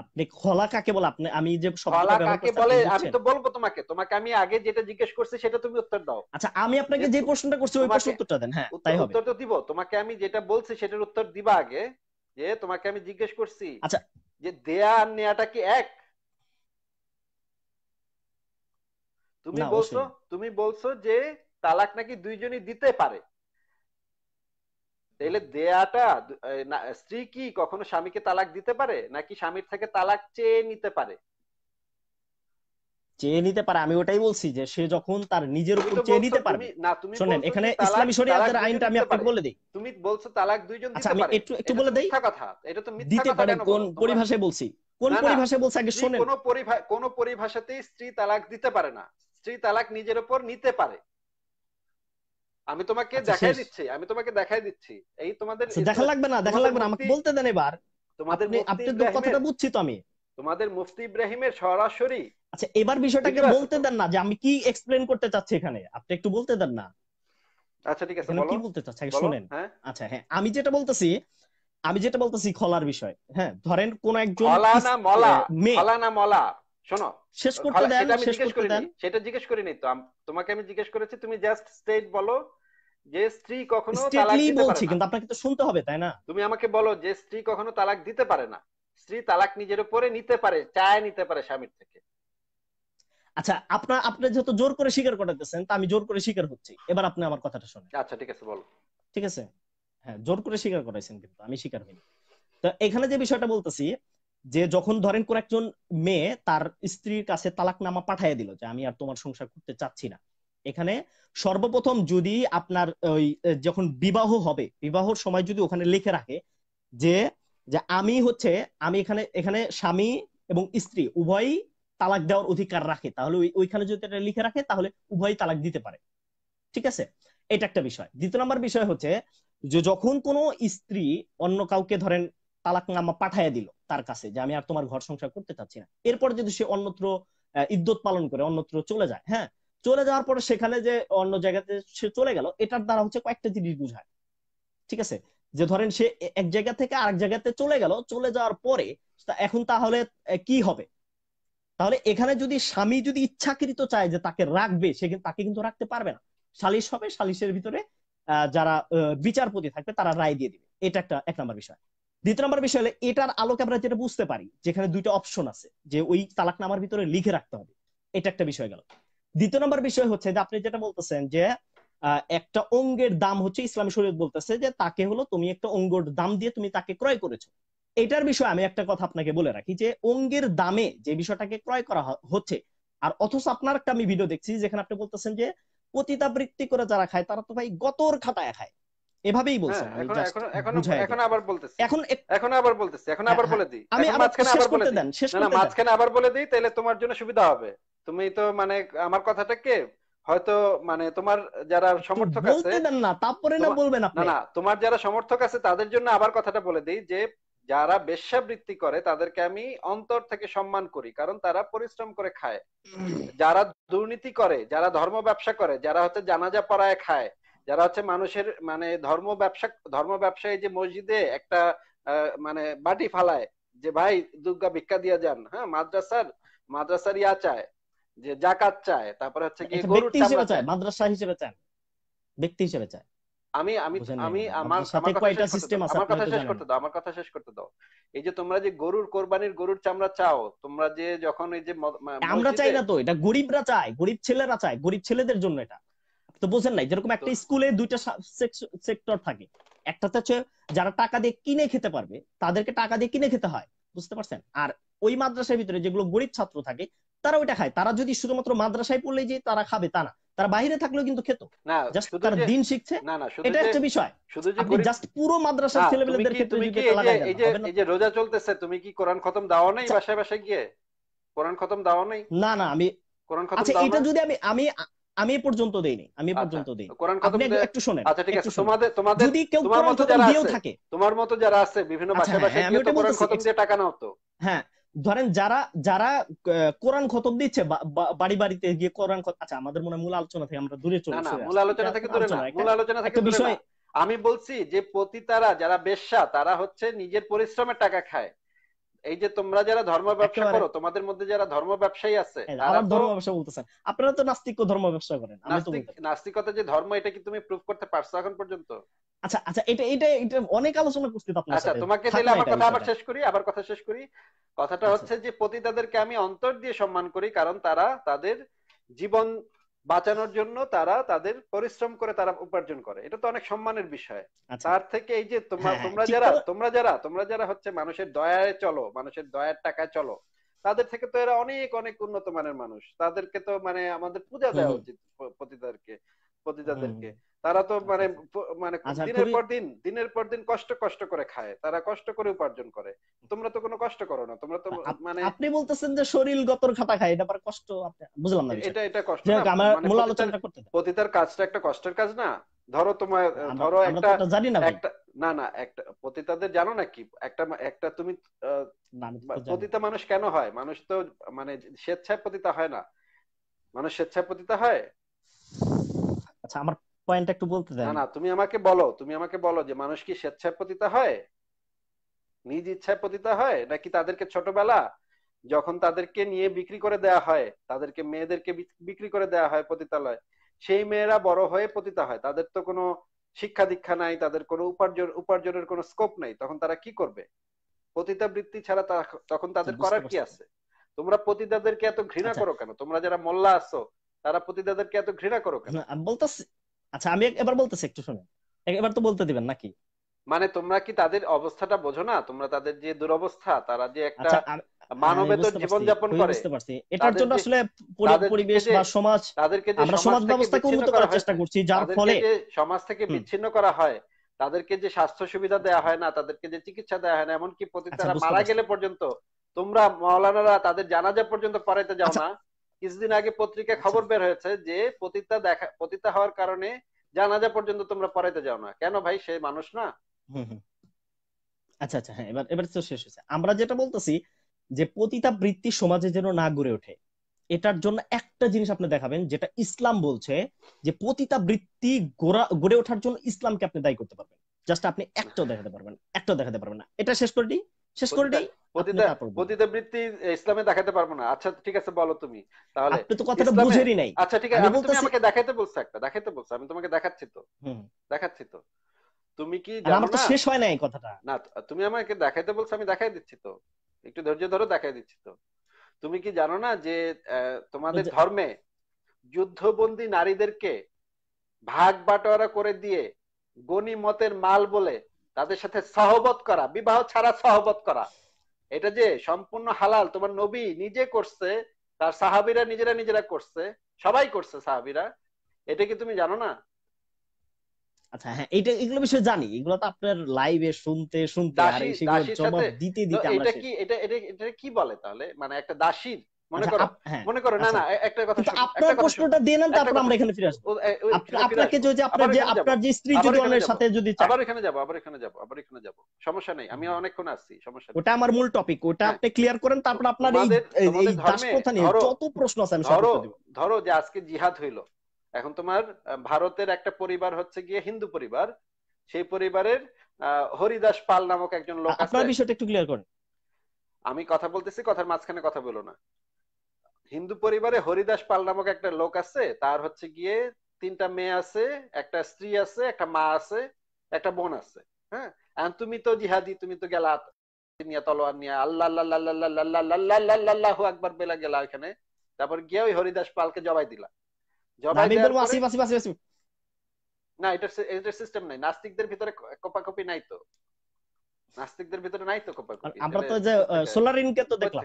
আপনি খোলা কাকে বলে আপনি আমি যে খোলা কাকে বলে আমি তো বলবো তোমাকে তোমাকে আমি আগে যেটা জিজ্ঞেস করছি সেটা তুমি উত্তর দাও আচ্ছা আমি আপনাকে যে প্রশ্নটা করছি ওই প্রশ্নের উত্তরটা দেন হ্যাঁ তাই হবে উত্তর তো দিব তোমাকে আমি যেটা বলছি সেটার উত্তর দিবা আগে যে তোমাকে আমি জিজ্ঞেস করছি আচ্ছা যে দেয়া আর নেয়াটা কি এক তুমি বলছো তুমি বলছো যে তালাক নাকি দুইজনই দিতে পারে তাহলে দেয়াটা স্ত্রী কি কখনো স্বামীকে তালাক দিতে পারে নাকি স্বামীর থেকে তালাক চেয়ে নিতে পারে চেয়ে নিতে পারে আমি ওটাই বলছি যে সে যখন তার নিজের উপর চেয়ে নিতে পারবে না তুমি শুনেন এখানে ইসলামী শরীয়তের আইনটা আমি আপনাকে বলে দেই তুমি বলছো তালাক দুইজন দিতে আচ্ছা, পারে একটু একটু বলে দেই কথা এটা তো মিথ্যা দিতে পারে কোন পরিভাষায় বলছি কোন পরিভাষায় বলছি আগে শুনেন কোন পরিভাষা কোন পরিভাষাতেই স্ত্রী তালাক দিতে পারে না স্ত্রী তালাক নিজের উপর নিতে পারে আমি তোমাকে আচ্ছা, দেখাই দিচ্ছি আমি তোমাকে দেখাই দিচ্ছি এই তোমাদের আচ্ছা, দেখা লাগবে না দেখা লাগবে না আমাকে বলতে দেন এবার তোমাদের আপনি তো কথাটা বুঝছি তো আমি তোমাদের মুফতি ইব্রাহিমের সরাসরি আচ্ছা এবার বিষয়টাকে বলতে দেন না যে আমি কি এক্সপ্লেন করতে চাচ্ছি এখানে আপনি একটু বলতে দেন না আচ্ছা ঠিক আছে বলো কি বলতে চাচ্ছি শুনেন হ্যাঁ। আচ্ছা হ্যাঁ আমি যেটা বলতেছি আমি যেটা বলতেছি খলার বিষয় হ্যাঁ ধরেন কোন একজন খলা না মলা খলা না মলা শোনো শেষ করতে দেন শেষ করতে দেন সেটা জিজ্ঞেস করিনি তো তোমাকে আমি জিজ্ঞেস করেছি তুমি জাস্ট স্টেট বলো যে স্ত্রী কখনো তালাক দিতে পারে কিন্তু আপনাকে তো শুনতে হবে তাই না তুমি আমাকে বলো যে স্ত্রী কখনো তালাক দিতে পারে না স্ত্রী তালাক নিজের উপরে নিতে পারে চায় নিতে পারে স্বামীর থেকে আচ্ছা আপনার আপনি যত জোর করে স্বীকার করাতেছেন তা আমি জোর করে স্বীকার হচ্ছি এবার আপনি আমার কথাটা শুনুন আচ্ছা ঠিক আছে বলো ঠিক আছে হ্যাঁ জোর করে স্বীকার করাইছেন কিন্তু আমি স্বীকার হইনি তো এখানে যে বিষয়টা বলতেছি যে যখন ধরেন কোন একজন মেয়ে তার স্ত্রীর কাছে নামা পাঠাই দিল যে আমি আর তোমার সংসার করতে চাচ্ছি না এখানে সর্বপ্রথম যদি আপনার ওই যখন বিবাহ হবে বিবাহর সময় যদি ওখানে লিখে রাখে যে যে আমি হচ্ছে আমি এখানে এখানে স্বামী এবং স্ত্রী উভয়ই তালাক দেওয়ার অধিকার রাখে তাহলে ওইখানে যদি এটা লিখে রাখে তাহলে উভয়ই তালাক দিতে পারে ঠিক আছে এটা একটা বিষয় দ্বিতীয় নম্বর বিষয় হচ্ছে যে যখন কোনো স্ত্রী অন্য কাউকে ধরেন তালাক নামা পাঠাইয়া দিল তার কাছে যে আমি আর তোমার ঘর সংসার করতে চাচ্ছি না এরপর যদি সে অন্যত্র ইদ্যত পালন করে অন্যত্র চলে যায় হ্যাঁ চলে যাওয়ার পরে সেখানে যে অন্য জায়গাতে সে চলে গেল এটার দ্বারা হচ্ছে কয়েকটা জিনিস বুঝায় ঠিক আছে যে ধরেন সে এক জায়গা থেকে আরেক জায়গাতে চলে গেল চলে যাওয়ার পরে এখন তাহলে কি হবে তাহলে এখানে যদি স্বামী যদি ইচ্ছাকৃত চায় যে তাকে রাখবে সে তাকে কিন্তু রাখতে পারবে না সালিশ হবে সালিশের ভিতরে যারা বিচারপতি থাকবে তারা রায় দিয়ে দিবে এটা একটা এক নম্বর বিষয় দ্বিতীয় নম্বর বিষয় হলো এটার আলোকে আমরা যেটা বুঝতে পারি যেখানে দুইটা অপশন আছে যে ওই তালাকনামার ভিতরে লিখে রাখতে হবে এটা একটা বিষয় গেল দ্বিতীয় নম্বর বিষয় হচ্ছে যে আপনি যেটা বলতেছেন যে একটা অঙ্গের দাম হচ্ছে ইসলামী শরীয়ত বলতেছে যে তাকে হলো তুমি একটা অঙ্গর দাম দিয়ে তুমি তাকে ক্রয় করেছো এটার বিষয়ে আমি একটা কথা আপনাকে বলে রাখি যে অঙ্গের দামে যে বিষয়টাকে ক্রয় করা হচ্ছে আর অথচ আপনার একটা আমি ভিডিও দেখছি যেখানে আপনি বলতেছেন যে পতিতাবৃত্তি করে যারা খায় তারা তো ভাই গতর খাতায় খায় এভাবেই হ্যাঁ, বলছে এখন আবার বলতেছি এখন আবার হ্যাঁ, বলে হ্যাঁ, দিই আমি মাঝখানে আবার বলে দেন না মাঝখানে আবার বলে দিই তাহলে তোমার জন্য সুবিধা হবে তুমি তো মানে আমার হয়তো মানে তোমার যারা সমর্থক আছে না তারপরে না বলবেন না না তোমার যারা সমর্থক আছে তাদের জন্য আবার কথাটা বলে দিই যে যারা বেশ্যাবৃত্তি করে তাদেরকে আমি অন্তর থেকে সম্মান করি কারণ তারা পরিশ্রম করে খায় যারা দুর্নীতি করে যারা ধর্ম ব্যবসা করে যারা হচ্ছে জানাজা পড়ায় খায় যারা হচ্ছে মানুষের মানে ধর্ম ব্যবসা ধর্ম ব্যবসায়ী যে মসজিদে একটা মানে বাটি ফালায় যে ভাই দুর্গা ভিক্ষা দিয়ে যান হ্যাঁ মাদ্রাসার মাদ্রাসার ইয়া চায় যে জাকাত চায় তারপরে হচ্ছে আচ্ছা, কি মাদ্রাসা হিসেবে চায় ব্যক্তি হিসেবে চায় আমি আমি আমি আমার কথা আমার কথা শেষ করতে দাও আমার কথা শেষ করতে দাও এই যে তোমরা যে গরুর কোরবানির গরুর চামড়া চাও তোমরা যে যখন এই যে আমরা চাই না তো এটা গরিবরা চায় গরিব ছেলেরা চায় গরিব ছেলেদের জন্য এটা তো বোঝেন নাই যেরকম একটা স্কুলে দুইটা সেক্টর থাকে একটা হচ্ছে যারা টাকা দিয়ে কিনে খেতে পারবে তাদেরকে টাকা দিয়ে কিনে খেতে হয় বুঝতে পারছেন আর ওই মাদ্রাসার ভিতরে যেগুলো গরিব ছাত্র থাকে তারা ওইটা খায় তারা যদি শুধুমাত্র মাদ্রাসায় পড়লে যে তারা খাবে তা না তারা বাইরে থাকলেও কিন্তু খেত জাস্ট তারা দিন শিখছে এটা একটা বিষয় শুধু যে জাস্ট পুরো মাদ্রাসার ছেলেমেয়েদের ক্ষেত্রে তুমি কি এই যে এই যে রোজা চলতেছে তুমি কি কোরআন খতম দাও নাই আচ্ছা। বাসায় বাসায় গিয়ে কোরআন খতম দাও নাই না না আমি কোরআন খতম আচ্ছা এটা যদি আমি আমি আমি পর্যন্ত দেইনি আমি আচ্ছা, পর্যন্ত দেই কোরআন কত একটু শুনেন আচ্ছা ঠিক আছে তোমাদের তোমাদের যদি কেউ তোমার মতো যারা আছে থাকে তোমার মতো যারা আছে বিভিন্ন ভাষায় ভাষায় কেউ তো কোরআন খতম দিয়ে টাকা নাও তো হ্যাঁ ধরেন যারা যারা কোরআন খতম দিচ্ছে বাড়ি বাড়িতে গিয়ে কোরআন খতম আচ্ছা আমাদের মনে মূল আলোচনা থেকে আমরা দূরে চলে না মূল আলোচনা থেকে দূরে না মূল আলোচনা থেকে দূরে আমি বলছি যে পতিতারা যারা বেশ্যা তারা হচ্ছে নিজের পরিশ্রমের টাকা খায় এই যে তোমরা যারা ধর্ম ব্যবসা করো তোমাদের মধ্যে যারা ধর্ম ব্যবসায়ী আছে ধর্ম ব্যবসা বলতেছেন আপনারা তো নাস্তিক ধর্ম ব্যবসা করেন নাস্তিকতা যে ধর্ম এটা কি তুমি প্রুফ করতে পারছো এখন পর্যন্ত আচ্ছা আচ্ছা এটা এটা এটা অনেক আলোচনা আপনার আচ্ছা তোমাকে দিলে আমার কথা আবার শেষ করি আবার কথা শেষ করি কথাটা আচ্ছা। হচ্ছে যে পতিতাদেরকে আমি অন্তর দিয়ে সম্মান করি কারণ তারা তাদের জীবন বাঁচানোর জন্য তারা তাদের পরিশ্রম করে তারা উপার্জন করে এটা তো অনেক সম্মানের বিষয় আচ্ছা। তার থেকে এই যে তোমরা হ্যাঁ, হ্যাঁ। তোমরা যারা তোমরা যারা তোমরা যারা হচ্ছে মানুষের দয়ায় চলো মানুষের দয়ার টাকায় চলো তাদের থেকে তো এরা অনেক অনেক উন্নত মানের মানুষ তাদেরকে তো মানে আমাদের পূজা দেওয়া উচিত পতিতাদেরকে পতিতাদেরকে তারা তো আচ্ছা, মানে আচ্ছা। মানে আচ্ছা, দিনের পর দিন দিনের পর দিন কষ্ট কষ্ট করে খায় তারা কষ্ট করে উপার্জন করে তোমরা তো কোনো কষ্ট করো না তোমরা তো মানে আপনি বলতেছেন যে শরীর গতর খাতা খায় এটা আবার কষ্ট আপনি বুঝলাম না এটা এটা কষ্ট মানে মূল আলোচনাটা করতে পতিতার কাজটা একটা কষ্টের কাজ না ধরো তোমার ধরো একটা জানি না একটা না না একটা পতিতাদের জানো না কি একটা একটা তুমি পতিতা মানুষ কেন হয় মানুষ তো মানে স্বেচ্ছায় পতিতা হয় না মানুষ স্বেচ্ছায় পতিতা হয় আচ্ছা আমার পয়েন্টটা একটু বলতে দেন না তুমি আমাকে বলো তুমি আমাকে বলো যে মানুষ কি স্বেচ্ছায় পতিত হয় নিজ ইচ্ছায় পতিত হয় নাকি তাদেরকে ছোটবেলা যখন তাদেরকে নিয়ে বিক্রি করে দেয়া হয় তাদেরকে মেয়েদেরকে বিক্রি করে দেয়া হয় পতিতালয় সেই মেয়েরা বড় হয়ে পতিত হয় তাদের তো কোনো শিক্ষা দীক্ষা নাই তাদের কোনো উপার্জন উপার্জনের কোনো স্কোপ নাই তখন তারা কি করবে পতিতা বৃত্তি ছাড়া তখন তাদের করার কি আছে তোমরা পতিতাদেরকে এত ঘৃণা আচ্ছা। করো কেন তোমরা যারা মোল্লা আছো তারা পতিতাদেরকে এত ঘৃণা করো কেন আমি আচ্ছা আমি এবার বলতেছি একটু শুনে এবার তো বলতে দিবেন নাকি মানে তোমরা কি তাদের অবস্থাটা বোঝো না তোমরা তাদের যে দুরবস্থা তারা যে একটা আচ্ছা, হ্যাঁ, মানবেতর জীবন যাপন করে বুঝতে পারছি এটার জন্য আসলে পরিবেশ বা সমাজ তাদেরকে যে সমাজ ব্যবস্থাকে উন্নত করার চেষ্টা করছি যার ফলে সমাজ থেকে বিচ্ছিন্ন করা হয় তাদেরকে যে স্বাস্থ্য সুবিধা দেয়া হয় না তাদেরকে যে চিকিৎসা দেয়া হয় না এমনকি প্রতি তারা আচ্ছা, মারা গেলে পর্যন্ত তোমরা মাওলানারা তাদের জানাজা পর্যন্ত পড়াইতে যাও আচ্ছা, না কিছুদিন আগে পত্রিকা আচ্ছা। খবর বের হয়েছে যে পতিতা দেখা পতিতা হওয়ার কারণে জানাজা পর্যন্ত তোমরা পড়াইতে যাও না কেন ভাই সেই মানুষ না আচ্ছা আচ্ছা হ্যাঁ, এবার এবার তো শেষ হয়েছে আমরা যেটা বলতেছি যে পতিতা বৃত্তি সমাজে যেন না গড়ে ওঠে এটার জন্য একটা জিনিস আপনি দেখাবেন যেটা ইসলাম বলছে যে পতিতা বৃত্তি গোড়া গড়ে ওঠার জন্য ইসলামকে আপনি দায়ী করতে পারবেন জাস্ট আপনি একটাও দেখাতে পারবেন একটাও দেখাতে পারবেন না এটা শেষ করে দিই শেষ করে দিই ইসলামে দেখাতে পারবো না আচ্ছা ঠিক আছে বলো তুমি তাহলে আচ্ছা ঠিক আছে আচ্ছা, তুমি আমাকে বলছো একটা বলছো আমি তোমাকে দেখাচ্ছি তো দেখাচ্ছি তো তুমি কি জানো না শেষ হয় না এই কথাটা না তুমি আমাকে দেখাইতে বলছো আমি দেখাই দিচ্ছি তো একটু ধৈর্য ধরো দেখাই দিচ্ছি তো তুমি কি জানো না যে তোমাদের ধর্মে যুদ্ধবন্দী নারীদেরকে ভাগ বাটোয়ারা করে দিয়ে গনিমতের মাল বলে তাদের সাথে সহবত করা বিবাহ ছাড়া সহবত করা এটা যে সম্পূর্ণ হালাল তোমার নবী নিজে করছে তার সাহাবিরা নিজেরা নিজেরা করছে সবাই করছে সাহাবিরা এটা কি তুমি জানো না আচ্ছা হ্যাঁ এটা এগুলো বিষয়ে জানি এগুলো তো আপনার লাইভে শুনতে শুনতে আর দিতে দিতে এটা কি এটা এটা কি বলে তাহলে মানে একটা দাসীর মনে আচ্ছা, করো হ্যাঁ, মনে করো না আচ্ছা। না একটা কথা আচ্ছা, আপনার প্রশ্নটা দিয়ে নেন তারপর আমরা এখানে ফিরে আপনাকে যে আপনার যে আপনার যে স্ত্রী যদি সাথে যদি আবার এখানে যাব আবার এখানে যাব আবার এখানে যাব সমস্যা নাই আমি অনেকক্ষণ সমস্যা ওটা আমার মূল টপিক ওটা হ্যাঁ। আপনি ক্লিয়ার করেন তারপর আপনার এই এই নিয়ে যত প্রশ্ন আছে আমি সব ধরো যে আজকে জিহাদ হইলো এখন তোমার ভারতের একটা পরিবার হচ্ছে গিয়ে হিন্দু পরিবার সেই পরিবারের হরিদাস পাল নামক একজন লোক আছে আপনার বিষয়টা একটু ক্লিয়ার করেন আমি কথা বলতেছি কথার মাঝখানে কথা বলো না হিন্দু পরিবারে হরিদাস পাল নামক একটা লোক আছে তার হচ্ছে গিয়ে তিনটা মেয়ে আছে একটা স্ত্রী আছে একটা মা আছে একটা বোন আছে হ্যাঁ তুমি তো জিহাদি তুমি তো গেলা নিয়ে তলোয়ার নিয়ে আল্লাহ আল্লাহ আল্লাহ বেলা গেলা তারপর গিয়ে ওই হরিদাস পালকে জবাই দিলা না এটা এটা সিস্টেম নাই নাস্তিকদের ভিতরে কপাকপি নাই তো নাস্তিকদের ভিতরে নাই তো কপাকপি আমরা তো যে সোলারিনকে তো দেখলাম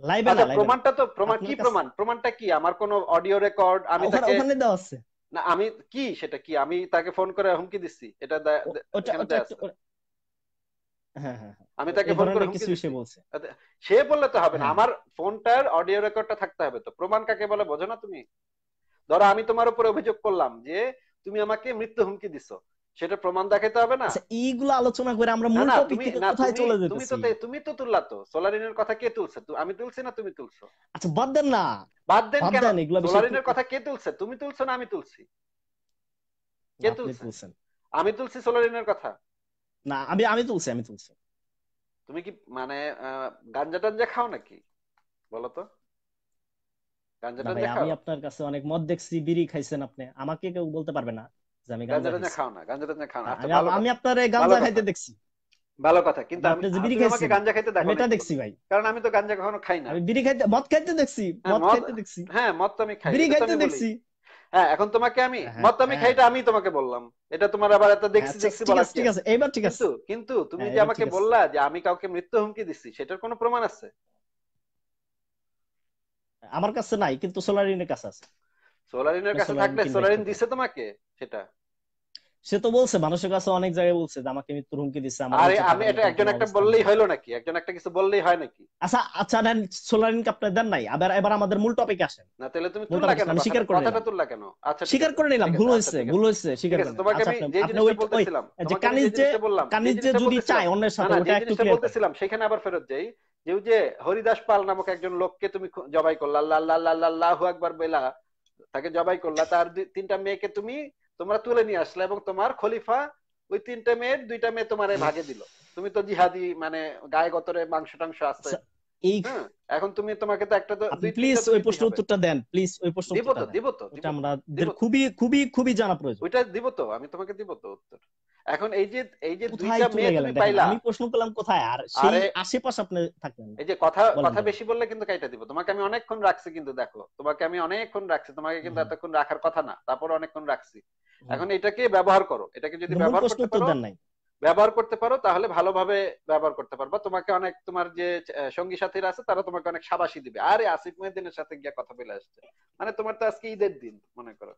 আচ্ছা, প্রমাণটা তো প্রমাণ কি প্রমাণ প্রমাণটা কি আমার অডিও রেকর্ড আমি তাকে ওখানে দেওয়া আছে না আমি কি সেটা কি আমি তাকে ফোন করে হুমকি এটা হ্যাঁ, হ্যাঁ, হ্যাঁ। আমি তাকে ফোন করে সে বলছে আচ্ছা, সে বললে তো হবে না আমার ফোনটার অডিও রেকর্ডটা থাকতে হবে তো প্রমাণ কাকে বলে বোঝো না তুমি ধরো আমি তোমার উপরে অভিযোগ করলাম যে তুমি আমাকে মৃত্যু হুমকি দিছো সেটা প্রমাণ হবে না আচ্ছা, এইগুলো আলোচনা করে আমরা মূল কোথায় চলে তুমি তো তুমি তো তুললা তো সোলারিনের কথা কে তুলছে আমি তুলছি না তুমি তুলছো আচ্ছা বাদ দেন না বাদ দেন কেন সোলারিনের কথা কে তুলছে তুমি তুলছো না আমি তুলছি কে তুলছে আমি তুলছি সোলারিনের কথা না আমি আমি তুলছি আমি তুলছি তুমি কি মানে গাঞ্জা টাঞ্জা খাও নাকি বলো তো গাঞ্জা টাঞ্জা আমি আপনার কাছে অনেক মদ দেখছি বিড়ি খাইছেন আপনি আমাকে কেউ বলতে পারবে না কিন্তু এখন তোমাকে আমি হ্যাঁ, মদ আমি হ্যাঁ। আমি তোমাকে বললাম এটা তোমার আবার এত দেখছি হ্যাঁ, দেখছি ঠিক আছে এবার ঠিক আছে কিন্তু তুমি যে আমাকে বললা যে আমি কাউকে মৃত্যু হুমকি দিছি সেটার কোনো প্রমাণ আছে আমার কাছে নাই কিন্তু সোলারিনের কাছে আছে সোলারিনের কাছে থাকলে সোলারিন দিছে তোমাকে সেটা সে তো বলছে মানুষের কাছে অনেক জায়গায় বলছে যে আমাকে মৃত্যুর হুমকি আরে আমি এটা একজন একটা বললেই হলো নাকি একজন একটা কিছু বললেই হয় নাকি আচ্ছা আচ্ছা দেন দেন নাই আবার এবার আমাদের মূল টপিকে আসেন না তাহলে তুমি তুললা কেন আমি স্বীকার কথাটা তুললা কেন আচ্ছা স্বীকার করে নিলাম ভুল হয়েছে ভুল হয়েছে স্বীকার করে তোমাকে আমি যে জিনিসটা বলতেছিলাম যে কানিজ যে কানিজ যে যদি চায় অন্যের সাথে ওটা একটু বলতেছিলাম সেখানে আবার ফেরত যাই যে যে হরিদাস পাল নামক একজন লোককে তুমি জবাই করলা আল্লাহ আল্লাহ আল্লাহ আল্লাহু আকবার তাকে জবাই করলা তার তিনটা মেয়েকে তুমি তোমরা তুলে নিয়ে আসলে এবং তোমার খলিফা ওই তিনটা মেয়ের দুইটা মেয়ে তোমার ভাগে দিল তুমি তো জিহাদি মানে গায়ে গতরে মাংস টাংস আছে এই এখন তুমি তোমাকে তো একটা প্লিজ ওই উত্তরটা দেন প্লিজ ওই প্রশ্ন দিব তো দিব তো আমরা খুবই খুবই খুবই জানা প্রয়োজন ওইটা দিব তো আমি তোমাকে দিব তো উত্তর এখন এই যে এই যে দুইটা মেয়ে তুমি পাইলা আমি প্রশ্ন করলাম কোথায় আর সেই আশেপাশে আপনি এই যে কথা কথা বেশি বললে কিন্তু কাইটা দিব তোমাকে আমি অনেকক্ষণ রাখছি কিন্তু দেখো তোমাকে আমি অনেকক্ষণ রাখছি তোমাকে কিন্তু এতক্ষণ রাখার কথা না তারপর অনেকক্ষণ রাখছি এখন এটাকে ব্যবহার করো এটাকে যদি ব্যবহার করতে পারো ব্যবহার করতে পারো তাহলে ভালোভাবে ব্যবহার করতে পারবো তোমাকে অনেক তোমার যে সঙ্গী সাথীরা আছে তারা তোমাকে অনেক সাবাসি দিবে আরে আসিফ মহিদিনের সাথে গিয়ে কথা বলে আসছে মানে তোমার তো আজকে ঈদের দিন মনে করো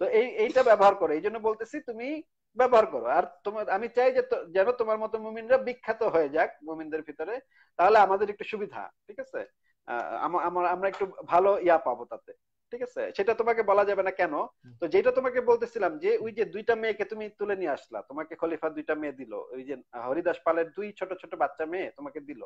তো এই এইটা ব্যবহার করো এই জন্য বলতেছি তুমি ব্যবহার করো আর তোমার আমি চাই যে যেন তোমার মতো মুমিনরা বিখ্যাত হয়ে যাক মুমিনদের ভিতরে তাহলে আমাদের একটু সুবিধা ঠিক আছে আমরা একটু ভালো ইয়া পাবো তাতে ঠিক আছে সেটা তোমাকে বলা যাবে না কেন তো যেটা তোমাকে বলতেছিলাম যে ওই যে দুইটা মেয়েকে তুমি তুলে নিয়ে আসলা তোমাকে খলিফা দুইটা মেয়ে দিল ওই যে হরিদাস পালের দুই ছোট ছোট বাচ্চা মেয়ে তোমাকে দিল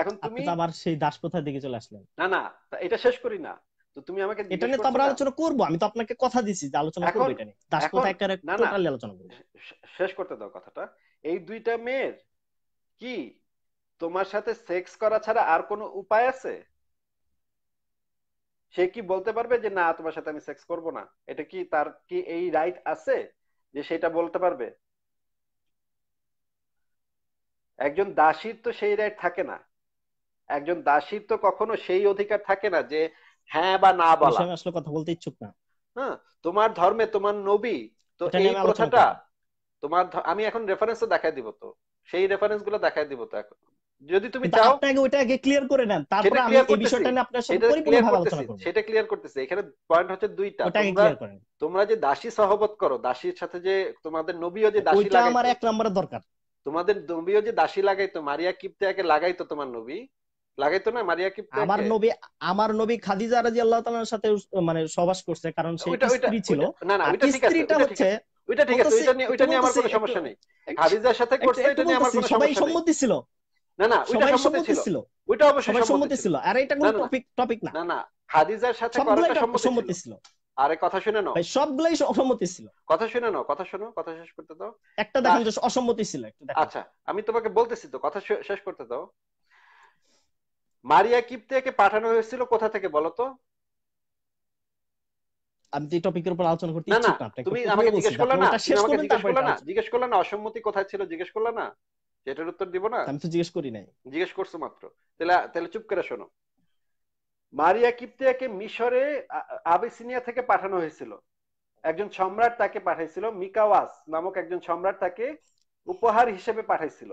এখন তুমি আবার সেই দাস প্রথার দিকে চলে আসলেন না না এটা শেষ করি না তো তুমি আমাকে এটা নিয়ে তো আমরা আলোচনা আমি তো আপনাকে কথা দিছি যে আলোচনা এটা নিয়ে দাস প্রথা টোটালি আলোচনা শেষ করতে দাও কথাটা এই দুইটা মেয়ের কি তোমার সাথে সেক্স করা ছাড়া আর কোনো উপায় আছে সে কি বলতে পারবে যে না তোমার সাথে আমি সেক্স করব না এটা কি তার কি এই রাইট আছে যে সেটা বলতে পারবে একজন দাসীর তো সেই রাইট থাকে না একজন দাসীর তো কখনো সেই অধিকার থাকে না যে হ্যাঁ বা না বলা আসলে কথা বলতে ইচ্ছুক না হ্যাঁ তোমার ধর্মে তোমার নবী তো এই কথাটা তোমার আমি এখন রেফারেন্সও দেখাই দিব তো সেই রেফারেন্স গুলো দেখাই দিব তো এখন যদি তুমি চাও আগে ক্লিয়ার করে নেন তারপর আমি এই বিষয়টা নিয়ে আপনার সাথে আলোচনা করব সেটা ক্লিয়ার এখানে পয়েন্ট হচ্ছে দুইটা তোমরা তোমরা যে দাসী সহবত করো দাসীর সাথে যে তোমাদের নবীও যে দাসী আমার এক নম্বরের দরকার তোমাদের নবীও যে দাসী লাগাইতো মারিয়া লাগাইতো তোমার নবী লাগাইতো না মারিয়া কিপ্তিয়া আমার নবী আমার নবী খাদিজা রাদিয়াল্লাহু তাআলার সাথে মানে সহবাস করছে কারণ সে স্ত্রী ছিল না না ঠিক আছে ওইটা হচ্ছে ঠিক আছে নিয়ে নিয়ে আমার কোনো সমস্যা নেই খাদিজার সাথে করছে নিয়ে আমার কোনো সমস্যা নেই সবাই সম্মতি ছিল না না ওইটা সম্মতি ছিল ওইটা অবশ্যই সম্মতি ছিল আর এটা কোনো টপিক টপিক না না না হাদিজার সাথে করাটা সম্মতি ছিল আরে কথা শুনে নাও সবগুলাই অসম্মতি ছিল কথা শুনে নাও কথা শোনো কথা শেষ করতে দাও একটা দেখেন অসম্মতি ছিল একটা আচ্ছা আমি তোমাকে বলতেছি তো কথা শেষ করতে দাও মারিয়া থেকে পাঠানো হয়েছিল কোথা থেকে বলো তো আমি তো টপিকের উপর আলোচনা করতে ইচ্ছুক না তুমি আমাকে জিজ্ঞেস করলে না জিজ্ঞেস করলে না অসম্মতি কোথায় ছিল জিজ্ঞেস করলে না এটার উত্তর দিব না আমি তো জিজ্ঞেস করি নাই জিজ্ঞেস করছো মাত্র তাহলে তাহলে চুপ করে শোনো মারিয়া কিপ্তিয়াকে মিশরে আবিসিনিয়া থেকে পাঠানো হয়েছিল একজন সম্রাট তাকে পাঠাইছিল মিকাওয়াস নামক একজন সম্রাট তাকে উপহার হিসেবে পাঠাইছিল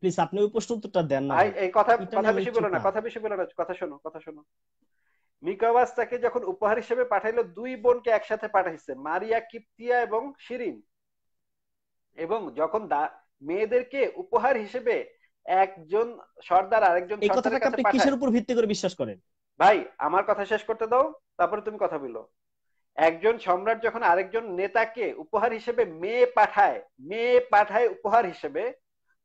প্লিজ আপনি ওই প্রশ্ন উত্তরটা দেন না এই কথা কথা বেশি বলো না কথা বেশি বলো না কথা শোনো কথা শোনো মিকাওয়াস তাকে যখন উপহার হিসেবে পাঠাইলো দুই বোনকে একসাথে পাঠাইছে মারিয়া কিপ্তিয়া এবং শিরিন এবং যখন মেয়েদেরকে উপহার হিসেবে একজন সর্দার আরেকজন এই কিসের উপর ভিত্তি করে বিশ্বাস করেন ভাই আমার কথা শেষ করতে দাও তারপরে তুমি কথা বলো একজন সম্রাট যখন আরেকজন নেতাকে উপহার হিসেবে মেয়ে পাঠায় মেয়ে পাঠায় উপহার হিসেবে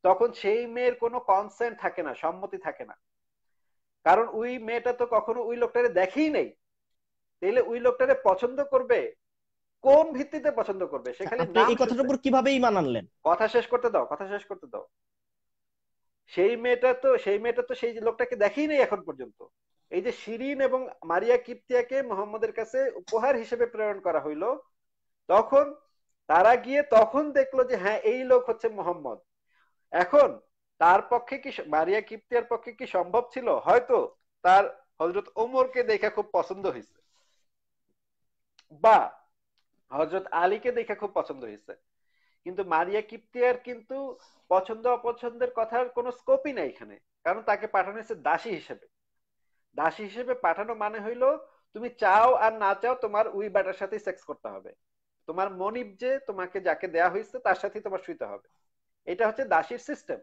তখন সেই মেয়ের কোনো কনসেন্ট থাকে না সম্মতি থাকে না কারণ ওই মেয়েটা তো কখনো ওই লোকটারে দেখেই নেই তাইলে ওই লোকটারে পছন্দ করবে কোন ভিত্তিতে পছন্দ করবে সেখানে এই কথাটার উপর কিভাবে ইমান আনলেন কথা শেষ করতে দাও কথা শেষ করতে দাও সেই মেয়েটা তো সেই মেয়েটা তো সেই লোকটাকে দেখেই নাই এখন পর্যন্ত এই যে শিরিন এবং মারিয়া কিপ্তিয়াকে মোহাম্মদের কাছে উপহার হিসেবে প্রেরণ করা হইল তখন তারা গিয়ে তখন দেখলো যে হ্যাঁ এই লোক হচ্ছে মোহাম্মদ এখন তার পক্ষে কি মারিয়া কিপ্তিয়ার পক্ষে কি সম্ভব ছিল হয়তো তার হজরত ওমরকে দেখে খুব পছন্দ হয়েছে বা হজরত আলীকে দেখে খুব পছন্দ হয়েছে কিন্তু মারিয়া কিপ্তিয়ার কিন্তু পছন্দ অপছন্দের কথার কোন স্কোপই নাই এখানে কারণ তাকে পাঠানো হয়েছে দাসী হিসেবে দাসী হিসেবে পাঠানো মানে হইলো তুমি চাও আর না চাও তোমার উই বেটার সাথে সেক্স করতে হবে তোমার মনিব যে তোমাকে যাকে দেয়া হয়েছে তার সাথে তোমার শুইতে হবে এটা হচ্ছে দাসীর সিস্টেম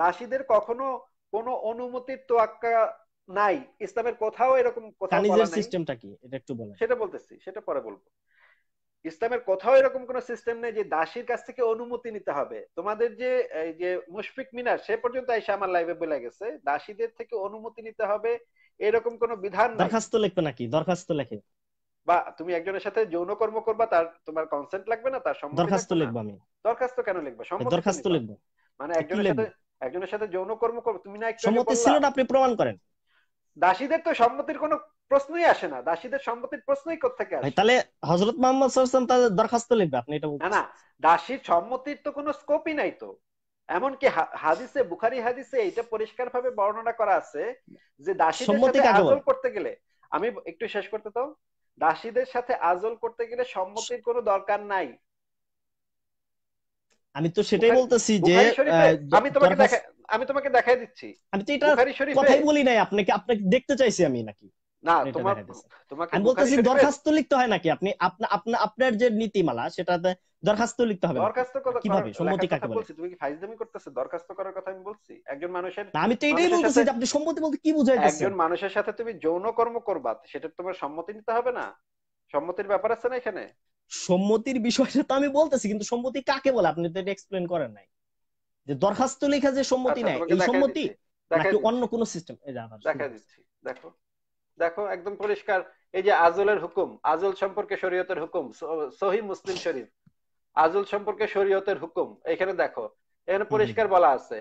দাসীদের কখনো কোনো অনুমতির তোয়াক্কা নাই ইসলামের কোথাও এরকম কথা সিস্টেমটা কি এটা একটু বলেন সেটা বলতেছি সেটা পরে বলবো ইসলামের কোথাও এরকম কোন সিস্টেম নেই যে দাসীর কাছ থেকে অনুমতি নিতে হবে তোমাদের যে এই যে মুশফিক মিনার সে পর্যন্ত এসে আমার লাইভে বলে গেছে দাসীদের থেকে অনুমতি নিতে হবে এরকম কোন বিধান দরখাস্ত লিখবে নাকি দরখাস্ত লেখে বা তুমি একজনের সাথে যৌন কর্ম করবা তার তোমার কনসেন্ট লাগবে না তার সম্মতি দরখাস্ত লিখবা আমি দরখাস্ত কেন লিখবা সম্মতি দরখাস্ত লিখবো মানে একজনের সাথে একজনের সাথে যৌন কর্ম করবে তুমি না সম্মতি ছিল না আপনি প্রমাণ করেন দাসীদের তো সম্মতির কোনো প্রশ্নই আসে না দাসীদের সম্পত্তির প্রশ্নই কোথেকে আসে তাহলে হযরত মুহাম্মদ সাল্লাল্লাহু আলাইহি ওয়াসাল্লাম তাদের দরখাস্ত লিখবে আপনি এটা না না দাসীর সম্মতির তো কোনো স্কোপই নাই তো এমনকি হাদিসে বুখারী হাদিসে এটা পরিষ্কার ভাবে বর্ণনা করা আছে যে দাসীদের সাথে আজল করতে গেলে আমি একটু শেষ করতে তো দাসীদের সাথে আজল করতে গেলে সম্মতির কোনো দরকার নাই আমি তো সেটাই বলতেছি যে আমি তোমাকে আমি তোমাকে দেখাই দিচ্ছি আমি তো এটা কথাই বলি নাই আপনাকে আপনাকে দেখতে চাইছি আমি নাকি আমি বলতেছি দরখাস্ত লিখতে হয় নাকি আপনি আপনার যে নীতিমালা সেটাতে দরখাস্ত লিখতে হবে দরখাস্ত কিভাবে সম্মতি কাকে তুমি কি ফাইজদামি দরখাস্ত করার কথা আমি বলছি একজন মানুষের আমি তো এটাই বলতেছি যে আপনি সম্মতি বলতে কি বুঝাইতেছেন একজন মানুষের সাথে তুমি যৌন কর্ম করবা সেটা তোমার সম্মতি নিতে হবে না সম্মতির ব্যাপার আছে না এখানে সম্মতির বিষয়টা তো আমি বলতেছি কিন্তু সম্মতি কাকে বলে আপনি তো এটা এক্সপ্লেন করেন নাই যে দরখাস্ত লেখা যে সম্মতি আচ্ছা, নাই এই সম্মতি নাকি অন্য কোন সিস্টেম দেখা দিচ্ছি দেখো দেখো একদম পরিষ্কার এই যে আজলের হুকুম আজল সম্পর্কে শরীয়তের হুকুম সহি মুসলিম শরীফ আজল সম্পর্কে শরীয়তের হুকুম এখানে দেখো এখানে পরিষ্কার বলা আছে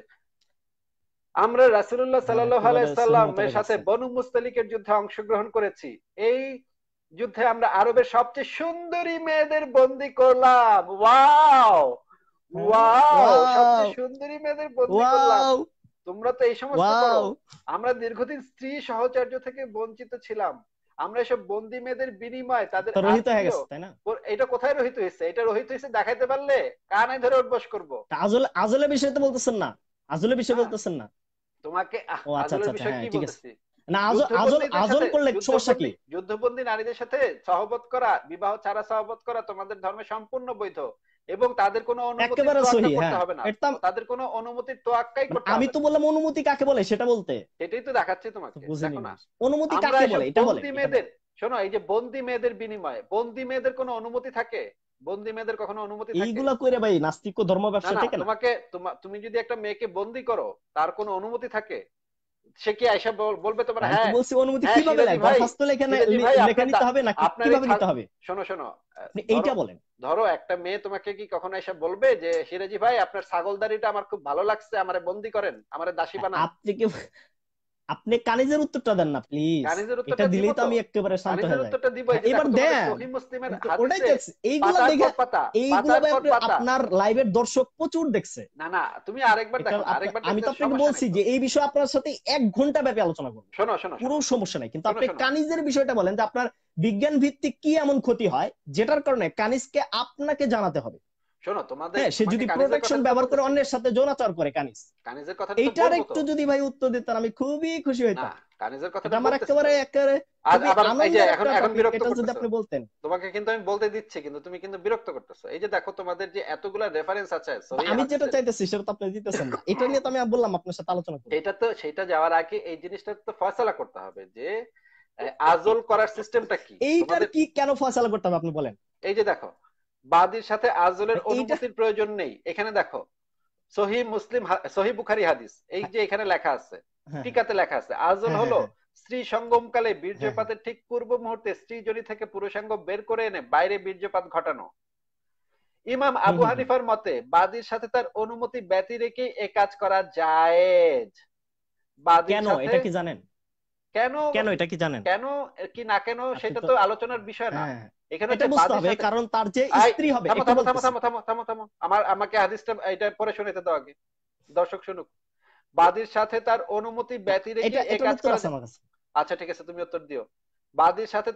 আমরা রাসুল্লাহ সাল্লামের সাথে বনু মুস্তালিকের যুদ্ধে অংশগ্রহণ করেছি এই যুদ্ধে আমরা আরবের সবচেয়ে সুন্দরী মেয়েদের বন্দি করলাম ওয়াও হ্যাঁ। ওয়াও সবচেয়ে সুন্দরী মেয়েদের বন্দি করলাম তোমরা তো এই সমস্ত করো আমরা দীর্ঘদিন স্ত্রী সহচর্য থেকে বঞ্চিত ছিলাম আমরা এসব বন্দি মেয়েদের বিনিময় তাদের রহিত হয়ে গেছে তাই না এটা কোথায় রহিত হয়েছে এটা রহিত হয়েছে দেখাইতে পারলে কানে ধরে অভ্যাস করব আজলে আজলে বিষয় তো বলতেছেন না আজলে বিষয় বলতেছেন না তোমাকে আচ্ছা, আজলের আচ্ছা, বিষয়ে আচ্ছা, কি হ্যাঁ, বলতেছি না আজল আজল আজল করলে সমস্যা কি যুদ্ধবন্দী নারীদের সাথে সহবত করা বিবাহ ছাড়া সহবত করা তোমাদের ধর্মে সম্পূর্ণ বৈধ এবং তাদের কোনো অনুমতি হ্যাঁ। হবে না তাদের কোনো অনুমতির তোয়াক্কাই করতে আমি তো বললাম অনুমতি কাকে বলে সেটা বলতে সেটাই তো দেখাচ্ছে তোমাকে দেখো না অনুমতি কাকে বলে এটা বলে মেয়েদের শোনো এই যে বন্দি মেয়েদের বিনিময়ে বন্দি মেয়েদের কোনো অনুমতি থাকে বন্দি মেয়েদের কখনো অনুমতি থাকে এইগুলা কইরা ভাই নাস্তিক ধর্ম ব্যবসা ঠিক না তোমাকে তুমি যদি একটা মেয়েকে বন্দি করো তার কোনো অনুমতি থাকে সে কি বলবে তোমার হ্যাঁ বলছি অনুমতি হ্যাঁ, কিভাবে লাগবে লেখা লেখা নিতে হবে কিভাবে নিতে হবে শোনো শোনো এইটা বলেন ধরো একটা মেয়ে তোমাকে কি কখনো এসে বলবে যে সিরাজি ভাই আপনার ছাগলদারিটা আমার খুব ভালো লাগছে আমারে বন্দি করেন আমারে দাসী হ্যাঁ, বানান আপনি কি আপনি কানিজের উত্তরটা দেন না প্লিজ এটা দিলেই তো আমি একেবারে শান্ত হয়ে যাই হ্যাঁ, এবার দেন ওটাই দেখছি এইগুলো দেখে এইগুলা আপনার লাইভের দর্শক প্রচুর দেখছে না না তুমি আরেকবার দেখো আরেকবার আমি তো আপনাকে বলছি যে এই বিষয় আপনার সাথে এক ঘন্টা ব্যাপী আলোচনা করব শোনো শোনো পুরো সমস্যা নাই কিন্তু আপনি কানিজের বিষয়টা বলেন যে আপনার বিজ্ঞান ভিত্তিক কি এমন ক্ষতি হয় যেটার কারণে কানিজকে আপনাকে জানাতে হবে শোনো তোমাদের হ্যাঁ সে যদি প্রোটেকশন ব্যবহার করে অন্যের সাথে জোনাচার করে কানিস কানিজের কথা এইটার একটু যদি ভাই উত্তর দিতেন আমি খুবই খুশি হইতাম কানিজের কথা আমার একেবারে একেবারে এখন এখন বিরক্ত যদি আপনি বলতেন তোমাকে কিন্তু আমি বলতে দিচ্ছি কিন্তু তুমি কিন্তু বিরক্ত করতেছো এই যে দেখো তোমাদের যে এতগুলা রেফারেন্স আছে আমি যেটা চাইতেছি সেটা তো আপনি দিতেছেন না এটা নিয়ে তো আমি বললাম আপনার সাথে আলোচনা করব এটা তো সেটা যাওয়ার আগে এই জিনিসটা তো ফয়সালা করতে হবে যে আজল করার সিস্টেমটা কি এইটার কি কেন ফয়সালা করতে হবে আপনি বলেন এই যে দেখো বাদির সাথে আজলের অনুমতির প্রয়োজন নেই এখানে দেখো সহি মুসলিম সহি বুখারি হাদিস এই যে এখানে লেখা আছে হ্যাঁ। টিকাতে লেখা আছে আজল হ্যাঁ, হলো হ্যাঁ, স্ত্রী সঙ্গমকালে বীর্যপাতের ঠিক পূর্ব মুহূর্তে স্ত্রী জনি থেকে পুরুষাঙ্গ বের করে এনে বাইরে বীর্যপাত ঘটানো ইমাম আবু হানিফার মতে বাদির সাথে তার অনুমতি ব্যতি রেখে এ কাজ করা জায়েজ বাদি কেন এটা কি জানেন কেন কেন এটা কি জানেন কেন কি না কেন সেটা তো আলোচনার বিষয় না এখন তুমি আমাকে বলতেছিলা যে বাদীর সাথে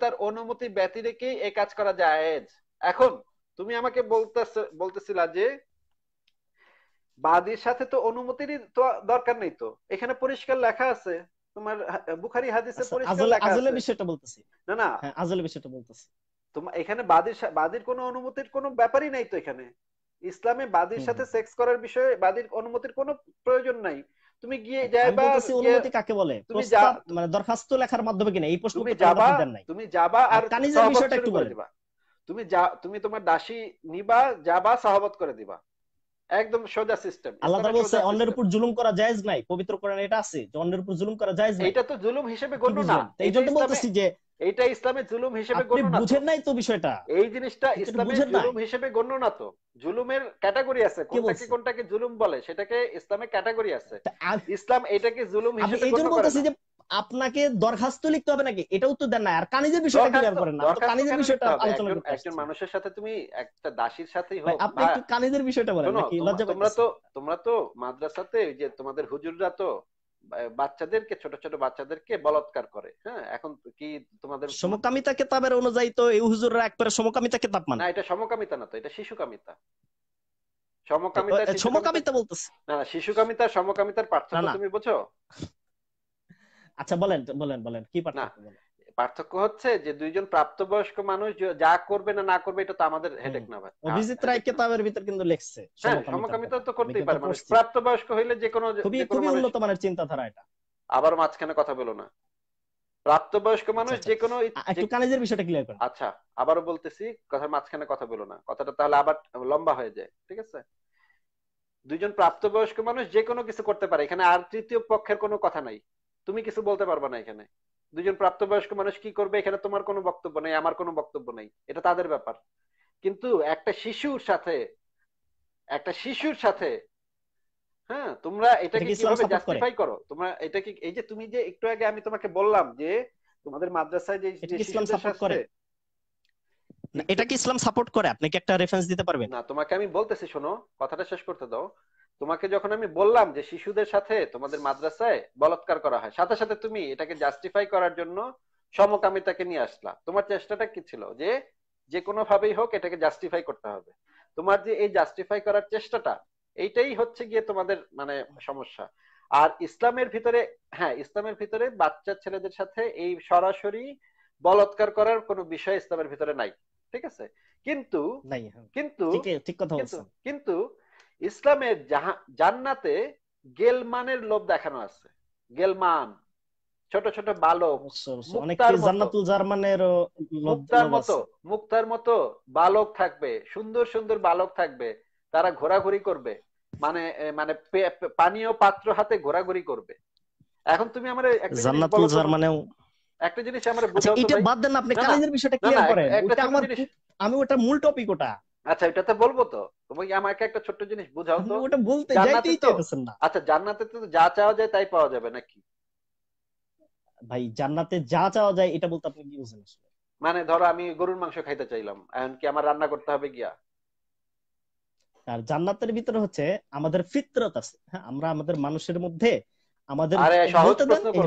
তো অনুমতির তো দরকার নেই তো এখানে পরিষ্কার লেখা আছে তোমার বুখারি হাদিসে আচ্ছা, পরিষ্কার লেখা বিষয়টা বলতেছি না না হ্যাঁ, বিষয়টা বলতেছি তোমার এখানে বাদীর বাদীর কোনো অনুমতির কোনো ব্যাপারই নাই তো এখানে ইসলামে বাদীর সাথে সেক্স করার বিষয়ে বাদীর অনুমতির কোনো প্রয়োজন নাই তুমি গিয়ে যাইবা অনুমতি কাকে বলে তুমি মানে দরখাস্ত লেখার মাধ্যমে কিনা এই প্রশ্ন তুমি যাবা তুমি যাবা আর কানিজের বিষয়টা একটু বলে তুমি যা তুমি তোমার দাসী নিবা যাবা সহবত করে দিবা একদম সোজা সিস্টেম আল্লাহ তাআলা বলছে অন্যের উপর জুলুম করা জায়েজ নাই পবিত্র কোরআনে এটা আছে যে অন্যের উপর জুলুম করা জায়েজ নাই এটা তো জুলুম হিসেবে গণ্য না এই জন্য বলতেছি যে এটা ইসলামে জুলুম হিসেবে গণ্য না বুঝেন নাই তো বিষয়টা এই জিনিসটা ইসলামে জুলুম হিসেবে গণ্য না তো জুলুমের ক্যাটাগরি আছে কোনটাকে কোনটাকে জুলুম বলে সেটাকে ইসলামে ক্যাটাগরি আছে ইসলাম এটাকে জুলুম হিসেবে গণ্য করে না আপনাকে দরখাস্ত লিখতে হবে নাকি এটা উত্তর দেন না আর কানিজের বিষয়টা ক্লিয়ার করেন না তো কানিজের বিষয়টা আলোচনা করতে একজন মানুষের সাথে তুমি একটা দাসীর সাথেই হোক আপনি একটু কানিজের বিষয়টা বলেন নাকি লজ্জা তোমরা তো তোমরা তো মাদ্রাসাতে যে তোমাদের হুজুররা তো বাচ্চাদেরকে ছোট ছোট বাচ্চাদেরকে বলৎকার করে হ্যাঁ এখন কি তোমাদের সমকামিতা কেতাবের অনুযায়ী তো এই হুজুররা একবারে সমকামিতা কেতাব মানে না এটা সমকামিতা না তো এটা শিশুকামিতা সমকামিতা সমকামিতা বলতেছে না না শিশুকামিতা সমকামিতার পার্থক্য তুমি বুঝছো আচ্ছা বলেন বলেন বলেন কি পার্থক্য পার্থক্য হচ্ছে যে দুইজন প্রাপ্তবয়স্ক মানুষ যা করবে না না করবে এটা তো আমাদের হেডেক না ভাই অভিজিৎ রায় কিতাবের ভিতর কিন্তু লেখছে হ্যাঁ, সমকামিতা তো করতেই পারে মানুষ প্রাপ্তবয়স্ক হইলে যে কোনো খুবই খুবই উন্নত মানের চিন্তাধারা এটা আবার মাঝখানে কথা বলো না প্রাপ্তবয়স্ক আচ্ছা, মানুষ আচ্ছা। যে কোনো একটু কালেজের বিষয়টা ক্লিয়ার করো আচ্ছা আবারো বলতেছি কথার মাঝখানে কথা বলো না কথাটা তাহলে আবার লম্বা হয়ে যায় ঠিক আছে দুইজন প্রাপ্তবয়স্ক মানুষ যে কোনো কিছু করতে পারে এখানে আর তৃতীয় পক্ষের কোনো কথা নাই তুমি কিছু বলতে পারবে না এখানে দুজন প্রাপ্তবয়স্ক মানুষ কি করবে এখানে তোমার কোনো বক্তব্য নেই আমার কোনো বক্তব্য নেই এটা তাদের ব্যাপার কিন্তু একটা শিশুর সাথে একটা শিশুর সাথে হ্যাঁ তোমরা এটাকে কিভাবে জাস্টিফাই করো তোমরা এটাকে এই যে তুমি যে একটু আগে আমি তোমাকে বললাম যে তোমাদের মাদ্রাসায় যে ইসলাম সাপোর্ট করে এটা কি ইসলাম সাপোর্ট করে আপনি কি একটা রেফারেন্স দিতে পারবেন না তোমাকে আমি বলতেছি শোনো কথাটা শেষ করতে দাও তোমাকে যখন আমি বললাম যে শিশুদের সাথে তোমাদের মাদ্রাসায় বলৎকার করা হয় সাথে সাথে তুমি এটাকে জাস্টিফাই করার জন্য সমকামিতাকে নিয়ে আসলা তোমার চেষ্টাটা কি ছিল যে যে কোনো ভাবেই হোক এটাকে জাস্টিফাই করতে হবে তোমার যে এই জাস্টিফাই করার চেষ্টাটা এইটাই হচ্ছে গিয়ে তোমাদের মানে সমস্যা আর ইসলামের ভিতরে হ্যাঁ ইসলামের ভিতরে বাচ্চা ছেলেদের সাথে এই সরাসরি বলৎকার করার কোনো বিষয় ইসলামের ভিতরে নাই ঠিক আছে কিন্তু হ্যাঁ। কিন্তু কিন্তু ইসলামের জান্নাতে গেলমানের লোভ দেখানো আছে গেলমান ছোট ছোট বালক মুক্তার মতো মুক্তার মতো বালক থাকবে সুন্দর সুন্দর বালক থাকবে তারা ঘোরাঘুরি করবে মানে মানে পানীয় পাত্র হাতে ঘোরাঘুরি করবে এখন তুমি আমার একটা জিনিস আমার আচ্ছা, বুঝাও এটা বাদ দেন আপনি কালেজের বিষয়টা ক্লিয়ার করেন ওটা আমার আমি ওটা মূল টপিক ওটা আচ্ছা ওটা তো বলবো তো তোমাকে আমাকে একটা ছোট্ট জিনিস বুঝাও তো ওটা বলতে যাইতেই চাইতেছেন না আচ্ছা জান্নাতে তো যা চাওয়া যায় তাই পাওয়া যাবে নাকি ভাই জান্নাতে যা চাওয়া যায় এটা বলতে আপনি কি বুঝেন মানে ধরো আমি গরুর মাংস খাইতে চাইলাম এখন কি আমার রান্না করতে হবে গিয়া আর জান্নাতের ভিতরে হচ্ছে আমাদের ফিতরত আছে হ্যাঁ আমরা আমাদের মানুষের মধ্যে আমাদের আরে সহজ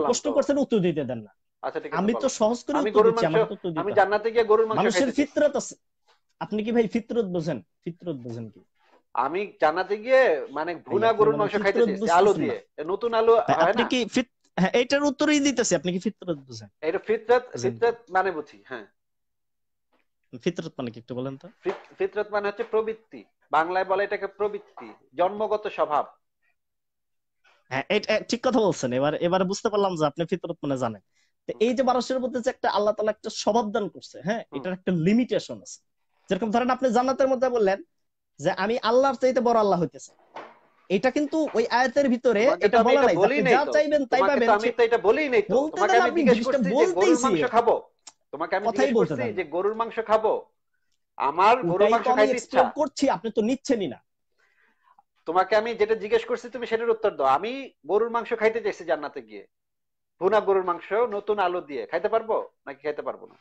প্রশ্ন করছেন উত্তর দিতে দেন না আচ্ছা, আমি তো সহজ করে উত্তর দিচ্ছি আমি জান্নাতে গিয়ে গরুর মাংস মানুষের ফিতরত আছে আপনি কি ভাই ফিতরত বোঝেন ফিতরত বোঝেন কি আমি জানাতে গিয়ে মানে ভুনা গরুর মানে মাংস খাইতেছি আলো দিয়ে নতুন আলো আপনি কি ফিত হ্যাঁ এটার উত্তরই দিতেছি আপনি কি ফিতরত বোঝেন এটা ফিতরত ফিতরত মানে বুঝি হ্যাঁ ফিতরত মানে কি একটু বলেন তো ফিতরত মানে হচ্ছে প্রবৃত্তি বাংলায় বলে এটাকে প্রবৃত্তি জন্মগত স্বভাব হ্যাঁ এটা ঠিক কথা বলছেন এবার এবার বুঝতে পারলাম যে আপনি ফিতরত মানে জানেন এই যে মানুষের মধ্যে যে একটা আল্লাহ তালা একটা স্বভাব দান করছে হ্যাঁ এটার একটা লিমিটেশন আছে যেরকম ধরেন আপনি জান্নাতের মধ্যে বললেন যে আমি আল্লাহর চাইতে বড় আল্লাহ হইতেছে এটা কিন্তু ওই আয়াতের ভিতরে এটা বলা নাই যা চাইবেন তাই পাবেন আমি তো এটা বলি নাই তো তোমাকে আমি জিজ্ঞেস করছি যে গরুর মাংস খাবো তোমাকে আমি জিজ্ঞেস করছি যে গরুর মাংস খাবো আমার গরুর মাংস খাইতে ইচ্ছা করছি আপনি তো নিচ্ছেনই না তোমাকে আমি যেটা জিজ্ঞেস করছি তুমি সেটার উত্তর দাও আমি গরুর মাংস খাইতে চাইছি জান্নাতে গিয়ে ভুনা গরুর মাংস নতুন আলু দিয়ে খাইতে পারবো নাকি খাইতে পারবো না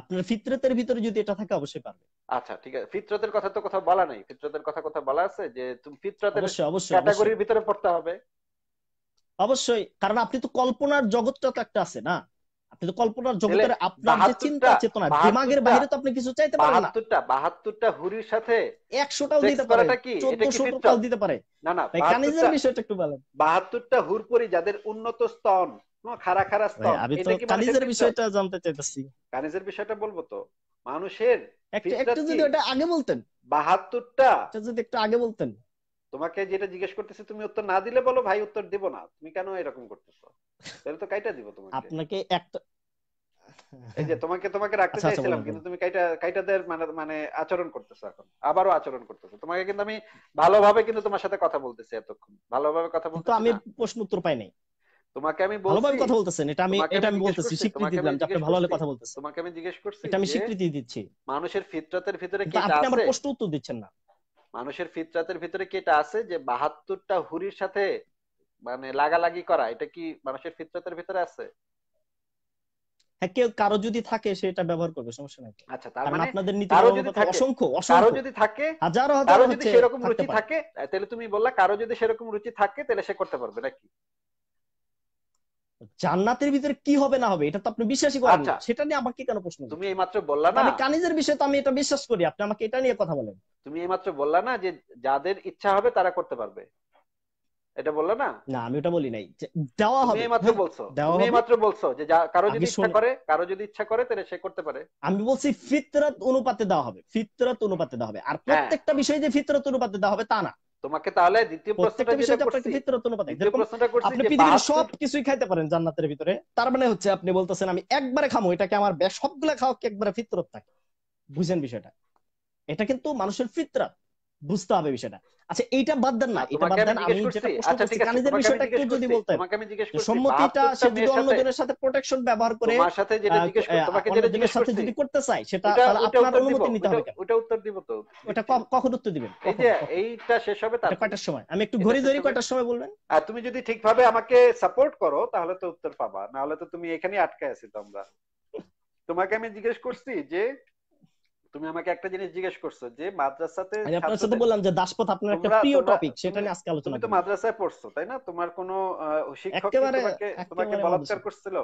আপনার ফিতরতের ভিতরে যদি এটা থাকে অবশ্যই পারবে আচ্ছা ঠিক আছে ফিতরতের কথা তো কোথাও বলা নাই ফিতরতের কথা কোথাও বলা আছে যে তুমি ফিতরতের ক্যাটাগরির ভিতরে পড়তে হবে অবশ্যই কারণ আপনি তো কল্পনার জগৎটা তো একটা আছে না আপনি তো কল্পনার জগতের আপনার যে চিন্তা চেতনা দিমাগের বাইরে তো আপনি কিছু চাইতে পারেন না 72টা 72টা হুরির সাথে 100টাও দিতে পারে 1400টাও দিতে পারে না না মেকানিজমের বিষয়টা একটু বলেন 72টা পরি যাদের উন্নত স্তন আমি তো কানিজের বিষয়টা জানতে কানিজের বিষয়টা বলবো তো মানুষের যদি ওটা আগে বলতেন যদি একটু আগে বলতেন তোমাকে যেটা জিজ্ঞেস করতেছি তুমি উত্তর না দিলে বলো ভাই উত্তর না তুমি কেন এরকম করতেছো তাহলে তো কাইটা দিব তোমাকে আপনাকে একটা এই যে তোমাকে তোমাকে রাখতে আচ্ছা, আচ্ছা, চাইছিলাম কিন্তু তুমি কাইটা কাইটাদের মানে মানে আচরণ করতেছো এখন আবারও আচরণ করতেছো তোমাকে কিন্তু আমি ভালোভাবে কিন্তু তোমার সাথে কথা বলতেছি এতক্ষণ ভালোভাবে কথা বলতে আমি প্রশ্ন উত্তর পাই নাই তোমাকে আমি ভালোভাবে কথা বলতেছেন এটা আমি এটা আমি বলতেছি স্বীকৃতি দিলাম যে আপনি ভালো হলে কথা বলতেছেন তোমাকে আমি জিজ্ঞেস করছি এটা আমি স্বীকৃতি দিচ্ছি মানুষের ফিতরাতের ভিতরে কি আছে আপনি আমার প্রশ্ন উত্তর দিচ্ছেন না মানুষের ফিতরাতের ভিতরে কি এটা আছে যে 72টা হুরির সাথে মানে লাগালাগি করা এটা কি মানুষের ফিতরাতের ভিতরে আছে হ্যাঁ কেউ কারো যদি থাকে সেটা ব্যবহার করবে সমস্যা নাই আচ্ছা তার মানে আপনাদের নীতি কারো যদি থাকে অসংখ্য কারো যদি থাকে হাজারো হাজারো যদি সেরকম রুচি থাকে তাহলে তুমি বললা কারো যদি সেরকম রুচি থাকে তাহলে সে করতে পারবে নাকি জান্নাতের ভিতরে কি হবে না হবে এটা তো আপনি বিশ্বাসই করেন আচ্ছা। সেটা নিয়ে আমাকে কেন প্রশ্ন তুমি এই মাত্র বললা না আমি কানিজের বিষয়ে তো আমি এটা বিশ্বাস করি আপনি আমাকে এটা নিয়ে কথা বলেন তুমি এই মাত্র বললা না যে যাদের ইচ্ছা হবে তারা করতে পারবে এটা বললা না না আমি ওটা বলি নাই দেওয়া হবে হ্যাঁ, তুমি মাত্র বলছো তুমি মাত্র বলছো যে কারো যদি ইচ্ছা করে কারো যদি ইচ্ছা করে তাহলে সে করতে পারে আমি বলছি ফিতরাত অনুপাতে দেওয়া হবে ফিতরাত অনুপাতে দেওয়া হবে আর হ্যাঁ। প্রত্যেকটা বিষয়ে যে ফিতরাত অনুপাতে দেওয়া হবে তা না তোমাকে তাহলে দ্বিতীয় প্রশ্নটা যেটা করছি দ্বিতীয় প্রশ্নটা করছি আপনি পৃথিবীর সব কিছুই খাইতে পারেন জান্নাতের ভিতরে তার মানে হচ্ছে আপনি বলতেছেন আমি একবারে খামো এটাকে আমার সবগুলা খাওয়া কি একবারে ফিতরত থাকে বুঝেন বিষয়টা এটা কিন্তু মানুষের ফিতরাত বুঝতে হবে বিষয়টা আচ্ছা এইটা বাদ দেন না এটা বাদ দেন আমি যেটা প্রশ্ন আচ্ছা, করছি কানিজের বিষয়টা একটু যদি বলতেন সম্মতিটা সে যদি অন্যজনের সাথে প্রোটেকশন ব্যবহার করে তোমার সাথে যেটা জিজ্ঞেস করতে তোমাকে যেটা জিজ্ঞেস করতে যদি করতে চাই সেটা তাহলে আপনার অনুমতি নিতে হবে ওটা উত্তর দিব তো ওটা কখন উত্তর দিবেন এই যে এইটা শেষ হবে তার কয়টার সময় আমি একটু ঘড়ি ধরি কয়টার সময় বলবেন আর তুমি যদি ঠিকভাবে আমাকে সাপোর্ট করো তাহলে তো উত্তর পাবা না হলে তো তুমি এখানেই আটকে আছো তোমরা তোমাকে আমি জিজ্ঞেস করছি যে তুমি আমাকে একটা জিনিস জিজ্ঞেস করছো যে মাদ্রাসাতে আমি আপনার সাথে বললাম যে দাসপথ আপনার একটা প্রিয় টপিক সেটা নিয়ে আজকে আলোচনা তুমি তো মাদ্রাসায় পড়ছো তাই না তোমার কোনো শিক্ষক তোমাকে তোমাকে বলাৎকার করছিল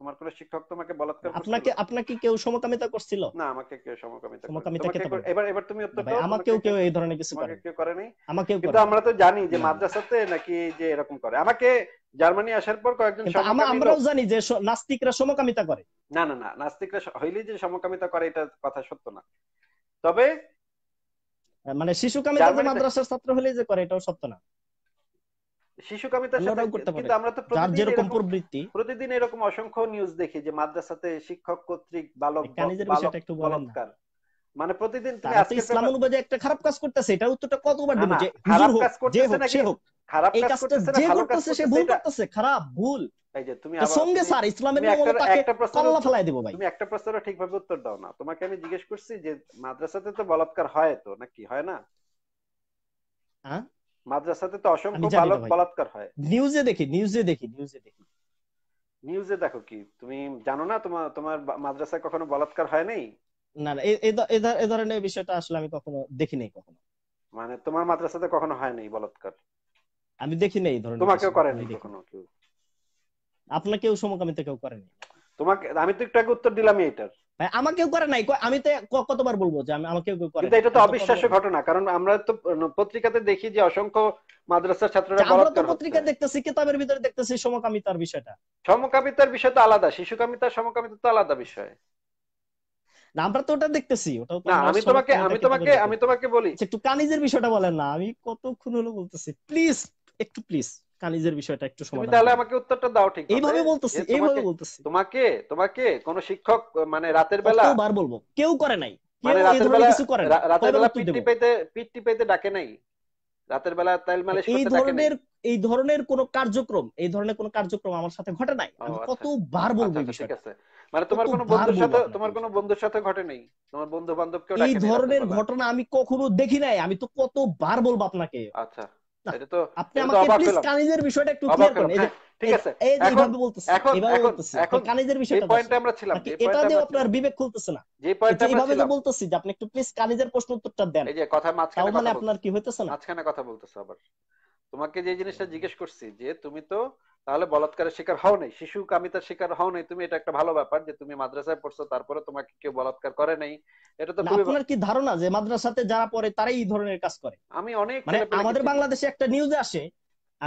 তোমার কোনো শিক্ষক তোমাকে বলাৎকার বলৎকার আপনাকে আপনাকে কেউ সমকামিতা করছিল না আমাকে কেউ সমকামিতা সমকামিতা কে এবার এবার তুমি উত্তর দাও আমাকেও কেউ এই ধরনের কিছু করে আমাকে কেউ করে নাই আমাকেও কিন্তু আমরা তো জানি যে হ্যাঁ। মাদ্রাসাতে নাকি যে এরকম করে আমাকে জার্মানি আসার পর কয়েকজন আমরাও জানি যে নাস্তিকরা সমকামিতা করে না না না নাস্তিকরা হইলে যে সমকামিতা করে এটা কথা সত্য না তবে মানে শিশু কামিতা যে মাদ্রাসার ছাত্র হলে যে করে এটাও সত্য না শিশু কামিতার সাথে কিন্তু আমরা তো প্রতিদিন যেরকম প্রবৃত্তি প্রতিদিন এরকম অসংখ্য নিউজ দেখি যে মাদ্রাসাতে শিক্ষক কর্তৃক বালক বালক একটু বলৎকার মানে প্রতিদিন তুমি আজকে ইসলাম অনুযায়ী একটা খারাপ কাজ করতেছে এটা উত্তরটা কতবার দেব যে হুজুর হোক যে হোক সে হোক খারাপ যে করতেছে সে ভুল করতেছে খারাপ ভুল এই যে তুমি সঙ্গে স্যার ইসলামের তাকে দেব ভাই তুমি একটা প্রশ্নের ঠিকভাবে উত্তর দাও না তোমাকে আমি জিজ্ঞেস করছি যে মাদ্রাসাতে তো হয় তো নাকি হয় না হ্যাঁ মাদ্রাসাতে তো অসংখ্য বালক হয় নিউজে দেখি নিউজে দেখি নিউজে দেখি নিউজে দেখো কি তুমি জানো না তোমার তোমার মাদ্রাসায় কখনো বলাৎকার হয় নাই না না এ ধরনের বিষয়টা আসলে আমি কখনো দেখিনি কখনো মানে তোমার মাদ্রাসাতে কখনো হয় নাই বলাৎকার আমি দেখি নাই ধরেন তোমাকেও করেনি কখনো কেউ আপনাকেও সমকামিতা কেউ করেনি তোমাকে আমি তো একটা উত্তর দিলাম এটার ভাই আমাকেও করে নাই আমি তো কতবার বলবো যে আমি আমাকেও কেউ করে কিন্তু এটা তো অবিশ্বাস্য ঘটনা কারণ আমরা তো পত্রিকাতে দেখি যে অসংখ্য মাদ্রাসার ছাত্ররা আচ্ছা, তো পত্রিকা দেখতেছি কিতাবের ভিতরে দেখতেছি সমকামিতার বিষয়টা সমকামিতার বিষয় তো আলাদা শিশুকামিতা সমকামিতা তো আলাদা বিষয় না আমরা তো ওটা দেখতেছি ওটা না আমি তোমাকে আমি তোমাকে আমি তোমাকে বলি আচ্ছা, একটু কানিজের বিষয়টা বলেন না আমি কতক্ষণ হলো বলতেছি প্লিজ একটু প্লিজ কানিজের বিষয়টা একটু সমাধান তাহলে আমাকে উত্তরটা দাও ঠিক এইভাবে বলতেছি এইভাবে বলতেছি তোমাকে তোমাকে কোন শিক্ষক মানে রাতের বেলা বার বলবো কেউ করে নাই মানে কিছু করে না রাতের বেলা পিটি পেতে পিটি পেতে ডাকে নাই রাতের বেলা মালিশ করতে এই ধরনের এই ধরনের কোন কার্যক্রম এই ধরনের কোন কার্যক্রম আমার সাথে ঘটে নাই আমি আচ্ছা। কতবার আচ্ছা, বলবো এই আচ্ছা, বিষয়টা মানে তোমার কোনো বন্ধুর সাথে তোমার কোনো বন্ধুর সাথে ঘটে নাই তোমার বন্ধু বান্ধবকেও এই ধরনের ঘটনা আমি কখনো দেখি নাই আমি তো কতবার বলবো আপনাকে আচ্ছা হ্যাঁ, আমরা ছিলাম আপনার না যে বলতেছি যে আপনি একটু প্লিজ প্রশ্ন দেন যে কথা মাঝখানে মানে আপনার কি হইতেছে না মাঝখানে কথা আবার তোমাকে যে জিনিসটা জিজ্ঞেস করছি যে তুমি তো তাহলে বলাৎকারের শিকার হও নাই শিশু কামিতার শিকার হও নাই তুমি এটা একটা ভালো ব্যাপার যে তুমি মাদ্রাসায় পড়ছো তারপরে তোমাকে কেউ বলাৎকার করে নাই এটা তো আপনার কি ধারণা যে মাদ্রাসাতে যারা পড়ে তারাই এই ধরনের কাজ করে আমি অনেক মানে আমাদের বাংলাদেশে একটা নিউজ আসে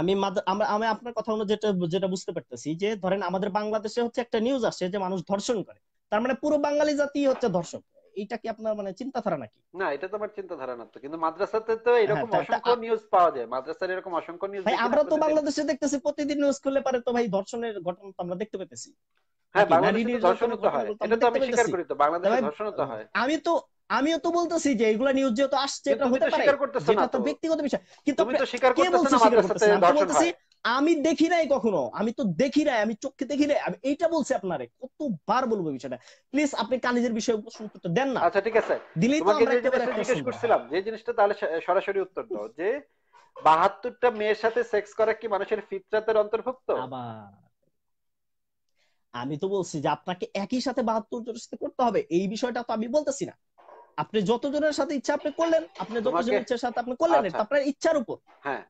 আমি আমরা আমি আপনার কথা অনুযায়ী যেটা যেটা বুঝতে পারতেছি যে ধরেন আমাদের বাংলাদেশে হচ্ছে একটা নিউজ আসে যে মানুষ ধর্ষণ করে তার মানে পুরো বাঙালি জাতি হচ্ছে ধর্ষক এটা কি আপনার মানে চিন্তাধারা নাকি না এটা তো আমার চিন্তাধারা না তো কিন্তু মাদ্রাসাতে তো হ্যাঁ, এরকম অসংখ্য নিউজ পাওয়া যায় মাদ্রাসার এরকম অসংখ্য নিউজ ভাই আমরা তো বাংলাদেশে দেখতেছি প্রতিদিন নিউজ খুলে পারে তো ভাই ধর্ষণের ঘটনা তো আমরা দেখতে পেতেছি হ্যাঁ বাংলাদেশে ধর্ষণ তো হয় এটা তো আমি স্বীকার করি তো বাংলাদেশে ধর্ষণ তো হয় আমি তো আমিও তো বলতেছি যে এগুলো নিউজ যেহেতু আসছে এটা হতে পারে এটা তো ব্যক্তিগত বিষয় কিন্তু কে তো স্বীকার মাদ্রাসাতে ধর্ষণ হয় আমি দেখি নাই কখনো আমি তো দেখি নাই আমি চোখে দেখি নাই আমি এইটা বলছি আপনারে কতবার বলবো বিষয়টা প্লিজ আপনি কালিজের বিষয়ে প্রশ্ন করতে দেন না আচ্ছা ঠিক আছে দিলেই তো আমরা জিজ্ঞেস করছিলাম যে জিনিসটা তাহলে সরাসরি উত্তর দাও যে বাহাত্তরটা মেয়ের সাথে সেক্স করা কি মানুষের ফিতরাতের অন্তর্ভুক্ত আমি তো বলছি যে আপনাকে একই সাথে বাহাত্তর জনের সাথে করতে হবে এই বিষয়টা তো আমি বলতেছি না আপনি যতজনের সাথে ইচ্ছা আপনি করলেন আপনি যতজনের ইচ্ছার সাথে আপনি করলেন আচ্ছা। এটা আপনার ইচ্ছার উপর হ্যাঁ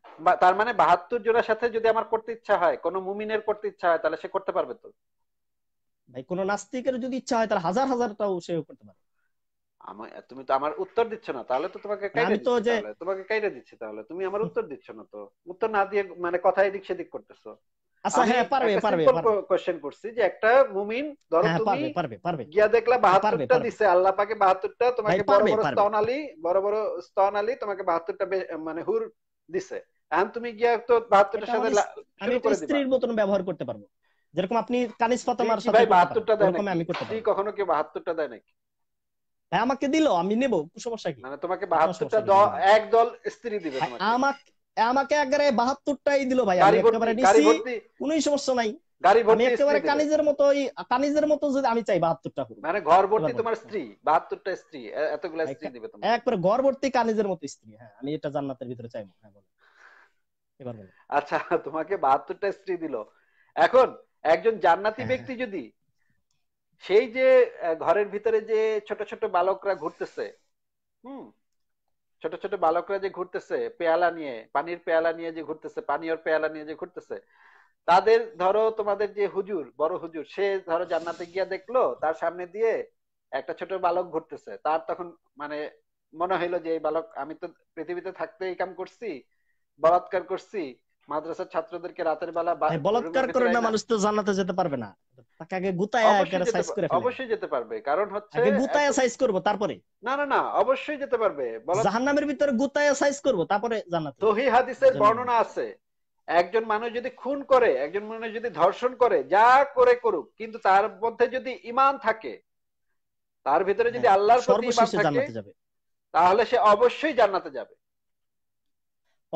তার মানে 72 জোড়ার সাথে যদি আমার করতে ইচ্ছা হয় কোনো মুমিনের করতে ইচ্ছা হয় তাহলে সে করতে পারবে তো ভাই কোনো নাস্তিকের যদি ইচ্ছা হয় তাহলে হাজার হাজারটাও সে করতে পারে আমার তুমি তো আমার উত্তর দিচ্ছ না তাহলে তো তোমাকে আমি তো যে তোমাকে কাইরা দিচ্ছি তাহলে তুমি আমার উত্তর দিচ্ছ না তো উত্তর না দিয়ে মানে কথা এদিক সেদিক করতেছো আচ্ছা হ্যাঁ পারবে পারবে কোশ্চেন করছি যে একটা মুমিন ধরো হ্যাঁ, তুমি পারবে পারবে গিয়া দেখলা হ্যাঁ, দিছে আল্লাহ পাকে তোমাকে বড় বড় স্তন বড় বড় স্তন তোমাকে মানে হুর দিছে এখন তুমি গিয়া তো সাথে আমি স্ত্রীর মতন ব্যবহার করতে পারবো যেরকম আপনি কানিস ফাতেমার সাথে টা দেয় আমি করতে পারি কখনো কি দেয় নাকি হ্যাঁ আমাকে দিল আমি নেব সমস্যা কি মানে তোমাকে 72টা হ্যাঁ। এক দল স্ত্রী দিবে তোমাকে আমাকে আমাকে একবারে বাহাত্তরটাই দিল ভাই আমি একেবারে নিছি কোনো সমস্যা নাই আমি একেবারে কানিজের মতো ওই কানিজের মতো যদি আমি চাই 72টা করব মানে ঘর ভর্তি তোমার স্ত্রী 72টা স্ত্রী এতগুলো স্ত্রী দিবে তোমাকে একবারে ঘর ভর্তি কানিজের মতো স্ত্রী হ্যাঁ আমি এটা জান্নাতের ভিতরে চাই হ্যাঁ বলো এবার বলো আচ্ছা তোমাকে 72টা স্ত্রী দিল এখন একজন জান্নাতি হ্যাঁ, ব্যক্তি যদি সেই যে ঘরের ভিতরে যে ছোট ছোট বালকরা ঘুরতেছে হুম ছোট ছোট বালকরা যে ঘুরতেছে পেয়ালা নিয়ে পানির পেয়ালা নিয়ে যে ঘুরতেছে পানি ওর পেয়ালা নিয়ে যে ঘুরতেছে তাদের ধরো তোমাদের যে হুজুর বড় হুজুর সে ধরো জান্নাতে গিয়া দেখলো তার সামনে দিয়ে একটা ছোট বালক ঘুরতেছে তার তখন মানে মনে হইলো যে এই বালক আমি তো পৃথিবীতে থাকতে এই কাম করছি বলাৎকার করছি মাদ্রাসার ছাত্রদেরকে রাতের বেলা বলৎকার করে না মানুষ তো জান্নাতে যেতে পারবে না তাকে সাইজ করে অবশ্যই যেতে পারবে কারণ হচ্ছে আগে সাইজ করব তারপরে না না না অবশ্যই যেতে পারবে জাহান্নামের ভিতরে সাইজ করব তারপরে জান্নাতে হাদিসের বর্ণনা আছে একজন মানুষ যদি খুন করে একজন মানুষ যদি ধর্ষণ করে যা করে করুক কিন্তু তার মধ্যে যদি ইমান থাকে তার ভিতরে যদি হ্যাঁ, আল্লাহর প্রতি ইমান থাকে তাহলে সে অবশ্যই জান্নাতে যাবে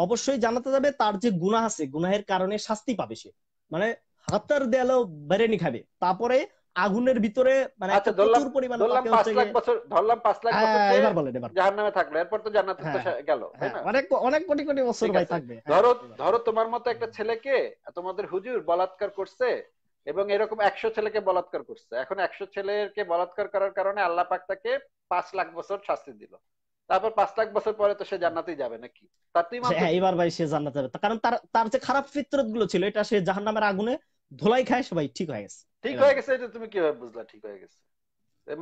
অবশ্যই জানাতে যাবে তার যে গুনা আছে গুনাহের কারণে শাস্তি পাবে সে মানে হাতার দেয়ালো বেরেনি খাবে তারপরে আগুনের ভিতরে মানে আচ্ছা পরিমাণ ধরলাম লাখ বছর ধরলাম লাখ হ্যাঁ, বছর এবার বলেন এবার থাকলো এরপর তো হ্যাঁ, গেল হ্যাঁ, অনেক অনেক কোটি কোটি বছর ভাই থাকবে ধরো ধরো তোমার মতো একটা ছেলেকে তোমাদের হুজুর বলাৎকার করছে এবং এরকম একশো ছেলেকে বলাৎকার করছে এখন একশো ছেলেকে বলাৎকার করার কারণে আল্লাহ পাক তাকে পাঁচ লাখ বছর শাস্তি দিল তারপর পাঁচ লাখ বছর পরে তো সে জান্নাতেই যাবে নাকি তার হ্যাঁ এবার ভাই সে যাবে কারণ তার তার যে খারাপ ফিতরত গুলো ছিল এটা সে জাহান্নামের আগুনে ধোলাই খায় সবাই ঠিক হয়ে গেছে ঠিক হয়ে গেছে এটা তুমি কিভাবে বুঝলা ঠিক হয়ে গেছে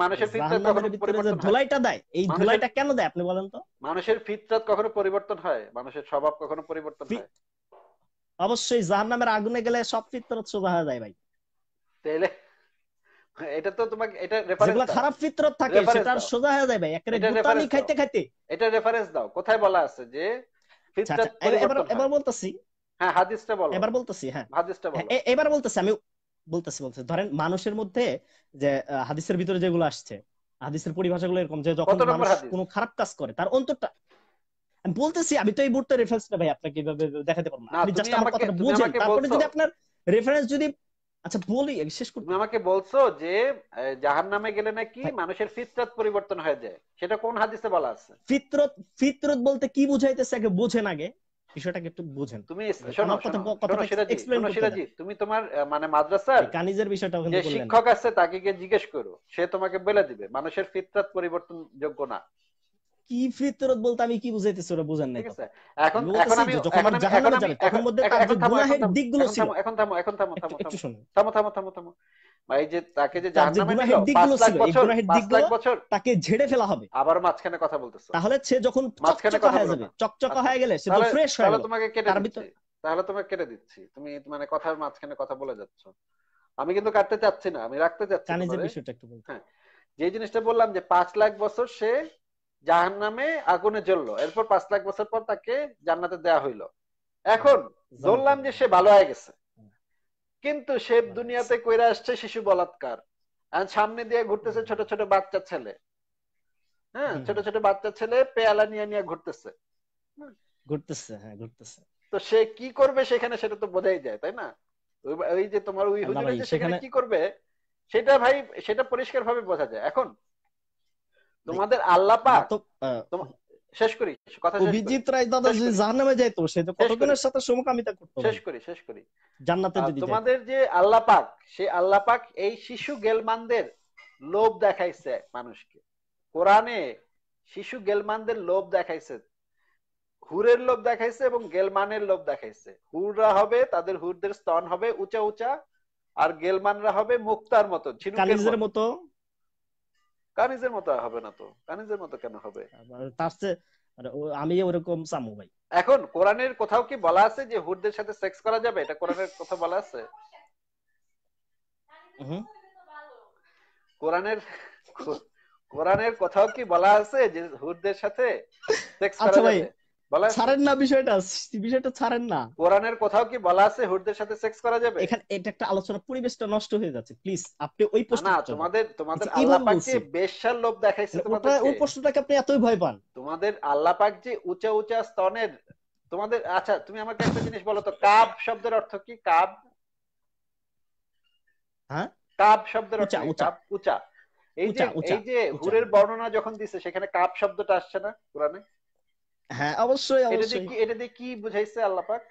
মানুষের ফিতরত কখনো পরিবর্তন দেয় এই ধোলাইটা কেন দেয় আপনি বলেন তো মানুষের কখনো পরিবর্তন হয় মানুষের স্বভাব কখনো পরিবর্তন হয় অবশ্যই জাহান্নামের আগুনে গেলে সব ফিতরত সোজা হয়ে যায় ভাই তাইলে এটা তো তোমাকে এটা রেফারেন্স খারাপ ফিতরত থাকে সেটা সোজা হয়ে যাবে খাইতে খাইতে এটা রেফারেন্স দাও কোথায় বলা আছে যে আচ্ছা, ফিতরত আচ্ছা, এবার এবার বলতাছি হ্যাঁ হাদিসটা বলো এবার বলতাছি হ্যাঁ হাদিসটা বলো হ্যাঁ, এবার বলতাছি আমি বলতাছি বলতাছি ধরেন মানুষের মধ্যে যে হাদিসের ভিতরে যেগুলো আসছে হাদিসের পরিভাষাগুলো এরকম যে যখন মানুষ কোনো খারাপ কাজ করে তার অন্তরটা আমি বলতেছি আমি তো এই মুহূর্তে রেফারেন্স না ভাই আপনাকে কিভাবে দেখাতে পারবো না আপনি জাস্ট আমার কথাটা বুঝেন তারপরে যদি আপনার রেফারেন্স যদি আচ্ছা বলি শেষ করি আমাকে বলছো যে জাহান নামে গেলে নাকি হ্যাঁ। মানুষের ফিতরত পরিবর্তন হয়ে যায় সেটা কোন হাদিসে বলা আছে ফিতরত ফিতরত বলতে কি বুঝাইতেছে আগে বোঝেন আগে বিষয়টাকে একটু বুঝেন তুমি শোনো তুমি তোমার মানে মাদ্রাসার কানিজের বিষয়টা যে শিক্ষক আছে তাকে গিয়ে জিজ্ঞেস করো সে তোমাকে বলে দিবে মানুষের ফিতরত পরিবর্তন যোগ্য না কি ফিতরত বলতে আমি কি বুঝাইতেছি ওরা বুঝেন নাই এখন এখন আমি যখন জাহান্নামে তখন মধ্যে তার যে গুনাহের দিকগুলো ছিল এখন থামো এখন থামো থামো থামো থামো থামো থামো ভাই যে তাকে যে জাহান্নামে তাকে ঝেড়ে ফেলা হবে আবার মাঝখানে কথা বলতেছো তাহলে সে যখন মাঝখানে কথা হয়ে যাবে চকচকা হয়ে গেলে সে তো ফ্রেশ হয়ে তাহলে তোমাকে কেটে দিচ্ছি তাহলে তোমাকে কেটে দিচ্ছি তুমি মানে কথার মাঝখানে কথা বলে যাচ্ছ আমি কিন্তু কাটতে চাচ্ছি না আমি রাখতে চাচ্ছি কানে যে বিষয়টা একটু বলতে হ্যাঁ যে জিনিসটা বললাম যে পাঁচ লাখ বছর সে জাহান নামে আগুনে জ্বললো এরপর পাঁচ লাখ বছর পর তাকে জান্নাতে দেয়া হইলো এখন জ্বললাম যে সে ভালো হয়ে গেছে কিন্তু সে দুনিয়াতে কইরা আসছে শিশু বলাৎকার সামনে দিয়ে ঘুরতেছে ছোট ছোট বাচ্চা ছেলে হ্যাঁ ছোট ছোট বাচ্চা ছেলে পেয়ালা নিয়ে নিয়ে ঘুরতেছে ঘুরতেছে হ্যাঁ ঘুরতেছে তো সে কি করবে সেখানে সেটা তো বোঝাই যায় তাই না ওই যে তোমার ওই হুজুর সেখানে কি করবে সেটা ভাই সেটা পরিষ্কার ভাবে বোঝা যায় এখন তোমাদের আল্লাহ পাক শেষ করি কথা অভিজিৎ রায় দাদা যদি জাহান্নামে যাইতো সে তো কতগুণের সাথে সমকামিতা করত শেষ করি শেষ করি জান্নাতে যদি তোমাদের যে আল্লাহ পাক সে আল্লাহ পাক এই শিশু গেলমানদের লোভ দেখাইছে মানুষকে কোরআনে শিশু গেলমানদের লোভ দেখাইছে হুরের লোভ দেখাইছে এবং গেলমানের লোভ দেখাইছে হুররা হবে তাদের হুরদের স্তন হবে উঁচা উঁচা আর গেলমানরা হবে মুক্তার মতো ঝিনুকের মতো কানিজের মতো হবে না তো কানিজের মতো কেন হবে তার মানে আমি ওরকম চামু ভাই এখন কোরআনের কোথাও কি বলা আছে যে হুরদের সাথে সেক্স করা যাবে এটা কোরআনের কথা বলা আছে কোরআনের কোরআনের কোথাও কি বলা আছে যে হুরদের সাথে সেক্স করা আচ্ছা যাবে বলা ছাড়েন না বিষয়টা বিষয়টা ছাড়েন না কোরআনের কোথাও কি বলা আছে সাথে সেক্স করা যাবে এখানে এটা একটা আলোচনা পরিবেশটা নষ্ট হয়ে যাচ্ছে প্লিজ আপনি ওই প্রশ্ন না তোমাদের তোমাদের আল্লাহ পাক যে লোভ দেখাইছে তোমাদের ওই প্রশ্নটাকে আপনি এতই ভয় পান তোমাদের আল্লাহ পাক যে উঁচা উঁচা স্তনের তোমাদের আচ্ছা তুমি আমাকে একটা জিনিস বলো তো কাব শব্দের অর্থ কি কাব হ্যাঁ কাব শব্দের অর্থ উঁচা এই যে এই যে হুরের বর্ণনা যখন দিছে সেখানে কাব শব্দটা আসছে না কোরআনে হ্যাঁ অবশ্যই অবশ্যই এটা দিয়ে কি বুঝাইছে আল্লাহ পাক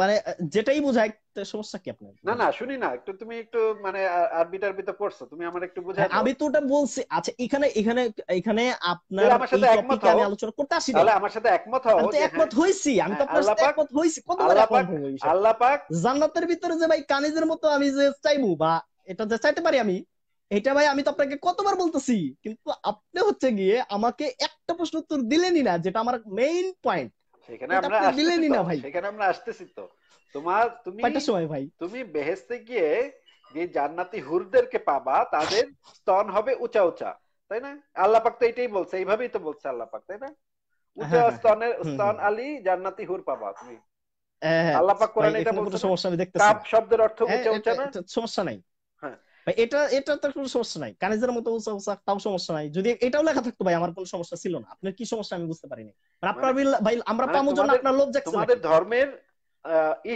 মানে যেটাই বোঝায় সমস্যা কি আপনার না না শুনি না একটু তুমি একটু মানে আরবি টারবি তো পড়ছো তুমি আমার একটু বুঝাই হ্যাঁ, আমি তো ওটা বলছি আচ্ছা এখানে এখানে এখানে আপনার আমার সাথে একমত আমি আলোচনা করতে আসি তাহলে আমার সাথে একমত হও আমি তো একমত হ্যাঁ। হইছি আমি তো হ্যাঁ, আপনার সাথে একমত হইছি কতবার একমত হইছি আল্লাহ পাক জান্নাতের ভিতরে যে ভাই কানিজের মতো আমি যে চাইবো বা এটা যে চাইতে পারি আমি এটা ভাই আমি তো আপনাকে কতবার বলতেছি কিন্তু আপনি হচ্ছে গিয়ে আমাকে একটা প্রশ্ন উত্তর দিলেনই না যেটা আমার মেইন পয়েন্ট সেখানে আমরা দিলেনই না ভাই সেখানে আমরা আসতেছি তো তোমার তুমি সময় ভাই তুমি বেহেস্তে গিয়ে যে জান্নাতি হুরদেরকে পাবা তাদের স্তন হবে উঁচা উঁচা তাই না আল্লাহ পাক তো এটাই বলছে এইভাবেই তো বলছে আল্লাহ পাক তাই না হ্যাঁ, উঁচা হ্যাঁ। স্তনের স্তন আলী জান্নাতি হুর পাবা তুমি হ্যাঁ, আল্লাহ পাক কোরআনে এটা বলছে সমস্যা আমি দেখতেছি কাপ শব্দের অর্থ উঁচা উঁচা না সমস্যা নাই হ্যাঁ এটা এটা তো কোনো সমস্যা নাই কানেজের মতো উঁচা উঁচা তাও সমস্যা নাই যদি এটাও লেখা থাকতো ভাই আমার কোনো সমস্যা ছিল না আপনার কি সমস্যা আমি বুঝতে পারিনি আপনার মানে ভাই আমরা মানে পামু জন্য আপনার লোভ যাচ্ছে ধর্মের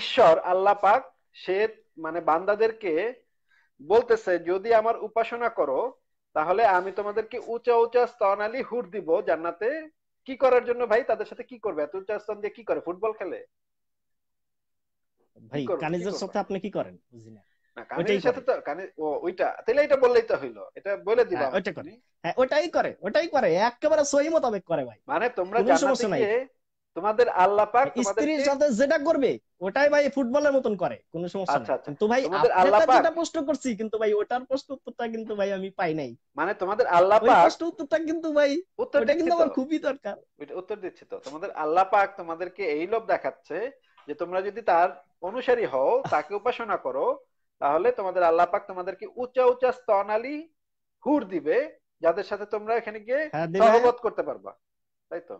ঈশ্বর আল্লাহ পাক সে মানে বান্দাদেরকে বলতেছে যদি আমার উপাসনা করো তাহলে আমি তোমাদেরকে উঁচা উঁচা স্তনালি হুর দিব জান্নাতে কি করার জন্য ভাই তাদের সাথে কি করবে এত উঁচা স্তন দিয়ে কি করে ফুটবল খেলে ভাই কানিজের সাথে আপনি কি করেন বুঝিনা হ্যাঁ, হ্যাঁ, মানে তোমাদের আল্লাহ হ্যাঁ, আচ্ছা, আচ্ছা। উত্তরটা কিন্তু পাই নাই মানে তোমাদের আল্লাহ প্রশ্ন উত্তরটা কিন্তু ভাই কিন্তু খুবই দরকার উত্তর দিচ্ছে তো তোমাদের আল্লাহ পাক তোমাদেরকে এই লোভ দেখাচ্ছে যে তোমরা যদি তার অনুসারী হও তাকে উপাসনা করো তাহলে তোমাদের আল্লাহ পাক তোমাদেরকে উঁচা উঁচা স্তনালী হুর দিবে যাদের সাথে তোমরা এখানে গিয়ে হ্যাঁ, সহবত করতে পারবা তাই তো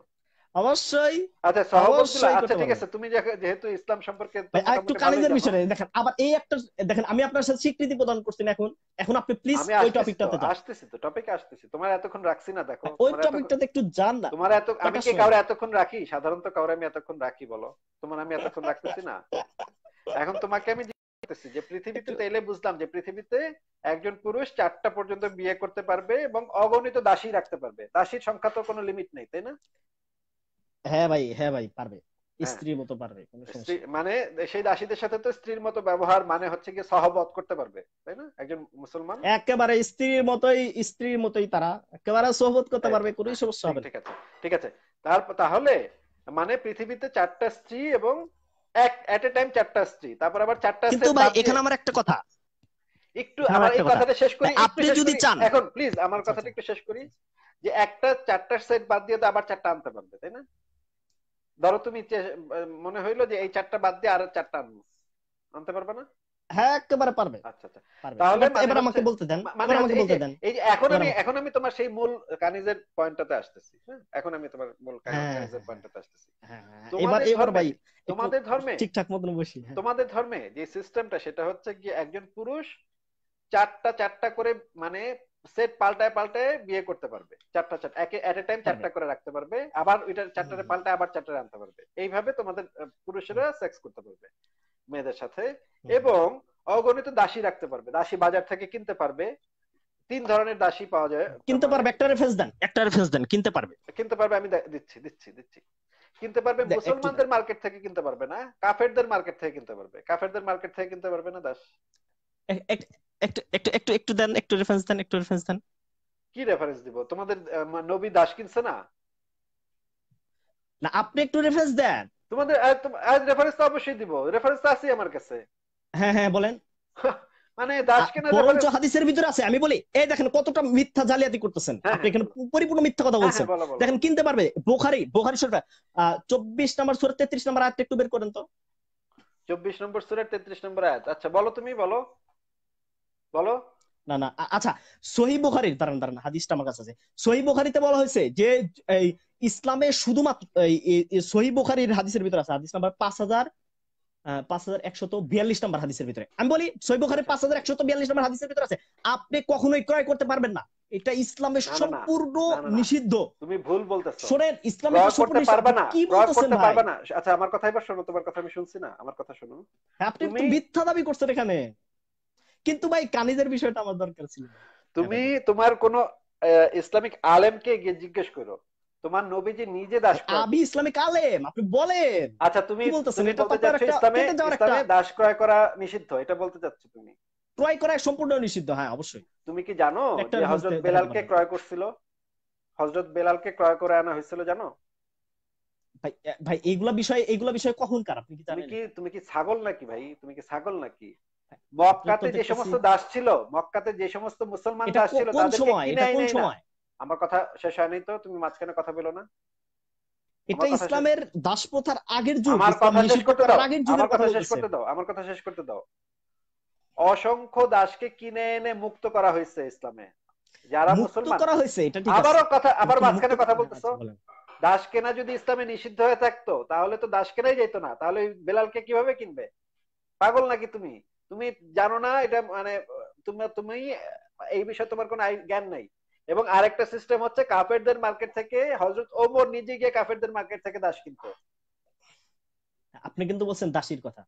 অবশ্যই আচ্ছা সহবত আচ্ছা ঠিক আছে তুমি যেহেতু ইসলাম সম্পর্কে একটু বিষয়ে দেখেন আবার এই একটা দেখেন আমি আপনার সাথে স্বীকৃতি প্রদান করছি এখন এখন আপনি প্লিজ ওই টপিকটাতে আসতেছি তো টপিকে আসতেছি তোমার এতক্ষণ রাখছি না দেখো ওই টপিকটাতে একটু জান না তোমার এত আমি কি কাউরে এতক্ষণ রাখি সাধারণত কাউরে আমি এতক্ষণ রাখি বলো তোমার আমি এতক্ষণ রাখতেছি না [laughs] এখন তোমাকে আমি যে তাইলে বুঝলাম যে পৃথিবীতে একজন পুরুষ চারটা পর্যন্ত বিয়ে করতে পারবে এবং অগণিত দাসী রাখতে পারবে দাসীর সংখ্যা তো কোনো লিমিট নেই তাই না হ্যাঁ ভাই হ্যাঁ ভাই পারবে হ্যাঁ। স্ত্রীর মতো পারবে মানে সেই দাসীদের সাথে তো স্ত্রীর মতো ব্যবহার মানে হচ্ছে কি সহবত করতে পারবে তাই না একজন মুসলমান একেবারে স্ত্রীর মতোই স্ত্রীর মতোই তারা একেবারে সহবত করতে পারবে হ্যাঁ, কোনো সমস্যা হ্যাঁ, হবে ঠিক আছে ঠিক আছে তারপর তাহলে মানে পৃথিবীতে চারটা স্ত্রী এবং এক এট এ টাইম চারটা স্ত্রী তারপর আবার চারটা কিন্তু ভাই এখানে আমার একটা কথা একটু আমার এই কথাটা শেষ করি আপনি যদি চান এখন প্লিজ আমার আচ্ছা, কথাটা আচ্ছা। একটু শেষ করি যে একটা সেট বাদ দিয়ে তো আবার চারটা আনতে পারবে তাই না ধরো তুমি মনে হইলো যে এই চারটা বাদ দিয়ে আরো চারটা আনবো আনতে পারবে না হ্যাঁ একেবারে পারবে আচ্ছা আচ্ছা তাহলে এবার মানে আমাকে বলতে দেন মানে আমাকে বলতে দেন এই এখন আমি এখন আমি তোমার সেই মূল কানিজের পয়েন্টটাতে আসতেছি হ্যাঁ এখন আমি তোমার মূল কানিজের পয়েন্টটাতে হ্যাঁ, আসতেছি হ্যাঁ, হ্যাঁ, হ্যাঁ। এবার এবার ভাই তোমাদের ধর্মে ঠিকঠাক মতন বসি হ্যাঁ। তোমাদের ধর্মে যে সিস্টেমটা সেটা হচ্ছে কি একজন পুরুষ চারটা চারটা করে মানে সেট পাল্টায় পাল্টায় বিয়ে করতে পারবে চারটা চারটা একে এট এ টাইম চারটা করে রাখতে পারবে আবার ওইটা চারটারে পাল্টায় আবার চারটারে আনতে পারবে এইভাবে তোমাদের পুরুষেরা সেক্স করতে পারবে মেয়েদের সাথে এবং অগণিত দাসী রাখতে পারবে দাসী বাজার থেকে কিনতে পারবে তিন ধরনের দাসী পাওয়া যায় কিনতে পারবে একটা রেফারেন্স দেন একটা রেফারেন্স দেন কিনতে পারবে কিনতে পারবে আমি দিচ্ছি দিচ্ছি দিচ্ছি কিনতে পারবে মুসলমানদের মার্কেট থেকে কিনতে পারবে না কাফেরদের মার্কেট থেকে কিনতে পারবে কাফেরদের মার্কেট থেকে কিনতে পারবে না দাস একটু একটু একটু দেন একটু রেফারেন্স দেন একটু রেফারেন্স দেন কি রেফারেন্স দিব তোমাদের নবী দাস কিনছে না না আপনি একটু রেফারেন্স দেন তোমাদের রেফারেন্স তো অবশ্যই দিব রেফারেন্স তো আছে আমার কাছে হ্যাঁ হ্যাঁ বলেন [laughs] মানে বরঞ্চ হাদিসের ভিতরে আছে আমি বলি এই দেখেন কতটা মিথ্যা জালিয়াতি করতেছেন হ্যাঁ, আপনি হ্যাঁ। এখানে পরিপূর্ণ মিথ্যা কথা হ্যাঁ, বলছেন দেখেন কিনতে পারবে শরীফ নম্বর তেত্রিশ নম্বর আয়াত একটু বের করেন তো নম্বর নম্বর আয়াত আচ্ছা বলো তুমি বলো বলো না না আচ্ছা সহি বুখারীর দাঁড়ান দাঁড়ান হাদিসটা আমার কাছে আছে সহি বলা হয়েছে যে এই ইসলামে শুধুমাত্র সহি বুখারির হাদিসের ভিতরে আছে হাদিস নাম্বার পাঁচ হাজার পাঁচ হাজার একশত বিয়াল্লিশ নম্বর হাদিসের ভিতরে আমি বলি সৈব খানে আচ্ছা। পাঁচ হাজার একশত বিয়াল্লিশ নম্বর হাদিসের ভিতরে আছে আপনি কখনোই ক্রয় করতে পারবেন না এটা ইসলামের সম্পূর্ণ নিষিদ্ধ তুমি ভুল বলতেছো শুনেন ইসলামের সম্পূর্ণ নিষিদ্ধ কি বলতেছেন ভাই না আচ্ছা আমার কথাই এবার শোনো তোমার কথা আমি শুনছি না আমার কথা শোনো হ্যাঁ, আপনি তো মিথ্যা দাবি করছেন এখানে কিন্তু ভাই কানিজের বিষয়টা আমার দরকার ছিল তুমি হ্যাঁ, তোমার কোন ইসলামিক আলেমকে গিয়ে জিজ্ঞেস করো তোমার নবীজি নিজে দাস আবি ইসলামে কালেম আপনি বলেন আচ্ছা তুমি তুমি বলতে চাচ্ছো ইসলামে ইসলামে দাস ক্রয় করা নিষিদ্ধ এটা বলতে চাচ্ছ তুমি ক্রয় করা সম্পূর্ণ নিষিদ্ধ হ্যাঁ অবশ্যই তুমি কি জানো যে হযরত বেলালকে ক্রয় করছিল হযরত বেলালকে ক্রয় করে আনা হয়েছিল জানো ভাই ভাই এইগুলা বিষয় এইগুলা বিষয় কার আপনি কি জানেন কি তুমি কি ছাগল নাকি ভাই তুমি কি ছাগল নাকি মক্কাতে যে সমস্ত দাস ছিল মক্কাতে যে সমস্ত মুসলমান দাস ছিল তাদেরকে কিনে আইনে না আমার কথা শেষ হয়নি তো তুমি মাঝখানে কথা বলো না এটা ইসলামের দাস প্রথার আগের যুগ আমার কথা শেষ করতে দাও আমার কথা শেষ করতে দাও আমার কথা শেষ করতে দাও অসংখ্য দাসকে কিনে এনে মুক্ত করা হয়েছে ইসলামে যারা মুসলমান করা হয়েছে এটা ঠিক আবারও কথা আবার মাঝখানে কথা বলতেছো দাস কেনা যদি ইসলামে নিষিদ্ধ হয়ে থাকতো তাহলে তো দাস কেনাই যেত না তাহলে বেলালকে কিভাবে কিনবে পাগল নাকি তুমি তুমি জানো না এটা মানে তুমি তুমি এই বিষয়ে তোমার কোনো জ্ঞান নাই এবং আরেকটা সিস্টেম হচ্ছে কাফেরদের মার্কেট থেকে হজরত ওমর নিজে গিয়ে কাফেরদের মার্কেট থেকে দাস কিনতো আপনি কিন্তু বলছেন দাসির কথা